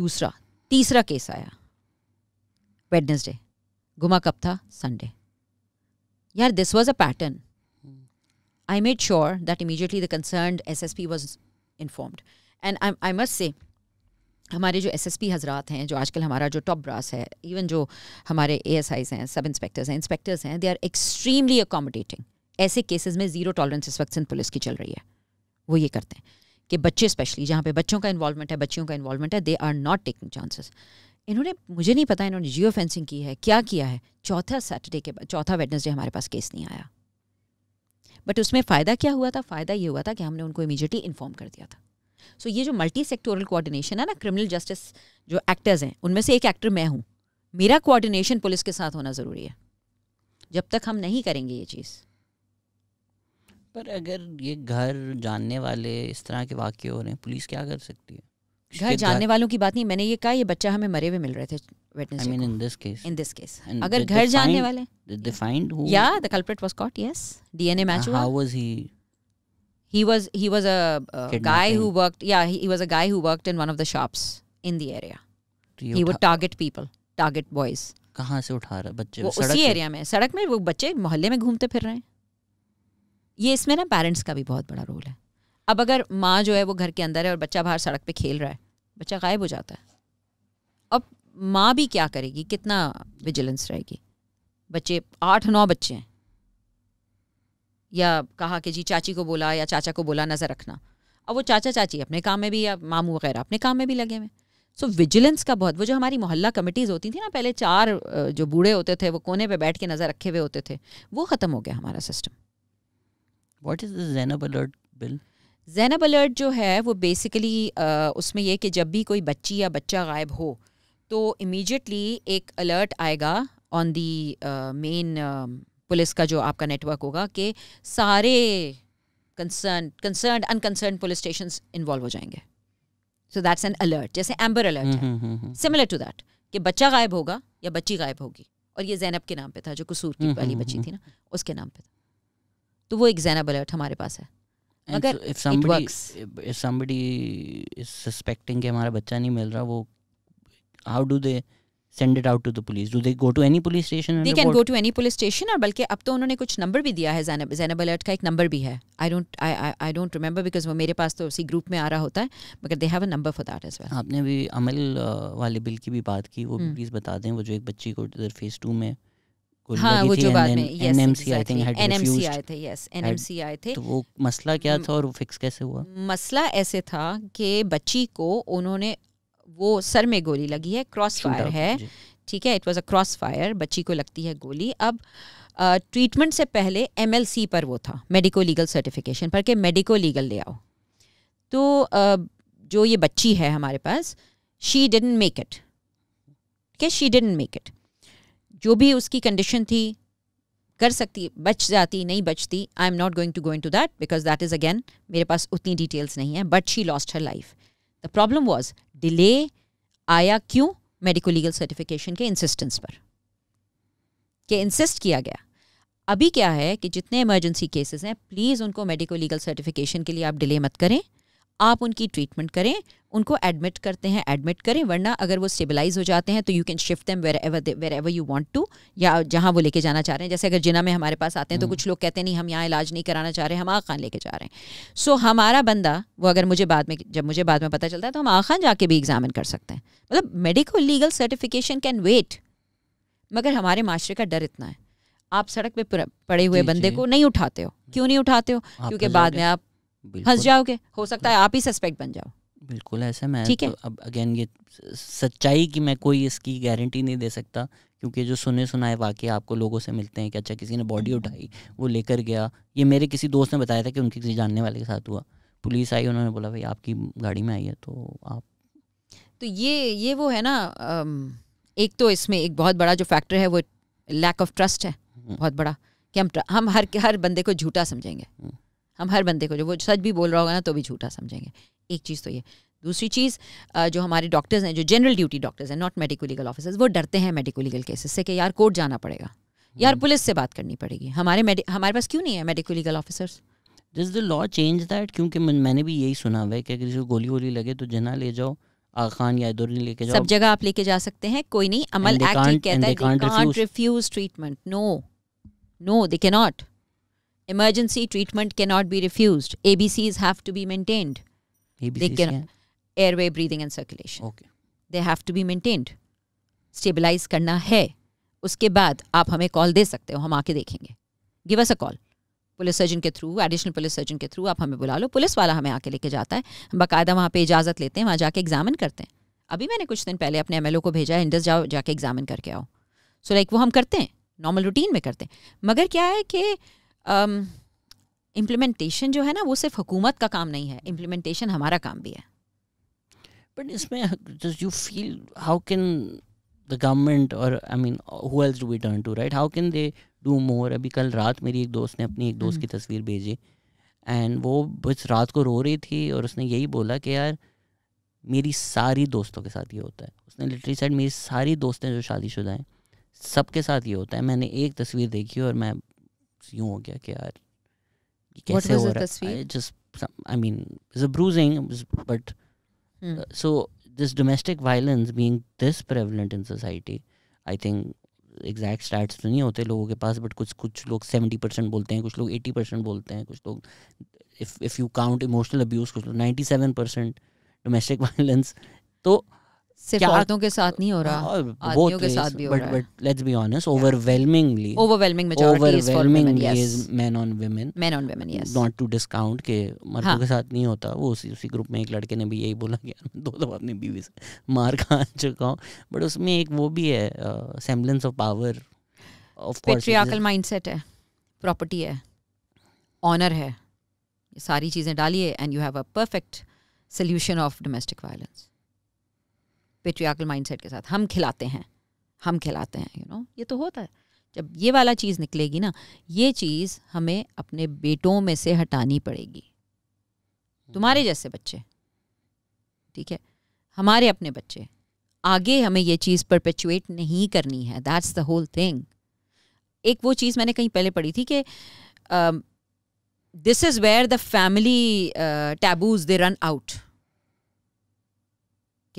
दूसरा तीसरा केस आया वेडनेसडे गुमा कब था संडे यार this was a pattern I made sure that immediately the concerned SSP was informed. And I, I must say, हमारे जो एस एस पी हजरात हैं जो आजकल हमारा जो टॉप ब्रास है इवन जो हमारे ए एस आईज हैं सब इंस्पेक्टर्स हैं इंस्पेक्टर्स हैं दे आर एक्सट्रीमली अकोमोडेटिंग ऐसे केसेस में ज़ीरो टॉलरेंस इस वक्त सिंध पुलिस की चल रही है वो ये करते हैं कि बच्चे स्पेशली जहाँ पे बच्चों का इन्वॉलमेंट है बच्चियों का इन्वॉलमेंट है they are not taking chances इन्होंने मुझे नहीं पता इन्होंने जियो फेंसिंग की है क्या किया है चौथा सैटरडे के बाद चौथा वेडनेसडे हमारे पास केस नहीं आया बट उसमें फ़ायदा क्या हुआ था फ़ायदा ये हुआ था कि हमने उनको इमीजिएटली इन्फॉर्म कर दिया था सो so, ये जो मल्टी सेक्टोरल कोऑर्डिनेशन है ना क्रिमिनल जस्टिस जो एक्टर्स हैं उनमें से एक एक्टर मैं हूँ मेरा कोऑर्डिनेशन पुलिस के साथ होना ज़रूरी है जब तक हम नहीं करेंगे ये चीज़ पर अगर ये घर जानने वाले इस तरह के वाक्य हो रहे हैं पुलिस क्या कर सकती है घर जाने वालों की बात नहीं मैंने ये कहा ये बच्चा हमें मरे हुए मिल रहे थे I mean, in this case. In this case. And अगर घर जाने वाले they find who? Yeah, the culprit was caught. Yes, DNA match uh, How was he? He was he was a uh, guy who worked. Yeah, he, he was a guy who worked in one of the shops in the area. He would target people, target boys. कहाँ से उठा रहा बच्चे वो उसी area में सड़क में वो बच्चे मोहल्ले में घूमते फिर रहे हैं ये इसमें ना पेरेंट्स का भी बहुत बड़ा रोल है अब अगर माँ जो है वो घर के अंदर है और बच्चा बाहर सड़क पे खेल रहा है बच्चा गायब हो जाता है अब माँ भी क्या करेगी कितना विजिलेंस रहेगी बच्चे आठ नौ बच्चे हैं या कहा कि जी चाची को बोला या चाचा को बोला नज़र रखना अब वो चाचा चाची अपने काम में भी या मामू वगैरह अपने काम में भी लगे हुए सो so, विजिलेंस का बहुत वो जो हमारी मोहल्ला कमिटीज़ होती थी ना पहले चार जो बूढ़े होते थे वो कोने पे बैठ के नज़र रखे हुए होते थे वो ख़त्म हो गया हमारा system what is the alert bill Zainab alert जो है वो बेसिकली उसमें यह कि जब भी कोई बच्ची या बच्चा गायब हो तो इमीडिएटली एक अलर्ट आएगा ऑन दी मेन पुलिस का जो आपका नेटवर्क होगा कि सारे concern concern unconcern police station involve हो जाएंगे सो दैट्स एन अलर्ट जैसे amber alert similar to that कि बच्चा गायब होगा या बच्ची गायब होगी और ये जैनब के नाम पे था जो कसूर की हम्म, वाली हम्म, बच्ची हम्म, थी ना उसके नाम पे था तो वो एक जैनब अलर्ट हमारे पास है And मगर so if somebody, if somebody is suspecting कि हमारा बच्चा नहीं मिल रहा वो how do they send it out to the police? Do they go to any police station? And they report? can go to any police station और बल्कि अब तो उन्होंने कुछ नंबर भी दिया है जैनब जैनब अलर्ट का एक नंबर भी है I don't I I don't remember because वो मेरे पास तो उसी ग्रुप में आ रहा होता है मगर they have a number for that as well आपने भी अमल वाले बिल की भी बात की वो भी प्लीज़ हम्म। बता दें वो जो एक बच्ची को फेज़ टू में हाँ वो जो मसला ऐसे था कि बच्ची को उन्होंने वो सर में गोली लगी है क्रॉस फायर है ठीक है it was a cross fire बच्ची को लगती है गोली अब ट्रीटमेंट से पहले सी पर वो था मेडिको लीगल सर्टिफिकेशन पर के मेडिको लीगल ले आओ तो जो ये बच्ची है हमारे पास शी डिडेंट मेक इट ठीक है शी डिडेंट मेक इट जो भी उसकी कंडीशन थी कर सकती बच जाती नहीं बचती I am not going to go into that because that is again मेरे पास उतनी डिटेल्स नहीं है but she lost her life the problem was delay आया क्यों मेडिको लीगल सर्टिफिकेशन के इंसिस्टेंस पर के इंसिस्ट किया गया अभी क्या है कि जितने इमरजेंसी केसेस हैं प्लीज़ उनको मेडिको लीगल सर्टिफिकेशन के लिए आप डिले मत करें आप उनकी ट्रीटमेंट करें उनको एडमिट करते हैं एडमिट करें वरना अगर वो स्टेबलाइज हो जाते हैं तो you can shift them wherever wherever you want to या जहाँ वो लेके जाना चाह रहे हैं जैसे अगर जिना में हमारे पास आते हैं तो हम्म। कुछ लोग कहते हैं नहीं हम यहाँ इलाज नहीं कराना चाह रहे हम आ खान लेके जा रहे हैं सो so, हमारा बंदा वो अगर मुझे बाद में जब मुझे बाद में पता चलता है तो हम आ खान जाके भी एग्जामिन कर सकते हैं मतलब medical legal certification can wait मगर हमारे माशरे का डर इतना है आप सड़क पर पड़े हुए बंदे को नहीं उठाते हो क्यों नहीं उठाते हो क्योंकि तो बाद में आप फंस जाओगे हो सकता है आप ही सस्पेक्ट बन जाओ बिल्कुल ऐसे मैं ठीक है तो अब अगेन ये सच्चाई की मैं कोई इसकी गारंटी नहीं दे सकता क्योंकि जो सुने सुनाए वाक्य आपको लोगों से मिलते हैं कि अच्छा किसी ने बॉडी हम्म। उठाई वो लेकर गया ये मेरे किसी दोस्त ने बताया था कि उनके किसी जानने वाले के साथ हुआ पुलिस आई उन्होंने बोला भाई आपकी गाड़ी में आई है तो आप तो ये ये वो है ना एक तो इसमें एक बहुत बड़ा जो फैक्टर है वो लैक ऑफ ट्रस्ट है हम्म। बहुत बड़ा कि हम हम हर हर बंदे को झूठा समझेंगे हम्म। हम हर बंदे को जो वो सच भी बोल रहा होगा ना तो भी झूठा समझेंगे एक चीज़ तो ये दूसरी चीज़ जो हमारे डॉक्टर्स हैं जो जनरल ड्यूटी डॉक्टर्स हैं नॉट मेडिको लीगल ऑफिसर्स वो डरते हैं मेडिको लीगल केसेस से कि यार कोर्ट जाना पड़ेगा यार हम्म। पुलिस से बात करनी पड़ेगी हमारे हमारे पास क्यों नहीं है medico legal officers this the law change that क्योंकि मैंने भी यही सुना हुआ है कि अगर किसी को गोली वोली लगे तो जना ले जाओ खान या इधर लेके जाओ सब जगह आप लेके जा सकते हैं कोई नहीं अमल एक्ट कहता है they can't refuse treatment no no they can not emergency treatment cannot be refused abcs have to be maintained ABCs they can yeah. airway breathing and circulation okay they have to be maintained stabilize karna hai uske baad aap hame call de sakte ho hum aake dekhenge give us a call police surgeon के through additional police surgeon के through आप हमें बुला लो police वाला हमें आके लेके जाता है हम बाकायदा वहाँ पे इजाज़त लेते हैं वहाँ जाके एग्जामिन करते हैं अभी मैंने कुछ दिन पहले अपने एमएलओ को भेजा है इंडस जाओ जाके एग्जामिन करके आओ सो so लाइक like, वो हम करते हैं नॉर्मल रूटीन में करते हैं मगर क्या है कि इम्प्लीमेंटेशन um, जो है ना वो सिर्फ हुकूमत का काम नहीं है इम्प्लीमेंटेशन हमारा काम भी है बट इसमें does you feel how can the government और I mean who else do we turn to right how can they do more अभी कल रात मेरी एक दोस्त ने अपनी एक दोस्त हम्म। की तस्वीर भेजी एंड वो बस रात को रो रही थी और उसने यही बोला कि यार मेरी सारी दोस्तों के साथ ये होता है उसने लिटरी साइड मेरी सारी दोस्तें जो शादीशुदा हैं सबके साथ ये होता है मैंने एक तस्वीर देखी और मैं यूँ हो गया कि यार कैसे हो रहा है just I mean is a bruising but so this domestic violence being this prevalent in society I think exact stats तो नहीं होते लोगों के पास बट कुछ कुछ लोग सेवेंटी परसेंट बोलते हैं कुछ लोग एटी परसेंट बोलते हैं कुछ लोग if if you count emotional abuse कुछ लोग ninety seven percent domestic violence तो सिर्फ औरतों के साथ नहीं हो रहा हाँ, आदमियों के तो साथ भी हो रहा है but let's be honest overwhelmingly overwhelming majority is for men on women men on women yes not to discount के मर्दों हाँ। के साथ नहीं होता वो उसी उसी ग्रुप में एक लड़के ने भी यही बोला कि दो अपनी बीवी से मार खा चुका बट उसमें एक वो भी है ऑफ पावर ऑफ माइंडसेट है प्रॉपर्टी है ऑनर है सारी चीज़ें डालिए and you have a perfect solution of domestic violence patriarchal mindset के साथ हम खिलाते हैं हम खिलाते हैं यू you नो know? ये तो होता है जब ये वाला चीज़ निकलेगी ना ये चीज़ हमें अपने बेटों में से हटानी पड़ेगी हम्म। तुम्हारे जैसे बच्चे ठीक है हमारे अपने बच्चे आगे हमें ये चीज़ परपेचुएट नहीं करनी है दैट्स द होल थिंग एक वो चीज़ मैंने कहीं पहले पढ़ी थी कि this is where the family taboos they run out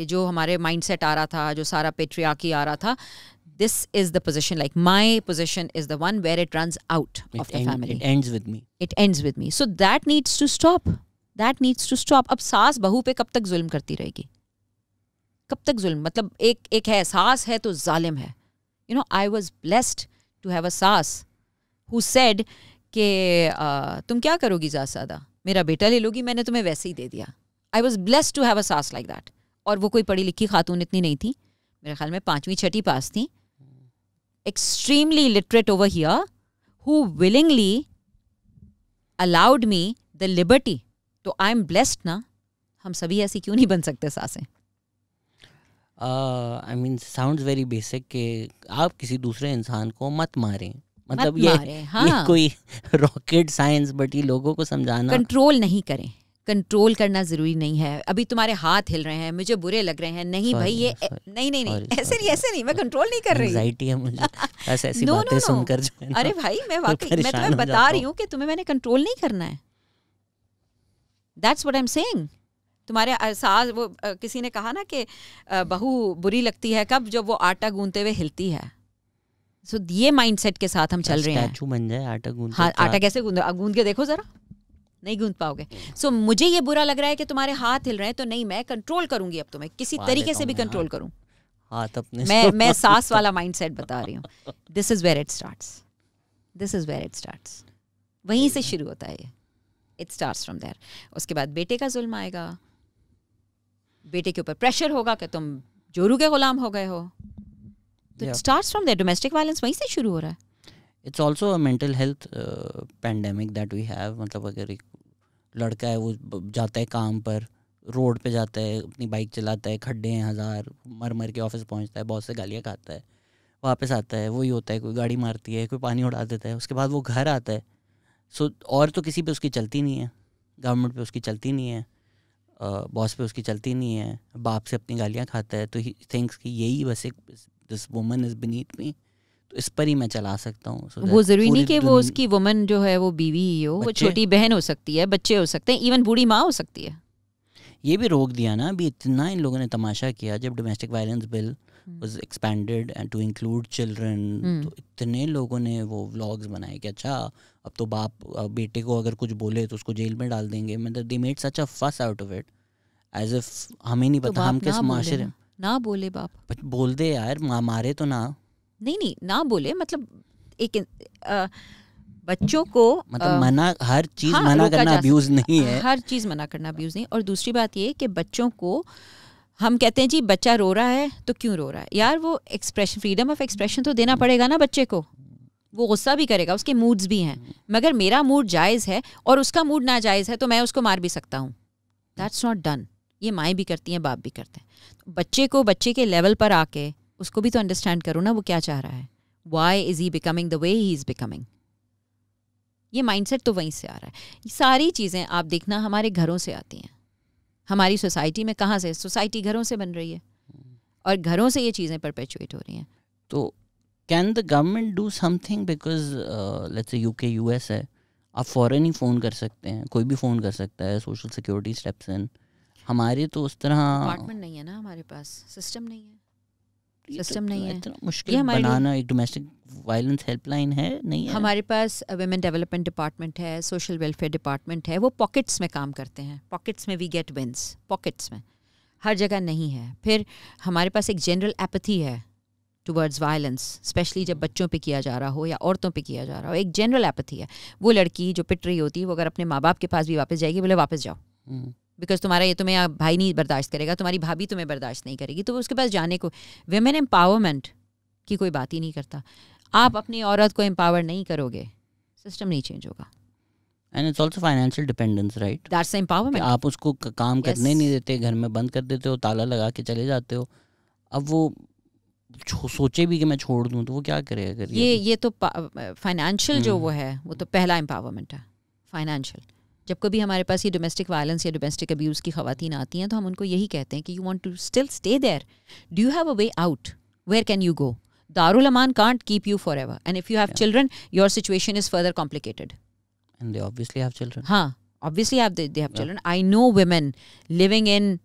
कि जो हमारे माइंडसेट आ रहा था जो सारा पेट्रियाकी आ रहा था this is the position like my position is the one where it run out of family it ends with me so that needs to stop that needs to stop अब सास बहू पे कब तक जुल्म करती रहेगी कब तक जुल्म मतलब एक एक है सास है तो जालिम है you know I was blessed to have a सास हु सेड के तुम क्या करोगी ज्यादा मेरा बेटा ले लोगी मैंने तुम्हें वैसे ही दे दिया I was blessed to have a सास लाइक दैट और वो कोई पढ़ी लिखी खातून इतनी नहीं थी मेरे ख्याल में पाँचवीं छठी पास थी extremely literate over here who willingly allowed me the liberty तो आई एम ब्लेस्ड ना हम सभी ऐसी क्यों नहीं बन सकते सासें I mean sound very basic कि आप किसी दूसरे इंसान को मत मारें मतलब मत ये, मारे, हाँ. ये कोई रॉकेट साइंस बट ये लोगों को समझाना कंट्रोल नहीं करें कंट्रोल करना ज़रूरी नहीं है अभी तुम्हारे हाथ हिल रहे हैं मुझे बुरे लग रहे हैं नहीं भाई ये sorry, नहीं नहीं नहीं ऐसे नहीं ऐसे नहीं मैं कंट्रोल नहीं कर रही है मुझे ऐसी no, बातें no, no. सुनकर अरे भाई मैं वाकई मैं तुम्हें बता रही हूँ कि तुम्हें मैंने कंट्रोल नहीं करना है that's what I am saying तुम्हारे सास वो किसी ने कहा ना कि बहू बुरी लगती है कब जब वो आटा गूंदते हुए हिलती है सो ये माइंडसेट के साथ हम चल रहे हैं बन जाए आटा गूंद हाँ आटा कैसे गूंद गूंद के देखो जरा नहीं गूंद पाओगे सो हम्म। so, मुझे ये बुरा लग रहा है कि तुम्हारे हाथ हिल रहे हैं तो नहीं मैं कंट्रोल करूंगी अब तुम्हें किसी तरीके से भी कंट्रोल करूँ हाथ अपने मैं मैं सास वाला माइंडसेट बता रही हूँ this is where it start this is where it start वहीं से शुरू होता है ये इट स्टार्ट फ्रॉम देयर उसके बाद बेटे का जुल्म आएगा बेटे के ऊपर प्रेशर होगा कि तुम जोरू के गुलाम हो गए हो तो it start from there domestic violence वहीं से शुरू हो रहा है it's also mental health pandemic that we have मतलब अगर एक लड़का है वो जाता है काम पर रोड पे जाता है अपनी बाइक चलाता है खड्डे हैं हज़ार मर मर के ऑफिस पहुंचता है बहुत से गालियाँ खाता है वापस आता है वही होता है कोई गाड़ी मारती है कोई पानी उड़ा देता है उसके बाद वो घर आता है सो और तो किसी पे उसकी चलती नहीं है गवर्नमेंट पे उसकी चलती नहीं है बॉस पे उसकी चलती नहीं है बाप से अपनी गालियाँ खाता है तो ही थिंक्स कि यही बस एक this woman is beneath me इस पर ही मैं चला सकता हूँ so वो जरूरी नहीं कि वो उसकी वुमन जो है वो बीवी ही हो वो छोटी बहन हो सकती है बच्चे हो सकते हैं इवन बूढ़ी माँ हो सकती है ये भी रोक दिया ना अभी इतना इन लोगों ने तमाशा किया जब domestic violence bill was expanded and to include children तो इतने लोगों ने वो व्लॉग्स बनाए कि अच्छा अब तो बाप बेटे को अगर कुछ बोले तो उसको जेल में डाल देंगे मतलब they made such a fuss out of it as if हमें नहीं तो पता तो हम किस माशरे ना बोले बाप बोल दे यार मारे तो ना नहीं नहीं ना बोले मतलब एक आ, बच्चों को मतलब आ, मना हर चीज हाँ, मना करना अब्यूज नहीं है हर चीज मना करना अब्यूज नहीं और दूसरी बात ये कि बच्चों को हम कहते हैं जी बच्चा रो रहा है तो क्यों रो रहा है यार वो एक्सप्रेशन फ्रीडम ऑफ एक्सप्रेशन तो देना पड़ेगा ना बच्चे को वो गुस्सा भी करेगा उसके मूड्स भी हैं मगर मेरा मूड जायज़ है और उसका मूड नाजायज़ है तो मैं उसको मार भी सकता हूँ दैट्स नॉट डन ये माएँ भी करती हैं बाप भी करते हैं तो बच्चे को बच्चे के लेवल पर आके उसको भी तो अंडरस्टैंड करो ना वो क्या चाह रहा है why is he becoming the way he is becoming ये माइंडसेट तो वहीं से आ रहा है ये सारी चीज़ें आप देखना हमारे घरों से आती हैं हमारी सोसाइटी में कहाँ से सोसाइटी घरों से बन रही है और घरों से ये चीज़ें परपेचुएट हो रही हैं तो can the government do something because let's UK US है आप फॉरन ही फ़ोन कर सकते हैं कोई भी फ़ोन कर सकता है सोशल सिक्योरिटी स्टेप्स इन हमारे तो उस तरह डिपार्टमेंट नहीं है ना हमारे पास सिस्टम नहीं है सिस्टम तो नहीं है इतना मुश्किल बनाना एक डोमेस्टिक वायलेंस हेल्पलाइन है नहीं है हमारे पास वेमेन डेवलपमेंट डिपार्टमेंट है सोशल वेलफेयर डिपार्टमेंट है वो पॉकेट्स में काम करते हैं पॉकेट्स में वी गेट विंस पॉकेट्स में हर जगह नहीं है फिर हमारे पास एक जनरल एपथी है टुवर्ड्स वायलेंस स्पेशली जब बच्चों पे किया जा रहा हो या औरतों पे किया जा रहा हो एक जनरल एपथी है वो लड़की जो पिट रही होती है वो अगर अपने माँ बाप के पास भी वापस जाएगी बोले वापस जाओ हम्म। बिकॉज तुम्हारा ये तुम्हें भाई नहीं बर्दाश्त करेगा तुम्हारी भाभी तुम्हें बर्दाश्त नहीं करेगी तो उसके पास जाने को वेमेन एम्पावरमेंट की कोई बात ही नहीं करता आप अपनी औरत को एम्पावर नहीं करोगे सिस्टम नहीं चेंज होगा and it's also financial dependence right that's empowerment आप उसको काम yes. करने नहीं देते घर में बंद कर देते हो ताला लगा के चले जाते हो अब वो सोचे भी कि मैं छोड़ दूं तो वो क्या करेगा ये ये तो फाइनेंशियल जो हम्म। वो है वो तो पहला एम्पावरमेंट है फाइनेंशियल जब कभी हमारे पास ये डोमेस्टिक वायलेंस या डोमेस्टिक अब्यूज़ की खातन आती हैं तो हम उनको यही कहते हैं कि you want to still stay there do you have a way out where can you go दारुल अमान can't keep you forever and if you have children your situation is further complicated and obviously have children हाँ obviously have they have children I know women living in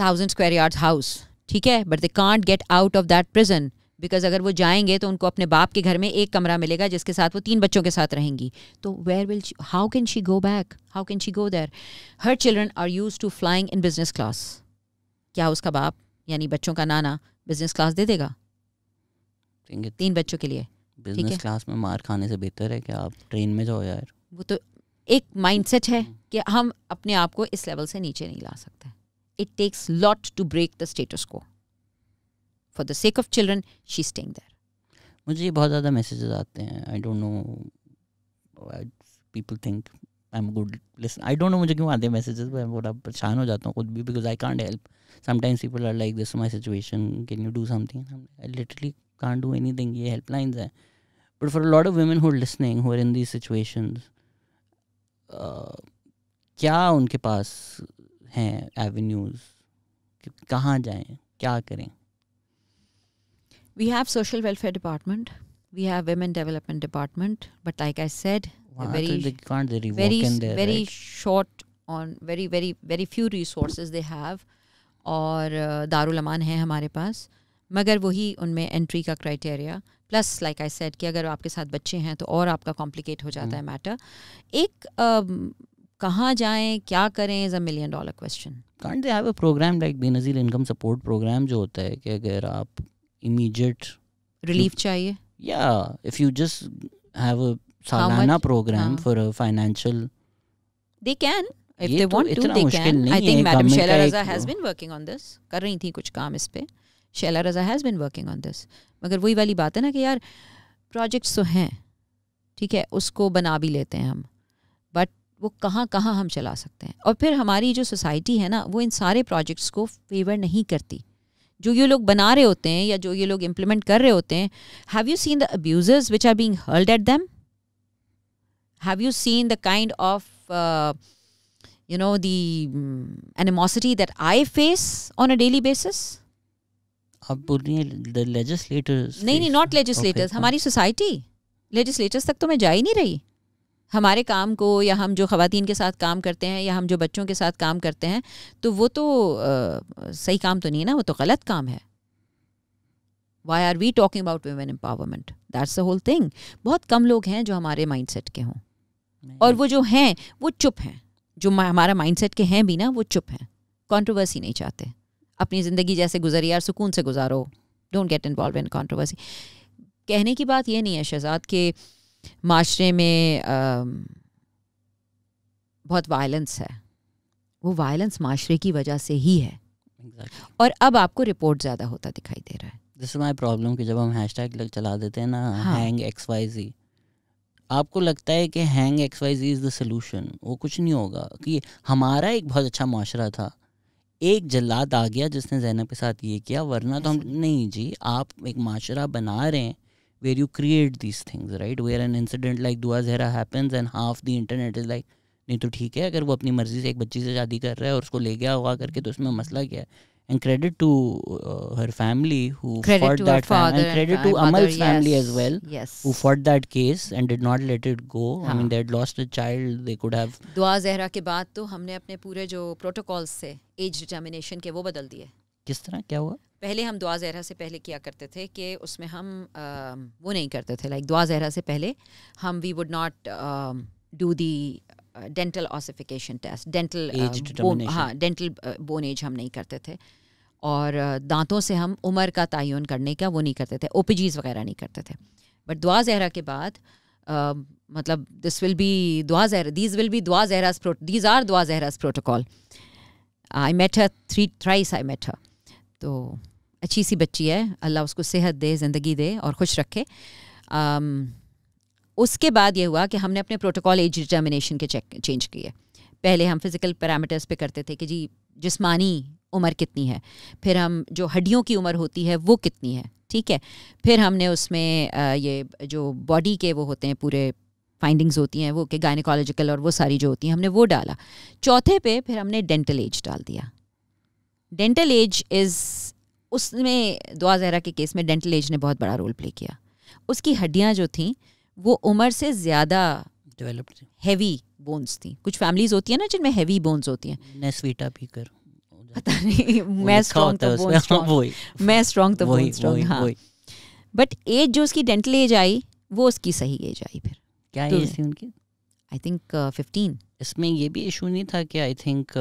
thousand square yard house ठीक है but they can't get out of that prison because अगर वो जाएंगे तो उनको अपने बाप के घर में एक कमरा मिलेगा जिसके साथ वो तीन बच्चों के साथ रहेंगी तो where will how can she go back how can she go there her children are use to flying in business class क्या उसका बाप यानी बच्चों का नाना बिजनेस क्लास दे देगा तीन बच्चों के लिए बिजनेस क्लास में मार खाने से बेहतर है कि आप ट्रेन में जाओ यार वो तो एक माइंडसेट है कि हम अपने आप को इस लेवल से नीचे नहीं ला सकते it takes lot to break the status quo for the sake of children she staying there मुझे बहुत ज़्यादा मैसेजेस आते हैं I don't know people think I am good listen I don't know मुझे क्यों आते हैं मैसेजेस मैं बड़ा परेशान हो जाता हूँ खुद भी because I can't help sometimes people are like this my situation can you do something I literally can't do any thing ये हेल्पलाइंस हैं but for lot of women who listening who are in these situations क्या उनके पास हैं avenues कहाँ जाएं क्या करें We have social welfare department. We have women development department. But like I said, wow, very they can't really very there, very right? short on very very very few resources they have. और दारुल अमान है हमारे पास मगर वही उनमें entry का criteria plus like I said कि अगर आपके साथ बच्चे हैं तो और आपका कॉम्प्लिकेट हो जाता है मैटर एक कहाँ जाएं क्या करें is a million dollar question can't they have a programme like Benazir income support programme जो होता है कि अगर आप इमीडिएट रिलीफ चाहिए या if you just have a सालाना programme for a financial they can if they want to they can I think madam Shaila Raza has been working on this कर रही थी कुछ काम इस पे Shaila Raza has been working on this मगर वही वाली बात है ना कि यार प्रोजेक्ट्स तो हैं ठीक है उसको बना भी लेते हैं हम बट वो कहाँ कहाँ हम चला सकते हैं और फिर हमारी जो सोसाइटी है ना वो इन सारे प्रोजेक्ट्स को फेवर नहीं करती जो ये लोग बना रहे होते हैं या जो ये लोग इम्प्लीमेंट कर रहे होते हैं have you seen the abusers which are being hurled at them have you seen the kind of you know the animosity that I face on a daily basis आप बोल रही हैं लेजिस्लेटर्स नहीं नहीं नॉट लेजिस्लेटर्स हमारी society legislators तक तो मैं जा ही नहीं रही हमारे काम को या हम जो ख़वान के साथ काम करते हैं या हम जो बच्चों के साथ काम करते हैं तो वो तो आ, सही काम तो नहीं है ना वो तो गलत काम है why are we talking about women empowerment that's the whole thing बहुत कम लोग हैं जो हमारे माइंड सेट के हों और वो जो हैं वो चुप हैं जो हमारा माइंड सेट के हैं भी ना वो चुप हैं कॉन्ट्रोवर्सी नहीं चाहते अपनी ज़िंदगी जैसे गुजरी यार सुकून से गुजारो don't get involve in controversy कहने की बात ये नहीं है शहजाद के माशरे में बहुत वायलेंस है वो वायलेंस माशरे की वजह से ही है exactly. और अब आपको रिपोर्ट ज़्यादा होता दिखाई दे रहा है दिस माई प्रॉब्लम कि जब हम हैश टैग चला देते हैं ना हैंग एक्स वाई जी आपको लगता है कि hang X Y Z is the solution वो कुछ नहीं होगा कि हमारा एक बहुत अच्छा माशरा था एक जल्लाद आ गया जिसने जैनब के साथ ये किया वरना तो हम नहीं जी आप एक माशरा बना रहे हैं where you create these things right where an incident like dua zehra happens and half the internet is like नहीं तो ठीक है अगर वो अपनी मर्जी से एक बच्ची से शादी कर रहा है और उसको ले गया हुआ करके तो उसमें मसला क्या है and credit to uh, her family who credit fought that father and credit and to Amal's yes. family as well yes who fought that case and did not let it go हाँ. I mean they had lost a child they could have दुआ जहरा के बाद तो हमने अपने पूरे जो protocols से एज डिटर्मिनेशन के वो बदल दिए किस तरह क्या हुआ पहले हम दुआ जहरा से पहले किया करते थे कि उसमें हम आ, वो नहीं करते थे लाइक दुआ जहरा से पहले हम we would not do the dental ossification test dental हाँ डेंटल बोन एज हम नहीं करते थे और दांतों से हम उम्र का तयन करने का वो नहीं करते थे ओ वगैरह नहीं करते थे बट दुआ जहरा के बाद Uh, मतलब दिस विल बी दुआ जहरा दीज विल बी दुआ जहराज these are Dua Zahra's protocol I met her three thrice I met her तो अच्छी सी बच्ची है अल्लाह उसको सेहत दे ज़िंदगी दे और खुश रखे um, उसके बाद ये हुआ कि हमने अपने प्रोटोकॉल एज डिटर्मिनेशन के चेक चेंज किए पहले हम फिज़िकल पैरामीटर्स पे करते थे कि जी जिस्मानी उम्र कितनी है फिर हम जो हड्डियों की उम्र होती है वो कितनी है ठीक है फिर हमने उसमें ये जो बॉडी के वो होते हैं पूरे फाइंडिंग्स होती हैं वो कि गायनिकोलॉजिकल और वो सारी जो होती हैं हमने वो डाला चौथे पे फिर हमने डेंटल एज डाल दिया डेंटल एज इज़ उसमें दुआ जहरा के केस में डेंटल एज ने बहुत बड़ा रोल प्ले किया उसकी हड्डियाँ जो थीं वो उम्र से ज़्यादा डेवलप हैवी बोन्स थी कुछ फैमिलीज होती हैं ना जिनमें हैवी बोन्स होती हैं नेस्वीटा भी कर पता नहीं मैं स्ट्रॉन्ग तो बोन हाँ, मैं स्ट्रॉन्ग तो बोन स्ट्रॉन्ग हाँ बट एज जो उसकी डेंटल एज आई वो उसकी सही एज आई फिर क्या एज तो थी उनकी आई थिंक फिफ्टीन इसमें ये भी इशू नहीं था कि I think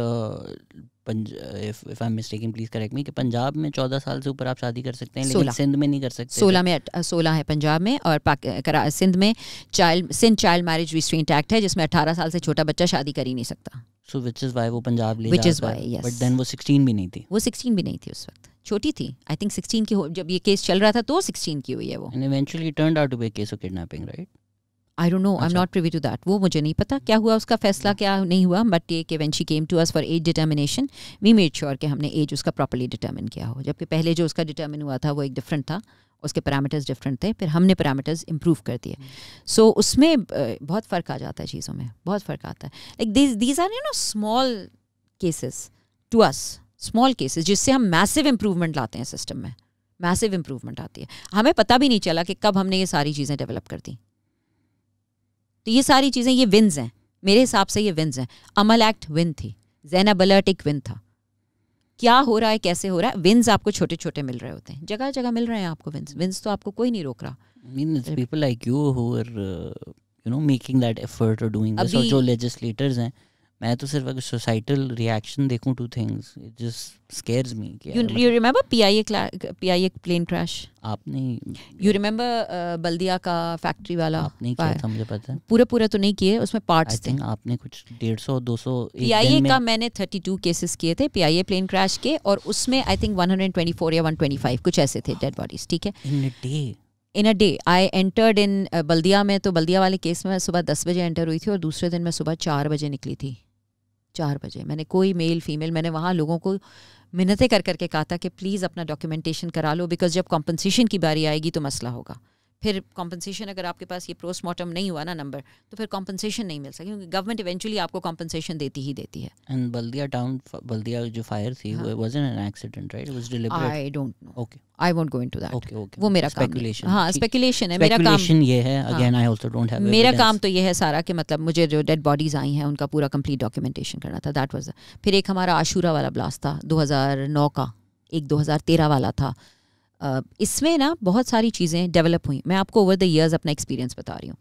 if I am mistaken please correct me कि पंजाब में चौदह साल से ऊपर आप शादी कर सकते हैं लेकिन सिंध में नहीं कर सकते सोलह में सोलह है पंजाब में और सिंध में child Sindh child marriage restraint act है जिसमें अठारह साल से छोटा बच्चा शादी कर ही नहीं सकता सो विच इज़ वाई वो पंजाब ले which is why but then वो सिक्सटीन भी नहीं थी वो सिक्सटीन भी नहीं थी उस वक्त छोटी थी आई थिंक सिक्सटीन की जब ये केस चल रहा था तो सिक्सटीन की हुई है वो and eventually turn out to be case of kidnapping right I don't know I am not privy to that वो मुझे नहीं पता क्या हुआ उसका फैसला हम्म। क्या नहीं हुआ बट ये कि when she came to us for age determination we made sure कि हमने एज उसका प्रॉपरली डिटर्मिन किया हो जबकि पहले जो उसका डिटर्मिन हुआ था वो एक डिफरेंट था उसके पैरामीटर्स डिफरेंट थे फिर हमने पैरामीटर्स इम्प्रूव कर दिए सो हम्म। so, उसमें बहुत फ़र्क आ जाता है चीज़ों में बहुत फ़र्क आता है like these these are you know small cases to us small cases जिससे हम मैसिव इम्प्रूवमेंट लाते हैं सिस्टम में मैसिव इम्प्रूवमेंट आती है हमें पता भी नहीं चला कि कब हमने ये सारी चीज़ें डेवलप कर दी तो ये सारी चीज़ें ये विन्स हैं मेरे हिसाब से ये विन्स हैं अमल एक्ट विन थी जैनब अलर्ट एक विन था क्या हो रहा है कैसे हो रहा है विन्स आपको छोटे छोटे मिल रहे होते हैं जगह जगह मिल रहे हैं आपको विन्स विन्स तो आपको कोई नहीं रोक रहा mean people like you you know making that effort और डूइंग दिस जो लेजिस्लेटर्स हैं मैं तो सिर्फ अगर सोसाइटल रिएक्शन देखूं two things it just scares me you remember PIA PIA plane crash आपने यू रिमेंबर uh, बल्दिया का फैक्ट्री वाला आपने किया था मुझे पता है पूरा पूरा तो नहीं किए उसमें पार्ट्स थे आपने कुछ 150 200 पीआईए का मैंने 32 केसेस किए थे पीआईए प्लेन क्रैश के और उसमें आई थिंक 124 या 125 कुछ ऐसे थे डेड बॉडीज ठीक है in a day in a day I entered in Baldia में तो बल्दिया वाले केस में सुबह दस बजे एंटर हुई थी और दूसरे दिन मैं सुबह चार बजे निकली थी चार बजे मैंने कोई मेल फीमेल मैंने वहाँ लोगों को मिन्नतें कर करके कहा था कि प्लीज़ अपना डॉक्यूमेंटेशन करा लो बिकॉज जब कॉम्पनसेशन की बारी आएगी तो मसला होगा फिर कॉम्पनसेशन अगर आपके पास ये पोस्टमार्टम नहीं हुआ ना नंबर तो फिर कॉम्पनसेशन नहीं मिल सके क्योंकि गवर्नमेंट इवेंचुअली आपको कॉम्पनसेशन देती ही देती है एंड बल्दिया टाउन बल्दिया जो फायर थी वो wasn't an accident right it was deliberate I don't know okay I won't go into that okay okay वो मेरा स्पेकुलेशन हां स्पेकुलेशन है मेरा काम ये है again I also don't have मेरा काम तो ये है सारा कि मतलब मुझे जो डेड बॉडीज आई हैं उनका पूरा कंप्लीट डॉक्यूमेंटेशन करना था दैट वाज फिर एक हमारा आशूरा वाला ब्लास्ट था 2009 का एक 2013 वाला था इसमें ना बहुत सारी चीज़ें डेवलप हुई मैं आपको ओवर द ईयर्स अपना एक्सपीरियंस बता रही हूँ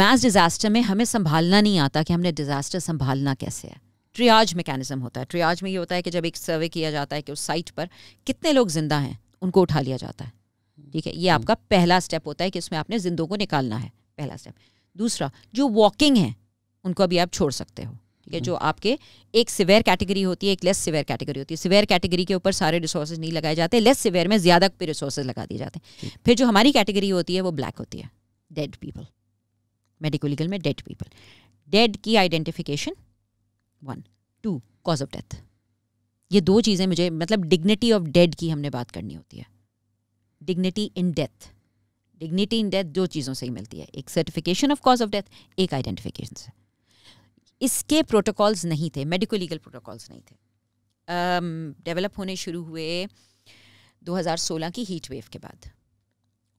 मैस डिज़ास्टर में हमें संभालना नहीं आता कि हमने डिज़ास्टर संभालना कैसे है ट्रियाज मेकेनिज्म होता है ट्रियाज में ये होता है कि जब एक सर्वे किया जाता है कि उस साइट पर कितने लोग जिंदा हैं उनको उठा लिया जाता है ठीक है ये हम्म। आपका पहला स्टेप होता है कि उसमें आपने जिंदों को निकालना है पहला स्टेप दूसरा जो वॉकिंग है उनको अभी आप छोड़ सकते हो ठीक है जो आपके एक सिवेयर कैटेगरी होती है एक लेस सिवेयर कैटेगरी होती है सिवेयर कैटेगरी के ऊपर सारे रिसोर्सेज नहीं लगाए जाते लेस सिवेयर में ज़्यादा पे रिसोर्सेज लगा दिए जाते हैं फिर जो हमारी कैटेगरी होती है वो ब्लैक होती है डेड पीपल मेडिको लीगल में डेड पीपल डेड की identification one two cause of death ये दो चीज़ें मुझे मतलब डिग्निटी ऑफ डेड की हमने बात करनी होती है dignity in death dignity in death दो चीज़ों से ही मिलती है एक certification of cause of death एक आइडेंटिफिकेशन से इसके प्रोटोकॉल्स नहीं थे मेडिको लीगल प्रोटोकॉल्स नहीं थे डेवलप um, होने शुरू हुए 2016 की हीट वेव के बाद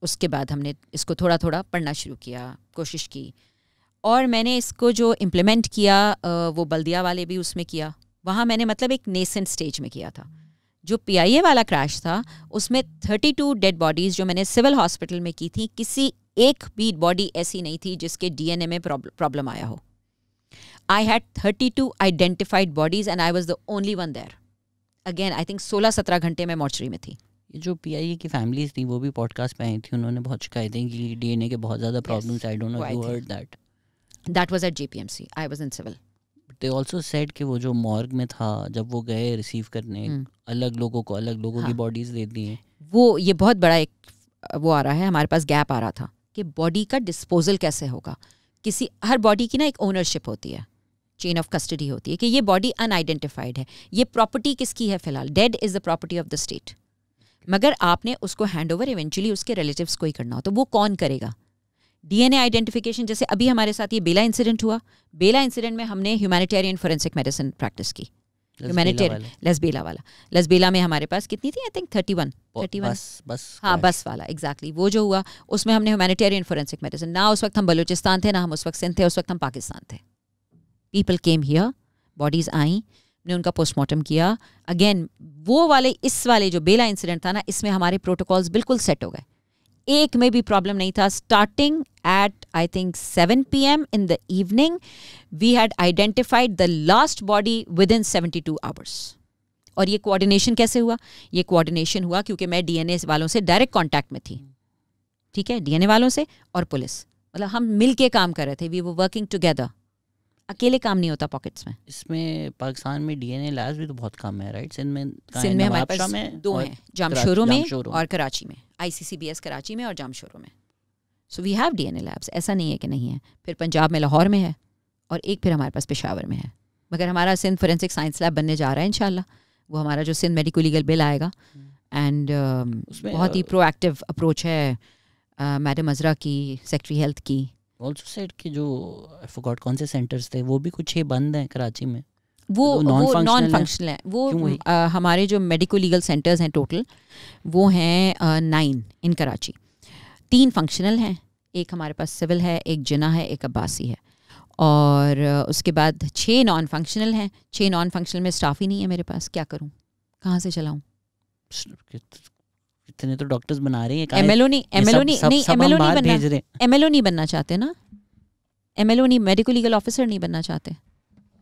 उसके बाद हमने इसको थोड़ा थोड़ा पढ़ना शुरू किया कोशिश की और मैंने इसको जो इम्प्लीमेंट किया वो बल्दिया वाले भी उसमें किया वहाँ मैंने मतलब एक नेसेंट स्टेज में किया था जो पीआईए वाला क्रैश था उसमें 32 डेड बॉडीज़ जो मैंने सिविल हॉस्पिटल में की थी किसी एक भी बॉडी ऐसी नहीं थी जिसके डीएनए में प्रॉब्लम आया हो I had thirty two identified bodies and I was the only one there. Again I think सोलह सत्रह घंटे में मॉर्चरी में थी जो पी आई ए की फैमिलीज थी वो भी पॉडकास्ट पे आई थी उन्होंने बहुत शिकायतें की डी एन ए के बहुत ज्यादा problem I don't know you heard that that was at JPMC I was in civil they also said कि वो जो मॉर्ग में था जब वो गए रिसीव करने hmm. अलग लोगों को अलग लोगों की बॉडीज हाँ। दे दी हैं वो ये बहुत बड़ा एक वो आ रहा है हमारे पास गैप आ रहा था कि बॉडी का डिस्पोजल कैसे होगा किसी हर बॉडी की ना एक ओनरशिप होती है चेन ऑफ कस्टडी होती है कि ये बॉडी अनआइडेंटिफाइड है ये प्रॉपर्टी किसकी है फिलहाल dead is the property of the state मगर आपने उसको हैंड ओवर इवेंचुअली उसके रिलेटिव को ही करना हो तो वो कौन करेगा डीएनए आइडेंटिफिकेशन जैसे अभी हमारे साथ ये बेला इंसिडेंट हुआ बेला इंसिडेंट में हमने ह्यूमैनिटेरियन फोरेंसिक मेडिसिन प्रैक्टिस की ह्यूमैनिटेरियन लसबेला वाला लसबेला में हमारे पास कितनी थी I think thirty one thirty one बस हाँ बस वाला एग्जैक्टली exactly. वो जो हुआ उसमें हमने ह्यूमैनिटेरियन फोरेंसिक मेडिसिन ना उस वक्त हम बलूचिस्तान थे ना हम उस वक्त सिंध थे उस वक्त हम पाकिस्तान थे पीपल केम हियर बॉडीज आई ने उनका पोस्टमार्टम किया अगेन वो वाले इस वाले जो बेला इंसिडेंट था ना इसमें हमारे प्रोटोकॉल्स बिल्कुल सेट हो गए एक में भी प्रॉब्लम नहीं था starting at I think seven P M in the evening we had identified the last body within seventy two hours और ये कोऑर्डिनेशन कैसे हुआ ये कोऑर्डिनेशन हुआ क्योंकि मैं डीएनए वालों से डायरेक्ट कांटेक्ट में थी ठीक है डीएनए वालों से और पुलिस मतलब हम मिल के काम कर रहे थे वी वो वर्किंग टुगेदर अकेले काम नहीं होता पॉकेट्स में इसमें पाकिस्तान में डीएनए लैब्स भी तो बहुत कम है राइट सिंध में सिंध में हमारे पास में दो हैं जामशोरों में और कराची में आईसीसीबीएस कराची में और जामशोरों में so we have DNA labs ऐसा नहीं है कि नहीं है फिर पंजाब में लाहौर में है और एक फिर हमारे पास पेशावर में है मगर हमारा सिंध फोरेंसिक साइंस लैब बनने जा रहा है इनशाला वो हमारा जो सिंध मेडिको लीगल बिल आएगा एंड um, बहुत ही प्रोएक्टिव अप्रोच है मैडम अजरा की सेक्रेटरी हेल्थ की ऑल्सो सेड कि जो फॉरगॉट कौन से सेंटर्स थे वो भी कुछ ही बंद हैं कराची में वो तो वो नॉन फंक्शनल है वो, आ, हमारे जो मेडिको लीगल सेंटर्स हैं टोटल वो हैं नाइन इन कराची तीन फंक्शनल हैं एक हमारे पास सिविल है एक जिना है एक अब्बासी है और उसके बाद छः नॉन फंक्शनल हैं छः नॉन फंक्शनल में स्टाफ ही नहीं है मेरे पास क्या करूँ कहाँ से चलाऊँ इतने तो डॉक्टर्स बना रहे हैं एमएलओ नहीं एमएलओ नहीं नहीं नहीं बनना एमएलओ नहीं बनना चाहते ना एमएलओ नहीं मेडिको लीगल ऑफिसर नहीं बनना चाहते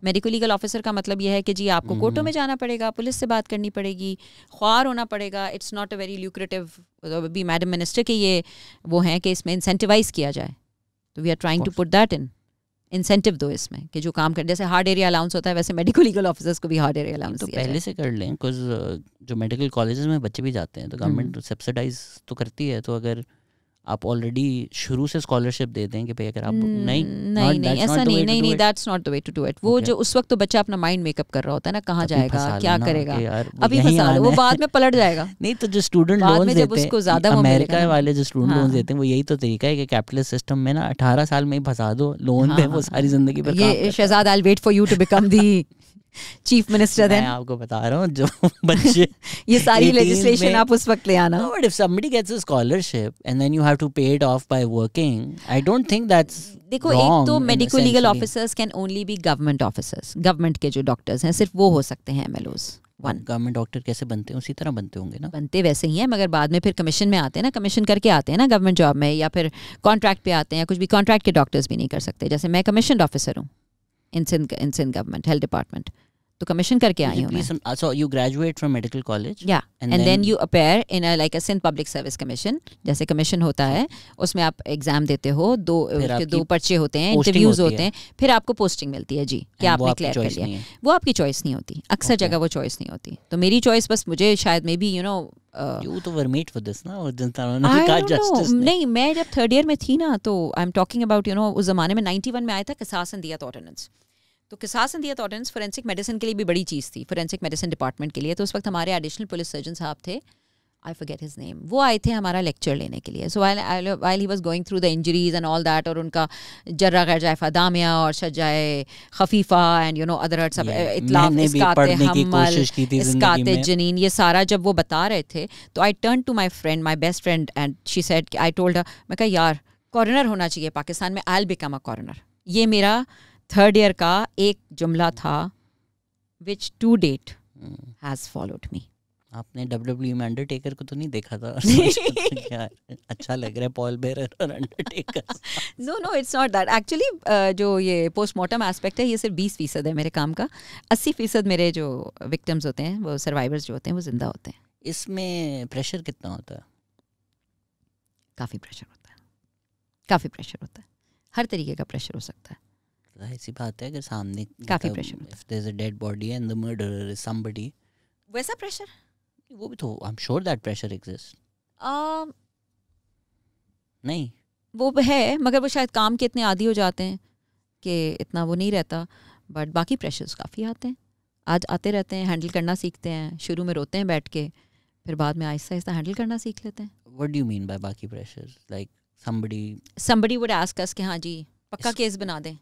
मेडिको लीगल ऑफिसर का मतलब यह है कि जी आपको हम्म, कोर्टों हम्म। में जाना पड़ेगा पुलिस से बात करनी पड़ेगी ख्वार होना पड़ेगा it's not a very lucrative अभी मैडम मिनिस्टर के ये वो हैं कि इसमें इंसेंटिवाइज किया जाए तो we are trying to put that in incentive दो इसमें कि जो काम कर जैसे हार्ड एरिया अलाउंस होता है वैसे मेडिकल लीगल ऑफिसर्स को भी हार्ड एरिया अलाउंस तो पहले से कर लें कुछ जो मेडिकल कॉलेज में बच्चे भी जाते हैं तो गवर्नमेंट हम्म। सब्सिडाइज तो करती है तो अगर आप ऑलरेडी शुरू से स्कॉलरशिप दे दें कि भाई अगर आप hmm, नहीं नहीं नहीं ऐसा नहीं नहीं नहीं that's not the way to do it वो जो उस वक्त तो बच्चा अपना माइंड मेकअप कर रहा होता है ना कहाँ जाएगा क्या करेगा अभी फंसा वो बाद में पलट जाएगा नहीं तो जो स्टूडेंट लोन देते हैं ज्यादा अमेरिका वाले जो स्टूडेंट लोन हाँ। देते हैं वो यही तो तरीका है कि कैपिटलिस्ट सिस्टम में ना अठारह साल में ही फंसा दो लोन में हाँ, हाँ, वो सारी जिंदगी ये Shahzad I wait for you to become the chief minister मैं आपको बता रहा हूँ जो बच्चे ये सारी लेजिस्लेशन आप उस वक्त ले आना but if somebody gets a scholarship and then you have to pay it off by working I don't think that's देखो एक तो medico legal officers can only be government officers government के जो डॉक्टर्स हैं सिर्फ वो हो सकते हैं एमएलओज वन गवर्नमेंट डॉक्टर कैसे बनते हैं उसी तरह बनते होंगे ना बनते वैसे ही हैं मगर बाद में फिर कमीशन में आते हैं ना कमीशन करके आते हैं ना गवर्नमेंट जॉब में या फिर कॉन्ट्रैक्ट पे आते हैं या कुछ भी कॉन्ट्रैक्ट के डॉक्टर्स भी नहीं कर सकते जैसे मैं कमीशन ऑफिसर हूँ in Sindh, in Sindh government, health department. तो कमीशन करके आई हूँ so you graduate from medical college या and then you appear in like a Sindh public service commission जैसे कमीशन होता है उसमें आप एग्जाम देते हो दो उसके दो पर्चे होते हैं इंटरव्यूज होते हैं फिर आपको पोस्टिंग मिलती है जी क्या आपने क्लियर कर लिया वो आपकी चॉइस नहीं होती अक्सर जगह वो चॉइस नहीं होती तो मेरी चॉइस बस मुझे शायद maybe you know you तो वर मेड फॉर दिस ना और जनता ने कहा जस्टिस नहीं मैं जब थर्ड ईयर में थी ना तो I am talking about you know उस जमाने में 91 में आया था कसासन दिया था ऑर्डिनेंस तो किसास दियत ऑर्डिनेंस फोरेंसिक मेडिसिन के लिए भी बड़ी चीज़ थी फोरेंसिक मेडिसिन डिपार्टमेंट के लिए तो उस वक्त हमारे एडिशनल पुलिस सर्जन साहब थे आई फॉरगेट हिज नेम वो आए थे हमारा लेक्चर लेने के लिए so while while he was going through the injuries and all that और उनका जर्रा गैर जायफा दामिया और शजाए खफीफा एंड यू नो अदर सब इतलाफ जनीन ये सारा जब वो बता रहे थे तो I turn to my friend my best friend and she said I told मैं कहा यार कॉर्नर होना चाहिए पाकिस्तान में I'll become a coroner ये मेरा थर्ड ईयर का एक जुमला था which to date has followed me आपने डब्ल्यू e में अंडरटेकर को तो नहीं देखा था अच्छा लग रहा है पॉल बेरर और undertaker no no it's not that actually जो ये पोस्टमार्टम एस्पेक्ट है ये सिर्फ बीस फीसद है मेरे काम का अस्सी फीसद मेरे जो विक्टम्स होते हैं वो सर्वाइवर्स जो होते हैं वो जिंदा होते हैं इसमें प्रेशर कितना होता है काफ़ी प्रेशर होता है काफ़ी प्रेशर होता है हर तरीके का प्रेशर हो सकता है ऐसी बात है अगर सामने काफी pressure if there is a dead body and the murderer is somebody वैसा प्रेशर वो भी तो I am sure that pressure exist नहीं वो है मगर वो शायद काम के इतने आदि हो जाते हैं कि इतना वो नहीं रहता बट बाकी प्रेशर्स काफ़ी आते हैं आज आते रहते हैं हैंडल करना सीखते हैं शुरू में रोते हैं बैठ के फिर बाद में आहिस्ता आहिस्ता हैंडल करना सीख लेते हैं what do you mean by बाकी pressures like somebody somebody would ask us कि हाँ जी पक्का केस बना दें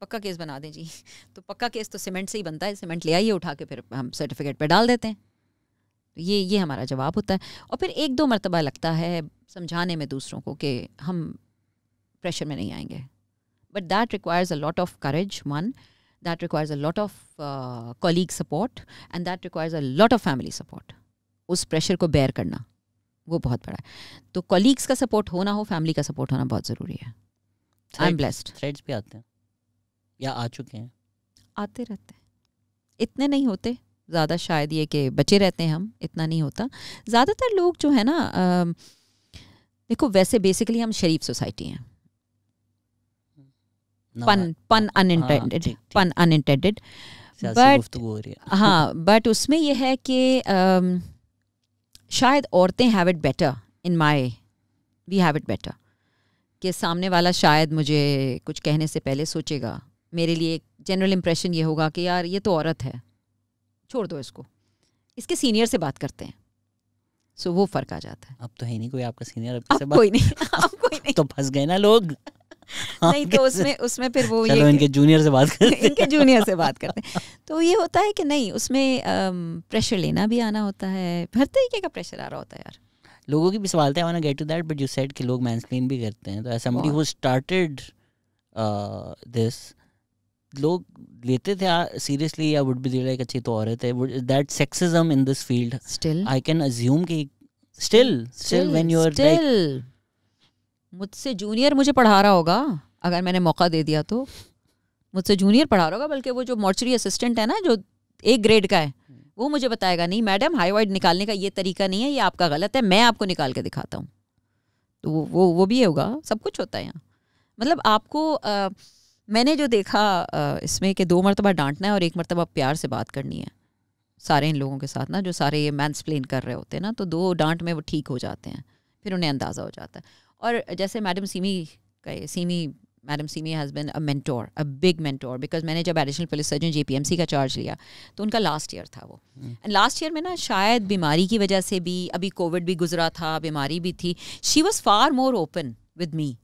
पक्का केस बना दें जी तो पक्का केस तो सीमेंट से ही बनता है सीमेंट ले आइए उठा के फिर हम सर्टिफिकेट पर डाल देते हैं तो ये ये हमारा जवाब होता है और फिर एक दो मरतबा लगता है समझाने में दूसरों को कि हम प्रेशर में नहीं आएंगे but that requires a lot of courage one that requires a lot of colleague support and that requires a lot of family support उस प्रेशर को बेयर करना वो बहुत बड़ा है तो कॉलीग्स का सपोर्ट होना हो फैमिली का सपोर्ट होना बहुत ज़रूरी है आई एम ब्लेस्ड फ्रेंड्स भी आते हैं या आ चुके हैं आते रहते हैं इतने नहीं होते ज़्यादा शायद ये कि बचे रहते हैं हम इतना नहीं होता ज़्यादातर लोग जो है ना देखो वैसे बेसिकली हम शरीफ सोसाइटी हैं पन हाँ, पन अनइंटेंडेड हाँ, पन अनइंटेंडेड बट हाँ बट उसमें यह है कि शायद औरतें have it better in my we have it better कि सामने वाला शायद मुझे कुछ कहने से पहले सोचेगा मेरे लिए एक जनरल इम्प्रेशन ये होगा कि यार ये तो औरत है छोड़ दो इसको इसके सीनियर से बात करते हैं सो so, वो फर्क आ जाता है अब तो है नहीं कोई आपका सीनियर अब बात... कोई नहीं अब कोई नहीं तो फंस गए ना लोग नहीं तो उसमें उसमें फिर वो ये इनके जूनियर से बात करते हैं इनके जूनियर से बात करते हैं तो ये होता है कि नहीं उसमें प्रेशर लेना भी आना होता है हर तरीके का प्रेशर आ रहा होता है यार लोगों की भी सवाल थे I get to that but you said कि लोग मैंसप्लेन भी करते हैं तो as somebody who started this लोग लेते थे seriously I would be like अच्छी तो औरत है that sexism in this field still I can assume कि still still when you are like मुझसे जूनियर मुझे पढ़ा रहा होगा अगर मैंने मौका दे दिया तो मुझसे जूनियर पढ़ा रहा होगा बल्कि वो जो मॉर्चरी असिस्टेंट है ना जो एक ग्रेड का है वो मुझे बताएगा नहीं मैडम हाई वाइड निकालने का ये तरीका नहीं है ये आपका गलत है मैं आपको निकाल के दिखाता हूँ तो वो वो वो भी होगा सब कुछ होता है यहाँ मतलब आपको आ, मैंने जो देखा इसमें कि दो मरतबा डांटना है और एक मरतबा प्यार से बात करनी है सारे इन लोगों के साथ ना जो सारे ये स्प्लेन कर रहे होते हैं ना तो दो डांट में वो ठीक हो जाते हैं फिर उन्हें अंदाज़ा हो जाता है और जैसे मैडम सीमी का Seemi madam Seemi has been a mentor a big mentor because मैंने जब एडिशनल पुलिस सर्जन जे का चार्ज लिया तो उनका लास्ट ईयर था वो एंड लास्ट ईयर में ना शायद बीमारी की वजह से भी अभी कोविड भी गुजरा था बीमारी भी थी she was far more open with me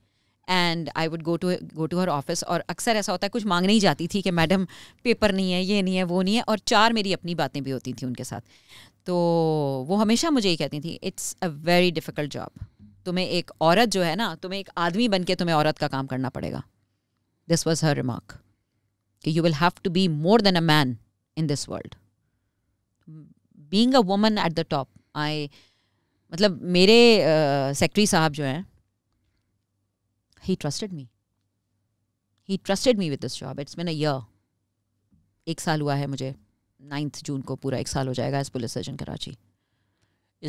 and I would go to go to her office और अक्सर ऐसा होता है कुछ मांगने ही जाती थी कि मैडम पेपर नहीं है ये नहीं है वो नहीं है और चार मेरी अपनी बातें भी होती थी उनके साथ तो वो हमेशा मुझे ये कहती थी it's a very difficult job तुम्हें एक औरत जो है ना तुम्हें एक आदमी बन के तुम्हें औरत का काम करना पड़ेगा दिस वॉज हर रिमार्क कि you will have to be more than a man in this world being a woman at the top I मतलब मेरे सेक्रेटरी uh, साहब जो हैं he trusted me. He trusted me with this job. It's been a year. एक साल हुआ है मुझे नाइन्थ जून को पूरा एक साल हो जाएगा as police सर्जन karachi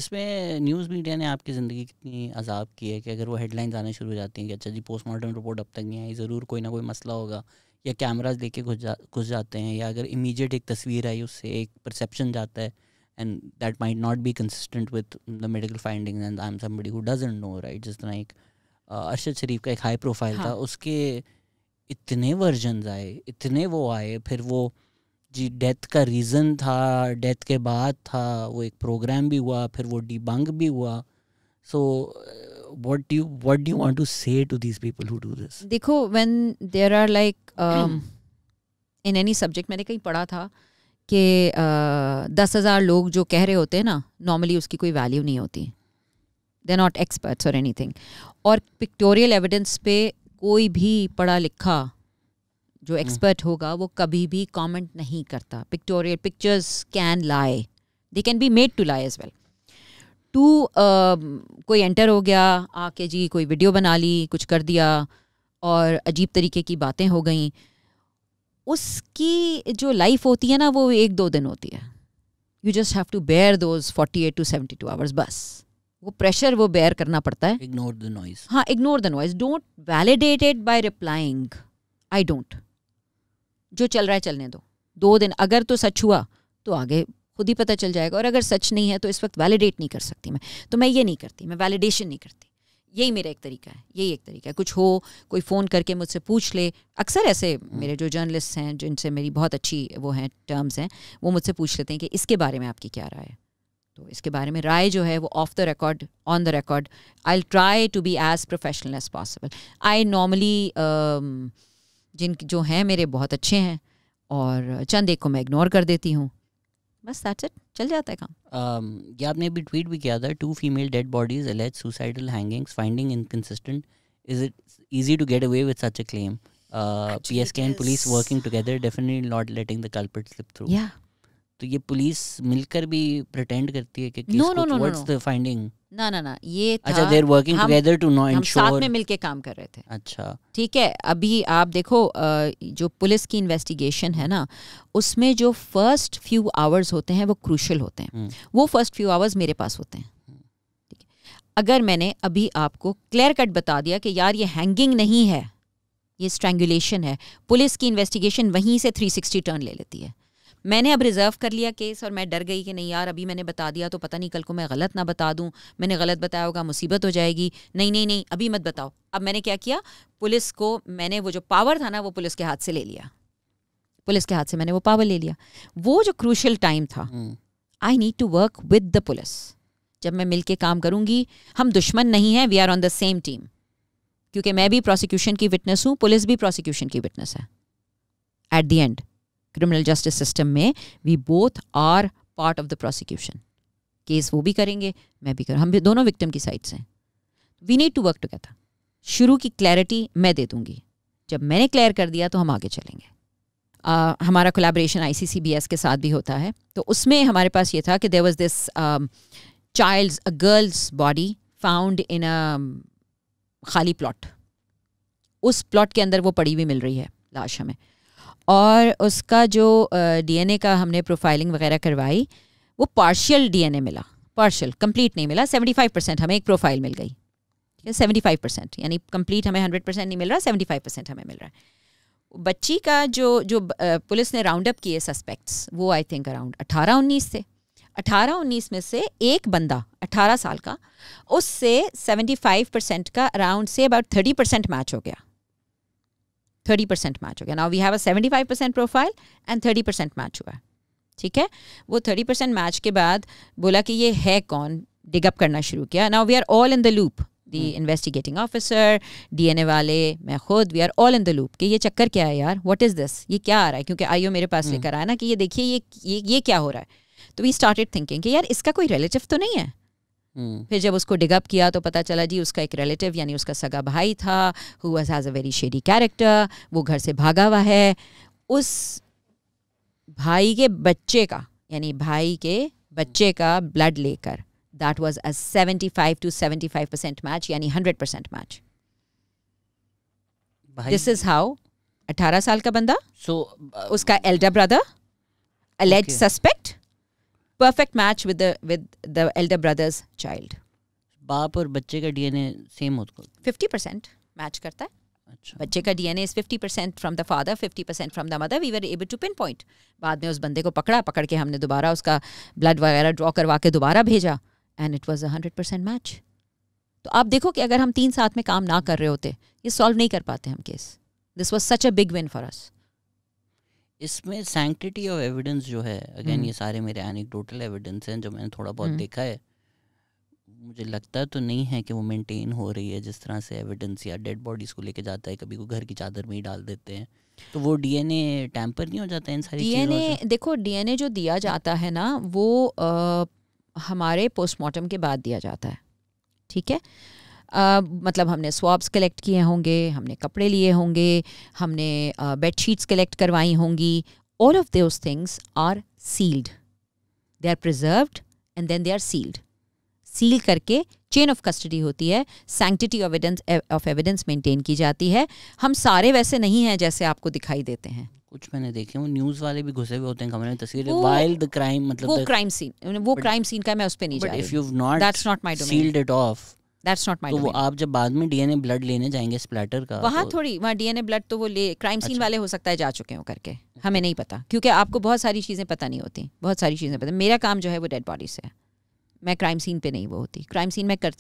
इसमें न्यूज़ मीडिया ने आपकी ज़िंदगी कितनी अजाब की है कि अगर वो हेडलाइन आने शुरू हो जाती हैं कि अच्छा जी पोस्टमार्टम रिपोर्ट अब तक नहीं आई ज़रूर कोई ना कोई मसला होगा या कैमराज लेके घुस जा घुस जाते हैं या अगर इमीडिएट एक तस्वीर आई उससे एक परसेप्शन जाता है and that might not be consistent with the medical finding and I am somebody who doesn't know right जिस तरह एक अरशद शरीफ का एक हाई प्रोफाइल हाँ. था उसके इतने वर्जन आए इतने वो आए फिर वो जी डेथ का रीज़न था डेथ के बाद था वो एक प्रोग्राम भी हुआ फिर वो डिबंग भी हुआ so what do what what want to say to this people who do this देखो when there are like in any subject मैंने कहीं पढ़ा था कि uh, दस हज़ार लोग जो कह रहे होते हैं ना नॉर्मली उसकी कोई वैल्यू नहीं होती दे नॉट एक्सपर्ट्स और एनीथिंग और पिक्टोरियल एविडेंस पे कोई भी पढ़ा लिखा जो एक्सपर्ट hmm. होगा वो कभी भी कमेंट नहीं करता pictorial pictures can lie they can be made to lie as well to कोई एंटर हो गया आके जी कोई वीडियो बना ली कुछ कर दिया और अजीब तरीके की बातें हो गई उसकी जो लाइफ होती है ना वो एक दो दिन होती है you just have to bear those forty eight to seventy two hours बस वो प्रेशर वो बेयर करना पड़ता है इग्नोर द नॉइज हाँ ignore the noise don't validate it by replying I don't जो चल रहा है चलने दो दो दिन अगर तो सच हुआ तो आगे खुद ही पता चल जाएगा और अगर सच नहीं है तो इस वक्त वैलिडेट नहीं कर सकती मैं तो मैं ये नहीं करती मैं वैलिडेशन नहीं करती यही मेरा एक तरीका है यही एक तरीका है कुछ हो कोई फ़ोन करके मुझसे पूछ ले अक्सर ऐसे हम्म। मेरे जो जर्नलिस्ट हैं जिनसे मेरी बहुत अच्छी वो हैं टर्म्स हैं वो मुझसे पूछ लेते हैं कि इसके बारे में आपकी क्या राय है तो इसके बारे में राय जो है वो off the record on the record I try to be as professional as possible I normally जिन जो हैं मेरे बहुत अच्छे हैं और चंद एक को मैं इग्नोर कर देती हूँ बस दैट्स इट चल जाता है काम um, या आपने अभी ट्वीट भी किया था two female dead bodies allege suicidal hangings finding inconsistent is it easy to get away with such a claim के and police working together definitely not letting the culprit slip through या तो ये police मिलकर भी pretend करती है कि no no no what's the finding ना ना ना ये अच्छा, था, अच्छा they're working together to no ensure साथ में मिलके काम कर रहे थे अच्छा ठीक है अभी आप देखो जो पुलिस की इन्वेस्टिगेशन है ना उसमें जो फर्स्ट फ्यू आवर्स होते हैं वो क्रूशल होते हैं हम्म। वो फर्स्ट फ्यू आवर्स मेरे पास होते हैं हम्म। अगर मैंने अभी आपको क्लियर कट बता दिया कि यार ये हैंगिंग नहीं है ये स्ट्रैंगुलेशन है पुलिस की इन्वेस्टिगेशन वहीं से 360 टर्न ले लेती है मैंने अब रिजर्व कर लिया केस और मैं डर गई कि नहीं यार अभी मैंने बता दिया तो पता नहीं कल को मैं गलत ना बता दूँ मैंने गलत बताया होगा मुसीबत हो जाएगी नहीं नहीं नहीं अभी मत बताओ अब मैंने क्या किया पुलिस को मैंने वो जो पावर था ना वो पुलिस के हाथ से ले लिया पुलिस के हाथ से मैंने वो पावर ले लिया वो जो क्रूशल टाइम था I need to work with the police जब मैं मिल काम करूँगी हम दुश्मन नहीं हैं we are on the same team क्योंकि मैं भी प्रोसिक्यूशन की विटनेस हूँ पुलिस भी प्रोसिक्यूशन की विटनेस है at the end criminal justice system में we both are part of the prosecution case वो भी करेंगे मैं भी करूँ हम भी दोनों विक्टिम की साइड से we need to work together शुरू की क्लैरिटी मैं दे दूंगी जब मैंने क्लियर कर दिया तो हम आगे चलेंगे uh, हमारा collaboration I C C B S के साथ भी होता है तो उसमें हमारे पास ये था कि there was this child a girl's body found in a खाली प्लॉट उस प्लॉट के अंदर वो पड़ी हुई मिल रही है लाश हमें और उसका जो डीएनए का हमने प्रोफाइलिंग वगैरह करवाई वो पार्शियल डीएनए मिला पार्शियल कंप्लीट नहीं मिला सेवेंटी फाइव परसेंट हमें एक प्रोफाइल मिल गई ठीक है सेवेंटी फाइव परसेंट यानी कंप्लीट हमें हंड्रेड परसेंट नहीं मिल रहा सेवेंटी फाइव परसेंट हमें मिल रहा है बच्ची का जो जो पुलिस ने राउंड अप किए सस्पेक्ट्स वो आई थिंक अराउंड अठारह उन्नीस थे अठारह उन्नीस में से एक बंदा अठारह साल का उससे सेवेंटी फाइव परसेंट का अराउंड से अबाउट थर्टी परसेंट मैच हो गया थर्टी परसेंट मैच हो गया now we have a seventy five percent profile and thirty percent match हुआ ठीक है वो थर्टी परसेंट मैच के बाद बोला कि ये है कौन डिगअप करना शुरू किया now we are all in the loop the investigating officer D N A वाले मैं खुद we are all in the loop कि ये चक्कर क्या है यार वॉट इज़ दिस ये क्या आ रहा है क्योंकि आईओ मेरे पास hmm. लेकर आया ना कि ये देखिए ये, ये ये क्या हो रहा है तो वी स्टार्टेड थिंकिंग कि यार इसका कोई रिलेटिव तो नहीं है Hmm. फिर जब उसको डिगअप किया तो पता चला जी उसका एक रिलेटिव यानी उसका सगा भाई था who has a very shady character वो घर से भागा हुआ है उस भाई के बच्चे का यानी भाई के बच्चे का ब्लड लेकर that was a seventy five to seventy five percent match यानी hundred percent match this is how अठारह साल का बंदा सो so, uh, उसका elder brother alleged suspect perfect match with with the elder brothers child बाप और बच्चे का डीएनए सेम होता है फिफ्टी परसेंट मैच करता है अच्छा। बच्चे का DNA is fifty percent from the father fifty percent from the mother we were able to pinpoint बाद में उस बंदे को पकड़ा पकड़ के हमने दोबारा उसका ब्लड वगैरह ड्रॉ करवा के दोबारा भेजा and it was a hundred percent match तो आप देखो कि अगर हम तीन साथ में काम ना कर रहे होते ये सॉल्व नहीं कर पाते हम case this was such a big win for us इसमें सैंक्टिटी ऑफ एविडेंस जो है अगेन हम्म। ये सारे मेरे एनिकटोटल एविडेंस हैं जो मैंने थोड़ा बहुत हम्म। देखा है मुझे लगता तो नहीं है कि वो मेंटेन हो रही है जिस तरह से एविडेंस या डेड बॉडीज को लेके जाता है कभी को घर की चादर में ही डाल देते हैं तो वो डीएनए टैंपर नहीं हो जाता है इन सारी डीएनए देखो डीएनए जो दिया हम्म। जाता है ना वो आ, हमारे पोस्टमार्टम के बाद दिया जाता है ठीक है मतलब हमने स्वाब्स कलेक्ट किए होंगे हमने कपड़े लिए होंगे हमने बेड शीट्स कलेक्ट करवाई होंगी all of those things are sealed they are preserved and then they are sealed seal करके चेन ऑफ कस्टडी होती है सैंक्टिटी ऑफ एविडेंस मेंटेन की जाती है हम सारे वैसे नहीं हैं जैसे आपको दिखाई देते हैं कुछ मैंने देखे वो न्यूज वाले भी घुसे हुए होते हैं कमरे में तस्वीरें वाइल्ड क्राइम मतलब वो क्राइम सीन वो क्राइम सीन का मैं उस पर नहीं जा रही if you not that's not my domain sealed it off that's not my तो आप जब बाद में डीएनए ब्लड लेने जाएंगे स्प्लैटर का वहाँ तो... थोड़ी वहाँ डीएनए ब्लड तो वो ले क्राइम सीन अच्छा। वाले हो सकता है जा चुके हो करके अच्छा। हमें नहीं पता क्योंकि आपको बहुत सारी चीज़ें पता नहीं होती बहुत सारी चीज़ें पता मेरा काम जो है वो डेड बॉडी से है मैं क्राइम सीन पे नहीं वो होती क्राइम सीन में कर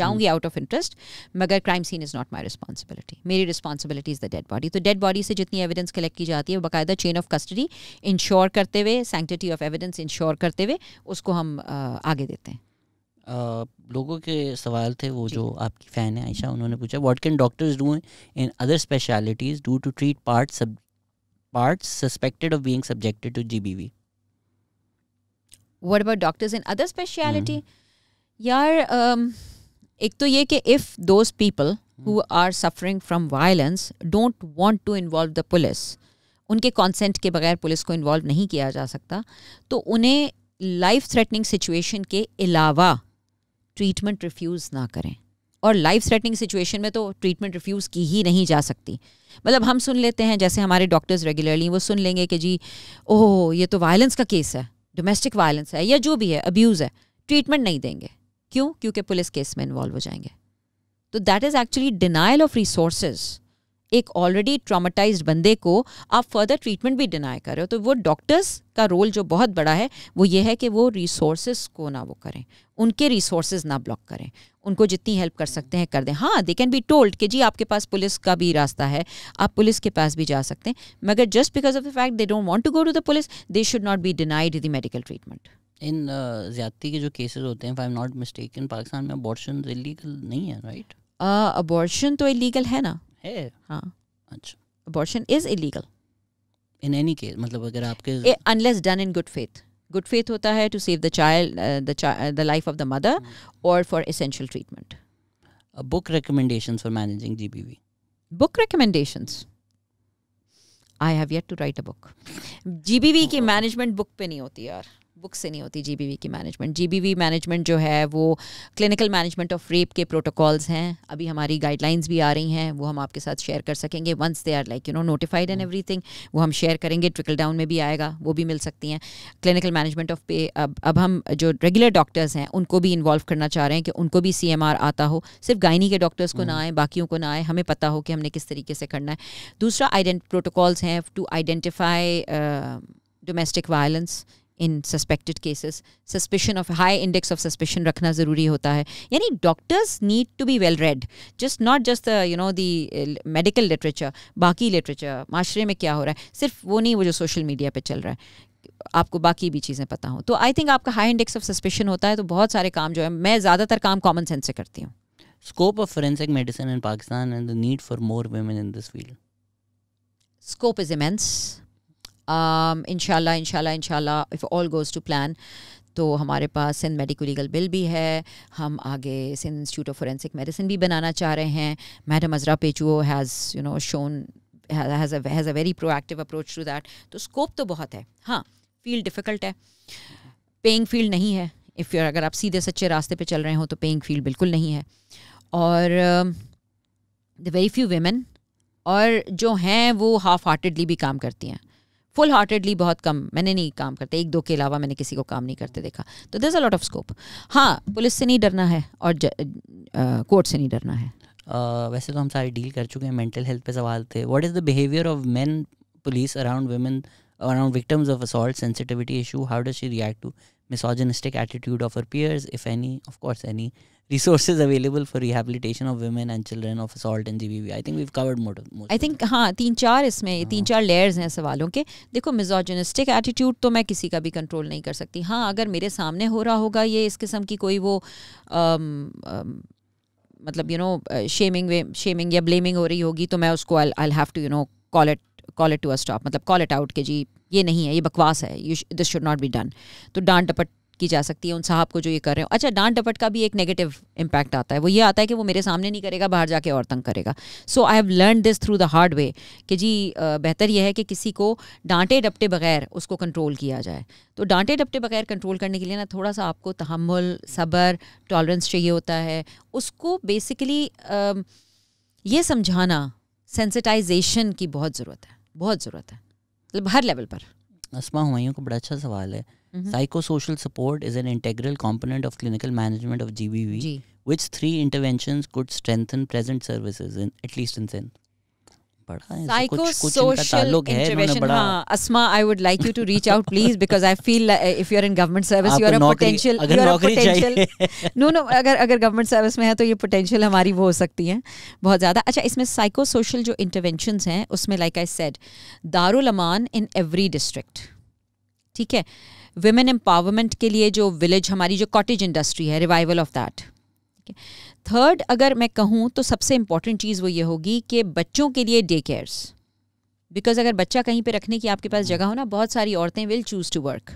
जाऊंगी आउट ऑफ इंटरेस्ट मगर crime scene is not my responsibility मेरी responsibility is the dead body तो डेड बॉडी से जितनी एविडेंस कलेक्ट की जाती है वो बाकायदा चेन ऑफ कस्टडी इंश्योर करते हुए सैंक्टिटी ऑफ एविडेंस इंश्योर करते हुए उसको हम आगे देते हैं लोगों के सवाल थे वो जो आपकी फ़ैन है आयशा उन्होंने पूछा what can doctors do in other specialities do to treat part sub parts suspected of being subjected to GBV what about doctors in other speciality यार um, एक तो ये कि if those people who are suffering from violence don't want to involve the police उनके consent के बगैर police को involve नहीं किया जा सकता तो उन्हें लाइफ थ्रेटनिंग सिचुएशन के अलावा ट्रीटमेंट रिफ्यूज़ ना करें और लाइफ थ्रेटनिंग सिचुएशन में तो ट्रीटमेंट रिफ्यूज़ की ही नहीं जा सकती मतलब हम सुन लेते हैं जैसे हमारे डॉक्टर्स रेगुलरली वो सुन लेंगे कि जी ओह ये तो वायलेंस का केस है डोमेस्टिक वायलेंस है या जो भी है अब्यूज़ है ट्रीटमेंट नहीं देंगे क्यों क्योंकि पुलिस केस में इन्वॉल्व हो जाएंगे तो that is actually denial of resources एक ऑलरेडी ट्रामाटाइज बंदे को आप फर्दर ट्रीटमेंट भी डिनाई कर रहे हो तो वो डॉक्टर्स का रोल जो बहुत बड़ा है वो ये है कि वो रिसोर्स को ना वो करें उनके रिसोर्स ना ब्लॉक करें उनको जितनी हेल्प कर सकते हैं कर दें हाँ दे कैन बी टोल्ड कि जी आपके पास पुलिस का भी रास्ता है आप पुलिस के पास भी जा सकते हैं मगर just because of the fact they don't want to go to the police they should not be denied the medical treatment in ज्यादा के जो केसेस होते हैं नॉट पाकिस्तान में अबॉर्शन इलीगल नहीं है राइट अबॉर्शन तो इलीगल है ना है हाँ अच्छा abortion is illegal in any case मतलब अगर आपके unless done in good faith good faith होता है to save the child the life of the mother और for essential treatment book recommendations for managing book recommendations I have yet to write a book GBV की management oh. Book पे नहीं होती यार book से नहीं होती जीबीवी की मैनेजमेंट जीबीवी मैनेजमेंट जो है वो क्लिनिकल मैनेजमेंट ऑफ रेप के प्रोटोकॉल्स हैं अभी हमारी गाइडलाइंस भी आ रही हैं वो हम आपके साथ शेयर कर सकेंगे once they are like you know notified and everything वो हम शेयर करेंगे ट्रिकल डाउन में भी आएगा वो भी मिल सकती हैं क्लिनिकल मैनेजमेंट ऑफ पे अब अब हम जो रेगुलर डॉक्टर्स हैं उनको भी इन्वॉल्व करना चाह रहे हैं कि उनको भी सी आता हो सिर्फ गायनी के डॉक्टर्स को ना hmm. आए बाकियों को ना आए हमें पता हो कि हमने किस तरीके से करना है दूसरा आइडेंट प्रोटोकॉल्स हैं to identify domestic violence in suspected cases suspicion of high index of suspicion रखना ज़रूरी होता है यानी doctors need to be well read just not just you know the medical literature बाकी लिटरेचर माशरे में क्या हो रहा है सिर्फ वो नहीं वो जो सोशल मीडिया पर चल रहा है आपको बाकी भी चीज़ें पता हो तो आई थिंक आपका हाई इंडेक्स ऑफ सस्पेशन होता है तो बहुत सारे काम जो है मैं ज़्यादातर काम कॉमन सेंस से करती हूँ scope of forensic medicine in Pakistan and the need for more women in this field scope is immense इनशाला इनशाला इनशाला if all goes to plan तो हमारे पास सिंध मेडिकल लीगल बिल भी है हम आगे Sindh institute of forensic medicine भी बनाना चाह रहे हैं madam Azra Pechuho has you know shown has a very proactive approach to that तो स्कोप तो बहुत है हाँ फील्ड डिफ़िकल्ट है पेइंग फील्ड नहीं है इफ़ अगर आप सीधे सच्चे रास्ते पे चल रहे हो तो पेइंग फील्ड बिल्कुल नहीं है और द वेरी फ्यू वेमेन और जो हैं वो हाफ हार्टेडली भी काम करती हैं फुल हार्टेडली बहुत कम मैंने नहीं काम करते एक दो के अलावा मैंने किसी को काम नहीं करते देखा तो there a lot of scope हाँ पुलिस से नहीं डरना है और कोर्ट से नहीं डरना है uh, वैसे तो हम सारे डील कर चुके हैं मेंटल हेल्थ पे सवाल थे what is the behaviour of men police around women around victims of assault sensitivity issue how does she react to misogynistic attitude of our peers if any of course any resources available for rehabilitation of women and children of assault and GBV. I think we've covered more. most I think हाँ तीन चार इसमें हाँ। तीन चार layers हैं सवालों के देखो मिजोजनिस्टिक एटीट्यूड तो मैं किसी का भी कंट्रोल नहीं कर सकती हाँ अगर मेरे सामने हो रहा होगा ये इस किस्म की कोई वो um, आम, मतलब यू नो शेमिंग शेमिंग या ब्लेमिंग हो रही होगी तो मैं उसको I have to you know call it call it to a stop मतलब कॉल इट आउट के जी ये नहीं है ये बकवास है you this should not be done तो डांट डपट की जा सकती है उन साहब को जो ये कर रहे हो अच्छा डांट डपट का भी एक नेगेटिव इम्पैक्ट आता है वो ये आता है कि वो मेरे सामने नहीं करेगा बाहर जाके और तंग करेगा so I have learn this through the hard way कि जी बेहतर यह है कि किसी को डांटे डपटे बगैर उसको कंट्रोल किया जाए तो डांटे डपटे बगैर कंट्रोल करने के लिए ना थोड़ा सा आपको तहमुल सब्र टॉलरेंस चाहिए होता है उसको बेसिकली ये समझाना सेंसिटाइजेशन की बहुत ज़रूरत है बहुत ज़रूरत है मतलब हर लेवल पर असमा हुमायूं को बड़ा अच्छा सवाल है Psychosocial support is an integral component of clinical management of GBV, G. which three interventions could strengthen present services in at least in Sindh. Government service में है तो ये पोटेंशियल हमारी वो हो सकती है बहुत ज्यादा अच्छा इसमें साइको सोशल जो इंटरवेंशन हैं उसमें like I said Darul Aman in every district ठीक है वेमेन एम्पावरमेंट के लिए जो विलेज हमारी जो कॉटेज इंडस्ट्री है रिवाइवल ऑफ दैट थर्ड अगर मैं कहूँ तो सबसे इम्पॉर्टेंट चीज़ वो ये होगी कि बच्चों के लिए डे केयर्स बिकॉज अगर बच्चा कहीं पे रखने की आपके पास जगह हो ना बहुत सारी औरतें विल चूज़ टू वर्क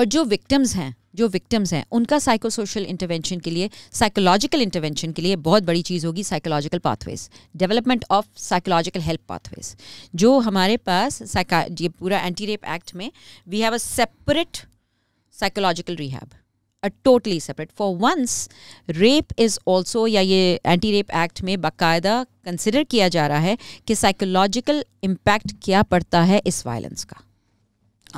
और जो विक्टिम्स हैं जो विक्टिम्स हैं उनका साइको सोशल इंटरवेंशन के लिए साइकोलॉजिकल इंटरवेंशन के लिए बहुत बड़ी चीज़ होगी psychological pathways development of psychological help pathways जो हमारे पास ये पूरा एंटी रेप एक्ट में we have a separate psychological rehab a totally separate for once rape is also या ये एंटी रेप एक्ट में बाकायदा कंसिडर किया जा रहा है कि साइकोलॉजिकल इम्पैक्ट क्या पड़ता है इस वायलेंस का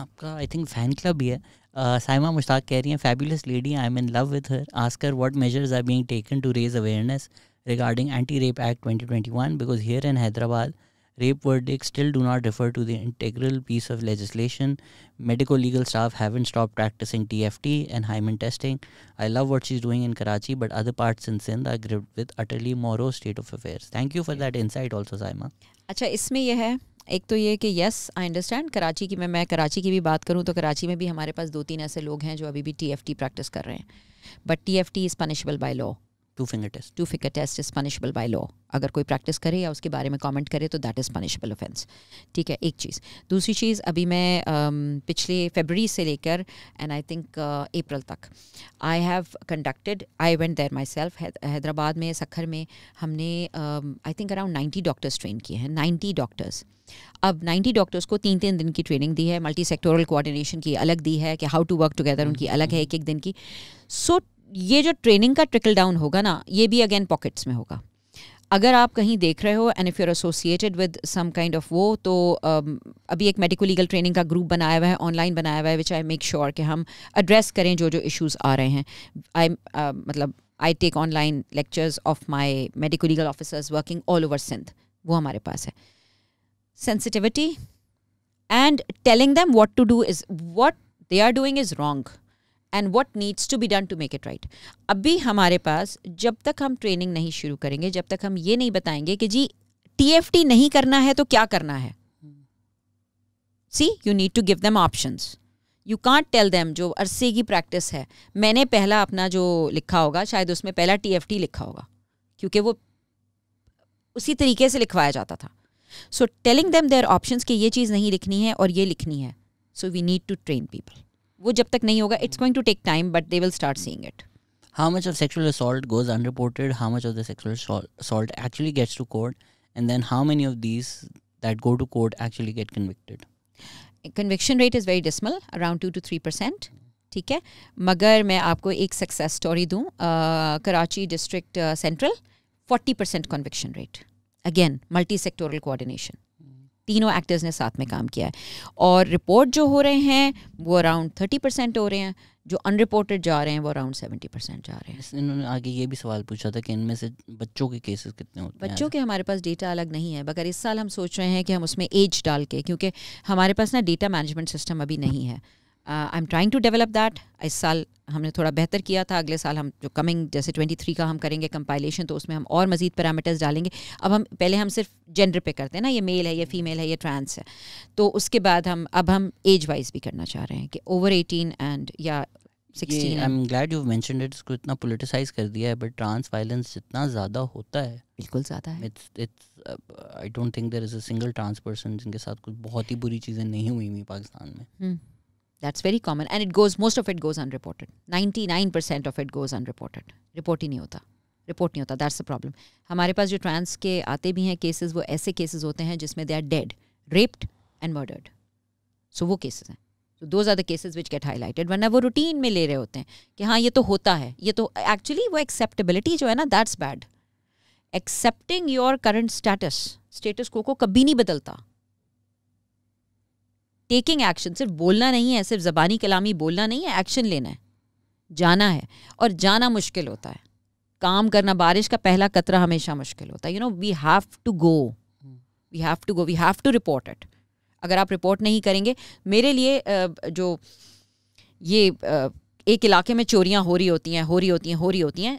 आपका आई थिंक फैन क्लब भी है Uh, Saima Mushtaq कह रही fabulous lady I'm in love with her ask her what measures are being taken to raise awareness regarding Anti-Rape Act 2021 because here in Hyderabad rape verdicts still do not refer to the integral piece of legislation. Medical legal staff haven't stopped practicing TFT and hymen testing. I love what she's doing in Karachi, but other parts in Sindh are gripped with utterly morose state of affairs. Thank you for that insight also, Saima. अच्छा इसमें यह एक तो ये कि yes I understand Karachi की मैं मैं कराची की भी बात करूँ तो कराची में भी हमारे पास दो तीन ऐसे लोग हैं जो अभी भी टी प्रैक्टिस कर रहे हैं but T F T is punishable by law two finger test two finger test is punishable by law अगर कोई प्रैक्टिस करे या उसके बारे में कॉमेंट करे तो दैट इज़ पनिशबल ऑफेंस ठीक है एक चीज़ दूसरी चीज़ अभी मैं um, पिछले फेबररी से लेकर एंड आई थिंक अप्रैल तक I have conducted I went there myself Hyderabad में सखर में हमने I think around ninety doctors train किए हैं नाइन्टी डॉक्टर्स अब 90 डॉक्टर्स को तीन तीन दिन की ट्रेनिंग दी है मल्टी सेक्टोरल कोऑर्डिनेशन की अलग दी है कि हाउ टू वर्क टुगेदर उनकी अलग है एक एक दिन की सो so, ये जो ट्रेनिंग का ट्रिकल डाउन होगा ना ये भी अगेन पॉकेट्स में होगा अगर आप कहीं देख रहे हो and if are associated with some kind of वो तो um, अभी एक मेडिको लीगल ट्रेनिंग का ग्रुप बनाया हुआ है ऑनलाइन बनाया हुआ है विच आई मेक श्योर कि हम एड्रेस करें जो जो इश्यूज़ आ रहे हैं आई uh, मतलब I take online lectures of my medico legal officers working all over Sindh वो हमारे पास है sensitivity and telling them what to do is what they are doing is wrong and what needs to be done to make it right अभी हमारे पास जब तक हम training नहीं शुरू करेंगे जब तक हम ये नहीं बताएंगे कि जी टी नहीं करना है तो क्या करना है see you need to give them options you can't tell them जो अरसे की प्रैक्टिस है मैंने पहला अपना जो लिखा होगा शायद उसमें पहला टी लिखा होगा क्योंकि वो उसी तरीके से लिखवाया जाता था so telling them their option की ये चीज़ नहीं लिखनी है और ये लिखनी है so we need to train people वो जब तक नहीं होगा it's going to take time but they will start seeing it how much of sexual assault goes unreported how much of the sexual assault actually gets to court and then how many of these that go to court actually get convicted conviction rate is very dismal around two to three percent ठीक है मगर मैं आपको एक success story दूँ Karachi district central forty percent conviction rate again multi sectoral coordination तीनों actors ने साथ में काम किया है और रिपोर्ट जो हो रहे हैं वो अराउंड थर्टी परसेंट हो रहे हैं जो अनरिपोर्टेड जा रहे हैं वो अराउंड सेवेंटी परसेंट जा रहे हैं इन्होंने आगे ये भी सवाल पूछा था कि इनमें से बच्चों के केसेस कितने होते हैं बच्चों के हमारे पास डेटा अलग नहीं है मगर इस साल हम सोच रहे हैं कि हम उसमें एज डाल के क्योंकि हमारे पास ना डेटा मैनेजमेंट सिस्टम अभी नहीं है I am trying to develop that इस साल हमने थोड़ा बेहतर किया था अगले साल हम जो कमिंग जैसे 23 का हम करेंगे कंपाइलेशन तो उसमें हम और मज़ीद पैरामीटर्स डालेंगे अब हम पहले हम सिर्फ जेंडर पे करते हैं ना ये मेल है ये फीमेल है ये ट्रांस है तो उसके बाद हम अब हम एज वाइज भी करना चाह रहे हैं कि ओवर एटीन एंड या आई एम ग्लैड यू इसको इतना कर दिया है बट ट्रांस वायलेंस जितना ज़्यादा होता है बिल्कुल ज़्यादा है it's it's I don't think is a single trans person जिनके साथ कुछ बहुत ही बुरी चीज़ें नहीं हुई हुई पाकिस्तान में हम्म। That's very common. And it goes, most of it goes unreported. 99% of it goes unreported. Report ही नहीं होता रिपोर्ट नहीं होता दैट्स अ प्रॉब्लम हमारे पास जो ट्रांस के आते भी हैं केसेस वो ऐसे केसेस होते हैं जिसमें they are dead raped and murdered so वो केसेस हैं so those are the cases which get highlighted वरना वो रूटीन में ले रहे होते हैं कि हाँ ये तो होता है ये तो एक्चुअली वो एक्सेप्टेबिलिटी जो है ना that's bad accepting your current status status को को कभी नहीं बदलता टेकिंग एक्शन सिर्फ बोलना नहीं है सिर्फ ज़बानी कलामी बोलना नहीं है एक्शन लेना है जाना है और जाना मुश्किल होता है काम करना बारिश का पहला कतरा हमेशा मुश्किल होता है you know we have to go we have to go we have to report it अगर आप रिपोर्ट नहीं करेंगे मेरे लिए जो ये एक इलाके में चोरियाँ हो रही होती हैं हो रही होती हैं हो रही होती हैं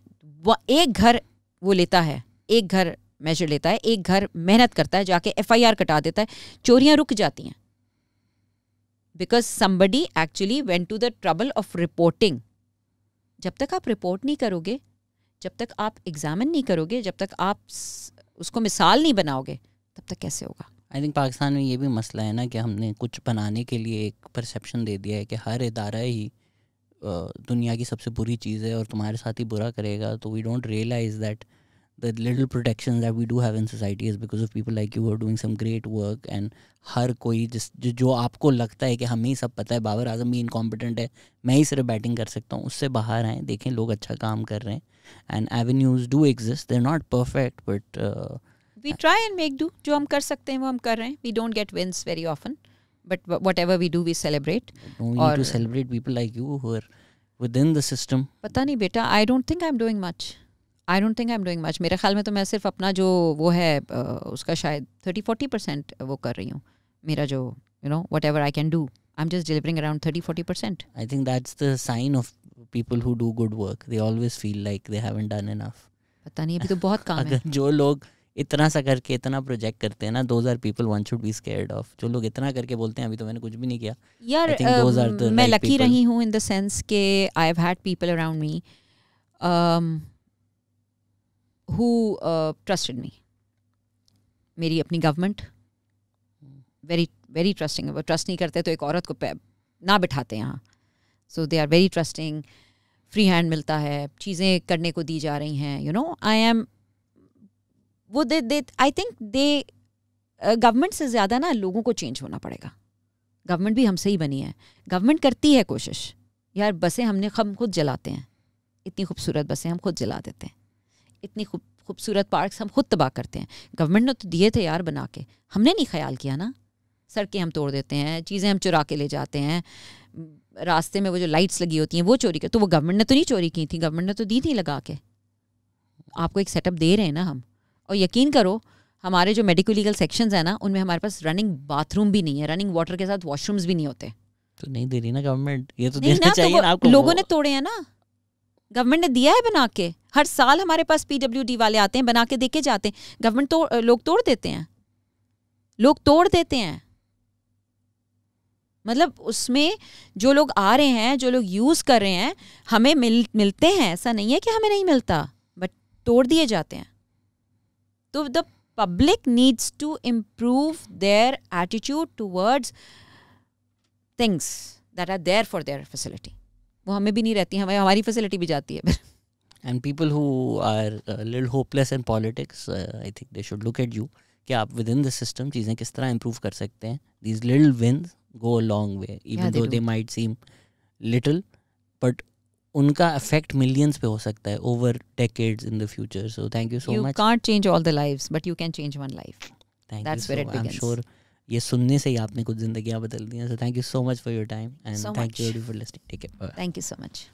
वह एक घर वो लेता है एक घर मेजर लेता है एक घर मेहनत करता है जाके एफ कटा देता है चोरियाँ रुक जाती हैं because somebody actually went to the trouble of reporting जब तक आप रिपोर्ट नहीं करोगे जब तक आप एग्जामिन नहीं करोगे जब तक आप उसको मिसाल नहीं बनाओगे तब तक कैसे होगा आई थिंक पाकिस्तान में ये भी मसला है ना कि हमने कुछ बनाने के लिए एक परसेप्शन दे दिया है कि हर इदारा ही दुनिया की सबसे बुरी चीज़ है और तुम्हारे साथ ही बुरा करेगा तो we don't realise that the little protection that we do have in society is because of people like you who are doing some great work and हर कोई जिस जो आपको लगता है कि हमें ही सब पता है बाबर आजम भी इनकॉम्पिटेंट है मैं ही सिर्फ बैटिंग कर सकता हूँ उससे बाहर आएँ देखें लोग अच्छा काम कर रहे हैं and avenues do exist they are not perfect but we try and make do जो हम कर सकते हैं वो हम कर रहे हैं we don't get wins very often but whatever we do we celebrate और to celebrate people like you who are within the system पता नहीं बेटा I don't think I am doing much I don't think I am doing much मेरे ख्याल में तो मैं सिर्फ अपना जो वो है उसका शायद थर्टी फोर्टी परसेंट वो कर रही हूँ मेरा जो you know whatever I can do I am just delivering around thirty forty percent I think that's the sign of people who do good work they always feel like they haven't done enough पता नहीं अभी तो बहुत काम है जो लोग इतना सा करके इतना प्रोजेक्ट करते हैं ना those are people one should be scared of जो लोग इतना करके बोलते हैं अभी तो मैंने कुछ भी नहीं किया यार uh, मैं लकी रही हूँ इन द सेंस के I have had people around me who trusted me मेरी अपनी गवर्नमेंट वेरी वेरी ट्रस्टिंग वो ट्रस्ट नहीं करते तो एक औरत को ना बिठाते यहाँ so they are very trusting free hand मिलता है चीज़ें करने को दी जा रही हैं यू नो आई एम वो दे दे आई थिंक दे गवर्नमेंट से ज़्यादा ना लोगों को चेंज होना पड़ेगा गवर्नमेंट भी हमसे ही बनी है गवर्नमेंट करती है कोशिश यार बसें हमने हम खुद जलाते हैं इतनी खूबसूरत बसें हम खुद जला देते हैं इतनी खूब खूबसूरत पार्क्स हम खुद तबाह करते हैं गवर्नमेंट ने तो दिए थे यार बना के हमने नहीं ख्याल किया ना सड़कें हम तोड़ देते हैं चीज़ें हम चुरा के ले जाते हैं रास्ते में वो जो लाइट्स लगी होती हैं वो चोरी कर तो वो गवर्नमेंट ने तो नहीं चोरी की थी गवर्नमेंट ने तो दी थी लगा के आपको एक सेटअप दे रहे हैं ना हम और यकीन करो हमारे जो मेडिको लीगल सेक्शन हैं ना उनमें हमारे पास रनिंग बाथरूम भी नहीं है रनिंग वाटर के साथ वॉशरूम्स भी नहीं होते तो नहीं दे रही ना गवर्नमेंट ये तो देना तो चाहिए तो आपको लोगों ने तोड़े हैं ना गवर्नमेंट ने दिया है बना के हर साल हमारे पास पीडब्ल्यू वाले आते हैं बना के देके जाते हैं गवर्नमेंट तो लोग तोड़ देते हैं लोग तोड़ देते हैं मतलब उसमें जो लोग आ रहे हैं जो लोग यूज़ कर रहे हैं हमें मिल मिलते हैं ऐसा नहीं है कि हमें नहीं मिलता बट तोड़ दिए जाते हैं तो the public needs to improve their attitude towards things that are there for their facility वो हमें भी नहीं रहती हमें हमारी फैसिलिटी भी जाती है and people who are little hopeless in politics I think they should look at you कि आप विद इन द सिस्टम चीज़ें किस तरह इम्प्रूव कर सकते हैं these little win go a long way even though they might seem little but उनका effect millions पे हो सकता है over decades in the future so thank you so much you can't change all the lives but you can change one life thank you so I am sure ये सुनने से ही आपने कुछ जिंदगियां बदल दी हैं so thank you so much for your time and thank you for listening take care thank you so much